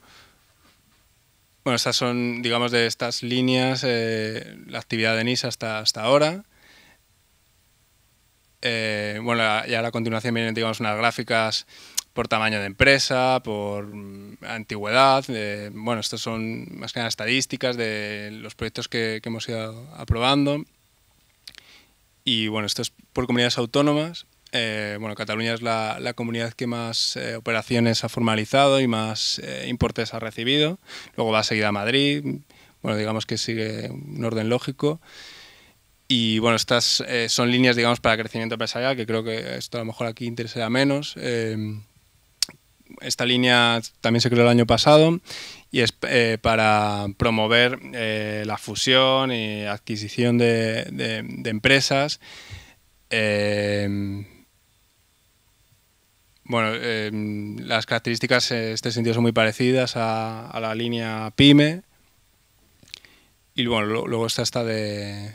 Bueno, estas son, digamos, de estas líneas, eh, la actividad de NISA hasta, hasta ahora. Eh, bueno, ya a la continuación vienen, digamos, unas gráficas por tamaño de empresa, por mm, antigüedad. bueno, estas son más que nada estadísticas de los proyectos que, que, hemos ido aprobando. Y bueno, esto es por comunidades autónomas. Eh, bueno, Cataluña es la, comunidad que más eh, operaciones ha formalizado y más eh, importes ha recibido. Luego va a seguir a Madrid. Bueno, digamos que sigue un orden lógico. Y bueno, estas son líneas, digamos, para crecimiento empresarial, que creo que esto a lo mejor aquí interesará menos. esta línea también se creó el año pasado y es para promover la fusión y adquisición de, empresas. Eh, bueno, em, las características eh, en este sentido son muy parecidas a, la línea PyME. Y bueno, luego está esta de,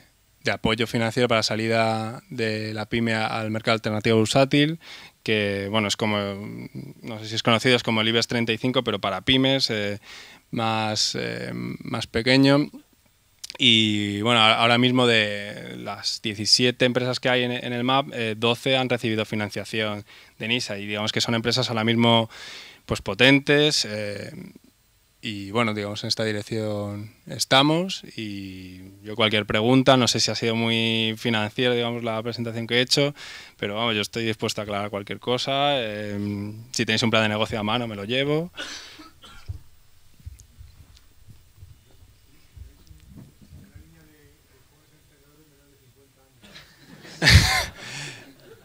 apoyo financiero para la salida de la PyME al mercado alternativo usátil, que bueno, es como, no sé si es conocido, es como el IBEX 35, pero para pymes, eh, em, más, pequeño. Y bueno, ahora mismo de las 17 empresas que hay en, el MAP, 12 eh, han recibido financiación de Nisa y digamos que son empresas ahora mismo pues potentes eh, y bueno, digamos en esta dirección estamos y yo cualquier pregunta, no sé si ha sido muy financiera digamos la presentación que he hecho, pero vamos, yo estoy dispuesto a aclarar cualquier cosa, em, si tenéis un plan de negocio a mano me lo llevo.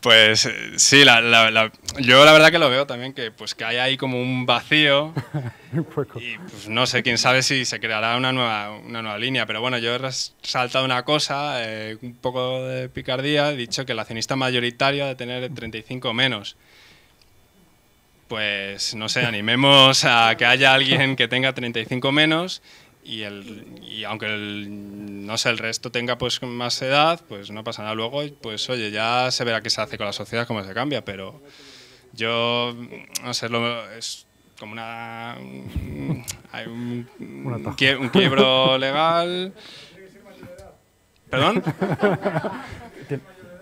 Pues eh, sí, yo la verdad que lo veo también, que, pues, que hay ahí como un vacío y pues, no sé, quién sabe si se creará una nueva, una nueva línea, pero bueno, yo he resaltado una cosa, eh, un poco de picardía, he dicho que el accionista mayoritario ha de tener 35 menos. Pues no sé, animemos a que haya alguien que tenga 35 menos y, el, y aunque el, no sé, el resto tenga pues más edad, pues no pasa nada. Luego, pues oye, ya se verá qué se hace con la sociedad, cómo se cambia, pero yo, no sé, es como una... Hay un, un, quiebro legal... ¿Perdón?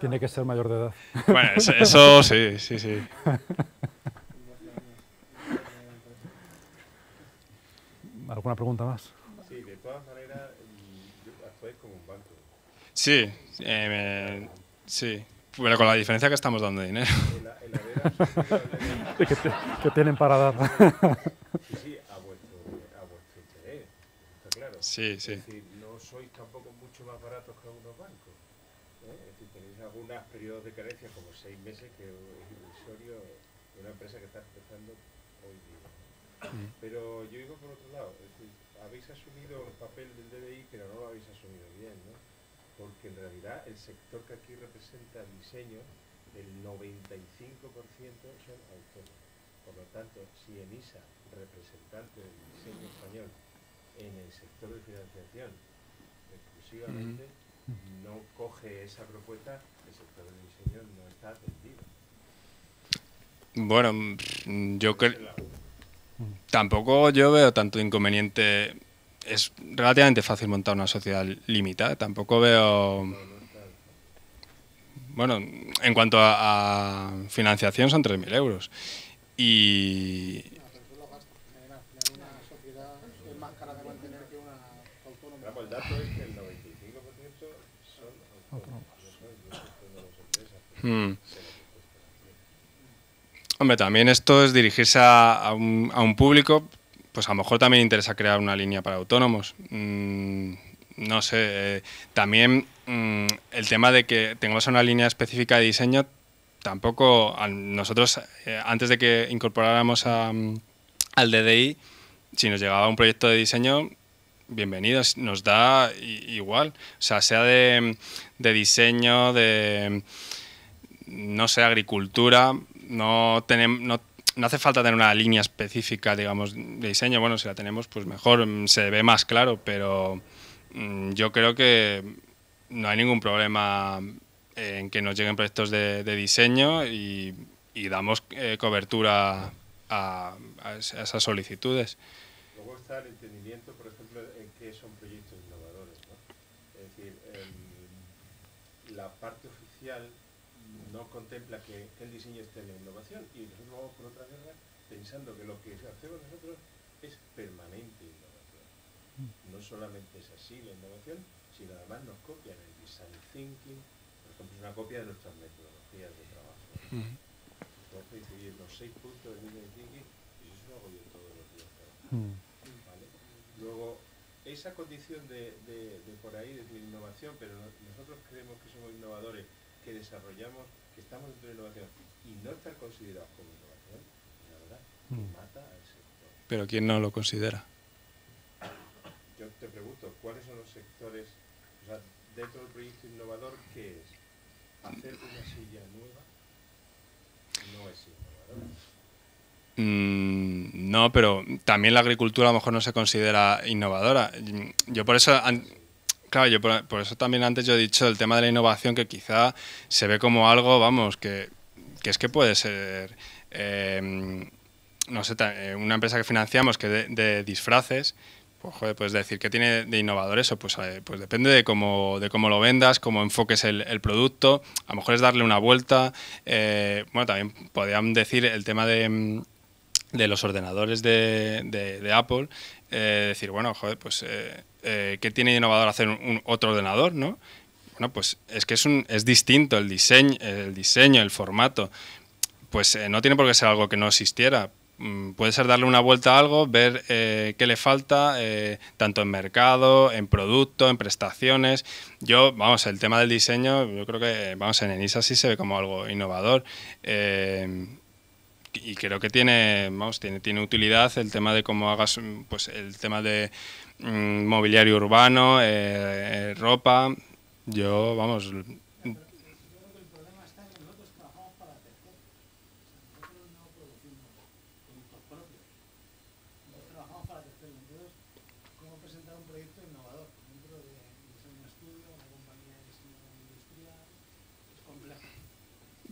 Tiene que ser mayor de edad. Bueno, eso, eso sí, sí, sí. ¿Alguna pregunta más? Sí, eh, sí. Pero con la diferencia que estamos dando de dinero. que, te, que, tienen para dar. sí, sí, a vuestro, a interés. Está claro. Sí, sí. Es decir, no sois tampoco mucho más baratos que algunos bancos. ¿eh? Es decir, tenéis algunos periodos de carencia, como seis meses, que es ilusorio de una empresa que está empezando hoy día. Mm. Pero yo digo por otro que en realidad el sector que aquí representa el diseño, el 95% son autónomos. Por lo tanto, si ENISA, representante del diseño español en el sector de financiación, exclusivamente no coge esa propuesta, el sector del diseño no está atendido. Bueno, yo creo... Tampoco yo veo tanto inconveniente es relativamente fácil montar una sociedad limitada. Tampoco veo... Bueno, en cuanto a, financiación son 3.000 euros. Y... Hmm. Hombre, también esto es dirigirse a, a un público pues a lo mejor también interesa crear una línea para autónomos. Mm, no sé, eh, también mm, el tema de que tengamos una línea específica de diseño, tampoco nosotros, eh, antes de que incorporáramos a, mm, al DDI, si nos llegaba un proyecto de diseño, bienvenidos, nos da igual. O sea, sea de, diseño, de, no sé, agricultura, no, tenemos, no hace falta tener una línea específica, digamos, de diseño. Bueno, si la tenemos, pues mejor, mm, se ve más claro, pero mm, yo creo que no hay ningún problema eh, en que nos lleguen proyectos de, diseño y, damos eh, cobertura a, esas solicitudes. Luego está el entendimiento, por ejemplo, en qué son proyectos innovadores. Es decir, em, la parte oficial no contempla que el diseño esté pensando que lo que hacemos nosotros es permanente innovación. Mm. No solamente es así la innovación, sino además nos copian el design thinking, por ejemplo, es una copia de nuestras metodologías de trabajo. Mm. Entonces, y los seis puntos del design thinking, y eso lo hago yo todos los días. Mm. Luego, esa condición de, por ahí, de innovación, pero nosotros creemos que somos innovadores, que desarrollamos, que estamos dentro de innovación, y no estar considerados como innovadores pero ¿quién no lo considera? Yo te pregunto, ¿cuáles son los sectores, o sea, dentro del proyecto innovador, qué es? ¿Hacer una silla nueva? No es innovador. Mm, no, pero también la agricultura a lo mejor no se considera innovadora. Mm, yo por eso... Claro, yo por, eso también antes yo he dicho el tema de la innovación que quizá se ve como algo, vamos, que, que es que puede ser eh, no sé, eh, una empresa que financiamos que de, de disfraces, pues joder, puedes decir ¿qué tiene de innovador eso, pues, eh, pues, depende de cómo, de cómo lo vendas, cómo enfoques el, producto, a lo mejor es darle una vuelta, eh, bueno, también podrían decir el tema de, mm, los ordenadores de, Apple, decir, bueno, joder, pues, ¿qué tiene de innovador hacer un, otro ordenador, no? Bueno, pues es que es, un, es distinto el diseño, el diseño, el formato, pues no tiene por qué ser algo que no existiera. Mm, puede ser darle una vuelta a algo, ver eh, qué le falta, eh, tanto en mercado, en producto, en prestaciones. Yo, vamos, el tema del diseño, yo creo que, vamos, en Enisa sí se ve como algo innovador. Eh, y creo que tiene, vamos, tiene, tiene utilidad el tema de cómo hagas, pues el tema de mm, mobiliario urbano, ropa. Yo, vamos,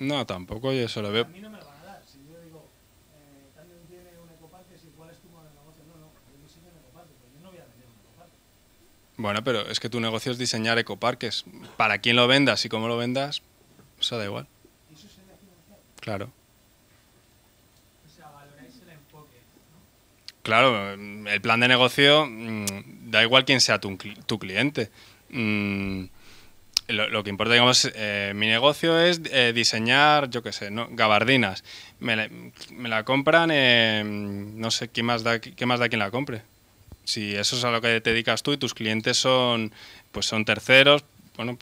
No, tampoco yo eso lo veo. A mí no me lo van a dar. Si yo digo, también eh, tiene un ecoparque, si cuál es tu modelo de negocio, no, no, yo diseño un ecoparque, pero yo no voy a vender un ecoparque. Bueno, pero es que tu negocio es diseñar ecoparques. Para quién lo vendas y cómo lo vendas, eso da igual. ¿Y eso sería financiado? Claro. O sea, valoráis el enfoque, ¿no? Claro, el plan de negocio mm, da igual quién sea tu, cliente. Mm, lo, que importa, digamos, eh, mi negocio es eh, diseñar, yo qué sé, ¿no? gabardinas. Me la, compran, no sé, ¿qué más, da, ¿qué más da quien la compre? Si eso es a lo que te dedicas tú y tus clientes son, pues son terceros, bueno,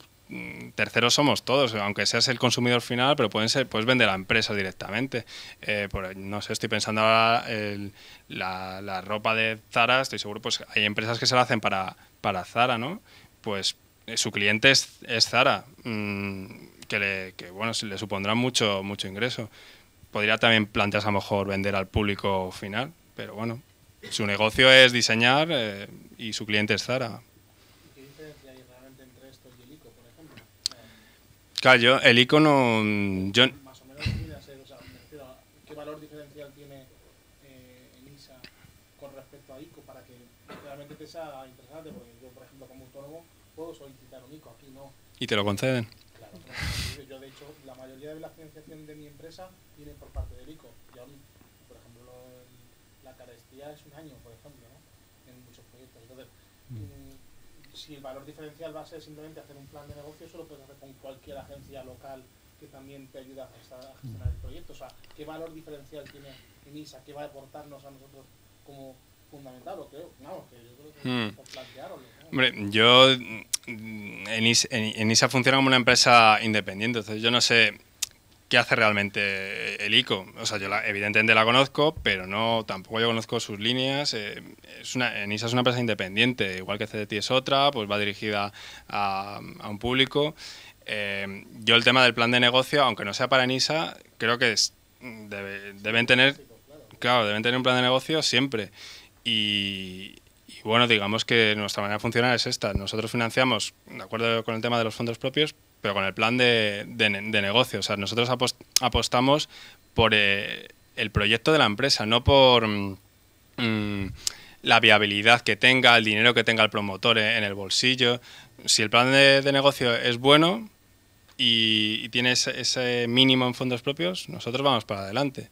terceros somos todos, aunque seas el consumidor final, pero pueden ser, puedes vender a empresa directamente. Eh, no sé, estoy pensando ahora la, la, ropa de Zara, estoy seguro, pues hay empresas que se la hacen para, para Zara, ¿no? Pues su cliente es, Zara, mm, que, le, que, le supondrá mucho, mucho ingreso. Podría también plantearse a lo mejor vender al público final, pero bueno, su negocio es diseñar eh, y su cliente es Zara. ¿Qué hay y el por ejemplo? Claro, el ICO mm, Y te lo conceden. Claro, yo, de hecho, la mayoría de la financiación de mi empresa viene por parte del ICO. Yo, por ejemplo, la carestía es un año, por ejemplo, ¿no? en muchos proyectos. Entonces, mm, si el valor diferencial va a ser simplemente hacer un plan de negocio, eso lo puedes hacer con cualquier agencia local que también te ayuda a gestionar, a el proyecto. O sea, ¿qué valor diferencial tiene ENISA? ¿Qué va a aportarnos a nosotros como fundamental, que yo creo que hmm. Hombre, yo. Mm, en, ISA, funciona como una empresa independiente, entonces yo no sé qué hace realmente el ICO. O sea, yo evidentemente la conozco, pero no tampoco yo conozco sus líneas. Eh, es una, ENISA es una empresa independiente, igual que CDT es otra, pues va dirigida a, un público. Eh, yo el tema del plan de negocio, aunque no sea para ENISA, creo que mm, deben tener... Claro, deben tener un plan de negocio siempre. Y, bueno, digamos que nuestra manera de funcionar es esta. Nosotros financiamos, de acuerdo con el tema de los fondos propios, pero con el plan de, de, negocio. O sea, nosotros apostamos por eh, el proyecto de la empresa, no por mm, la viabilidad que tenga, el dinero que tenga el promotor e-, en, el bolsillo. Si el plan de, negocio es bueno y, tiene ese mínimo en fondos propios, nosotros vamos para adelante.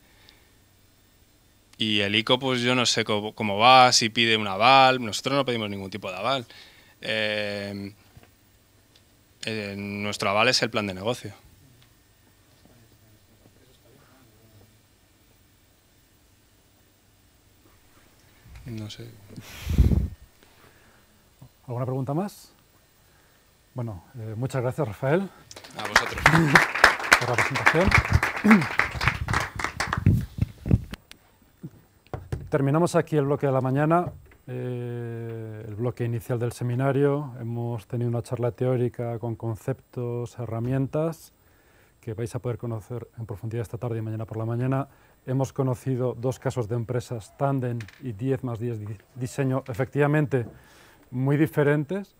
Y el ICO, pues yo no sé cómo, va, si pide un aval. Nosotros no pedimos ningún tipo de aval. Eh, eh, nuestro aval es el plan de negocio. No sé. ¿Alguna pregunta más? Bueno, eh, muchas gracias, Rafael. A vosotros. Por la presentación. Terminamos aquí el bloque de la mañana, eh, el bloque inicial del seminario. Hemos tenido una charla teórica con conceptos, herramientas que vais a poder conocer en profundidad esta tarde y mañana por la mañana. Hemos conocido dos casos de empresas, Tandem y 10 más 10 Diseño, efectivamente muy diferentes,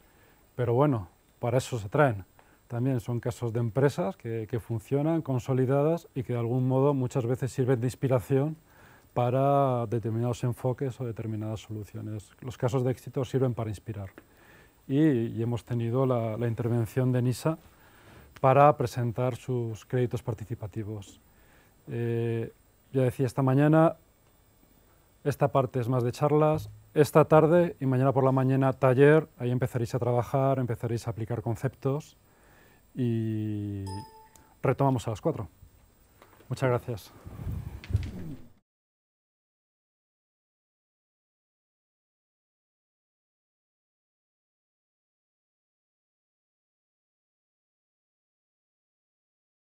pero bueno, para eso se traen. También son casos de empresas que funcionan, consolidadas y que de algún modo muchas veces sirven de inspiración para determinados enfoques o determinadas soluciones. Los casos de éxito sirven para inspirar. Y, hemos tenido la, intervención de NISA para presentar sus créditos participativos. Eh, ya decía, esta mañana esta parte es más de charlas, esta tarde y mañana por la mañana taller, ahí empezaréis a trabajar, empezaréis a aplicar conceptos y retomamos a las cuatro. Muchas gracias.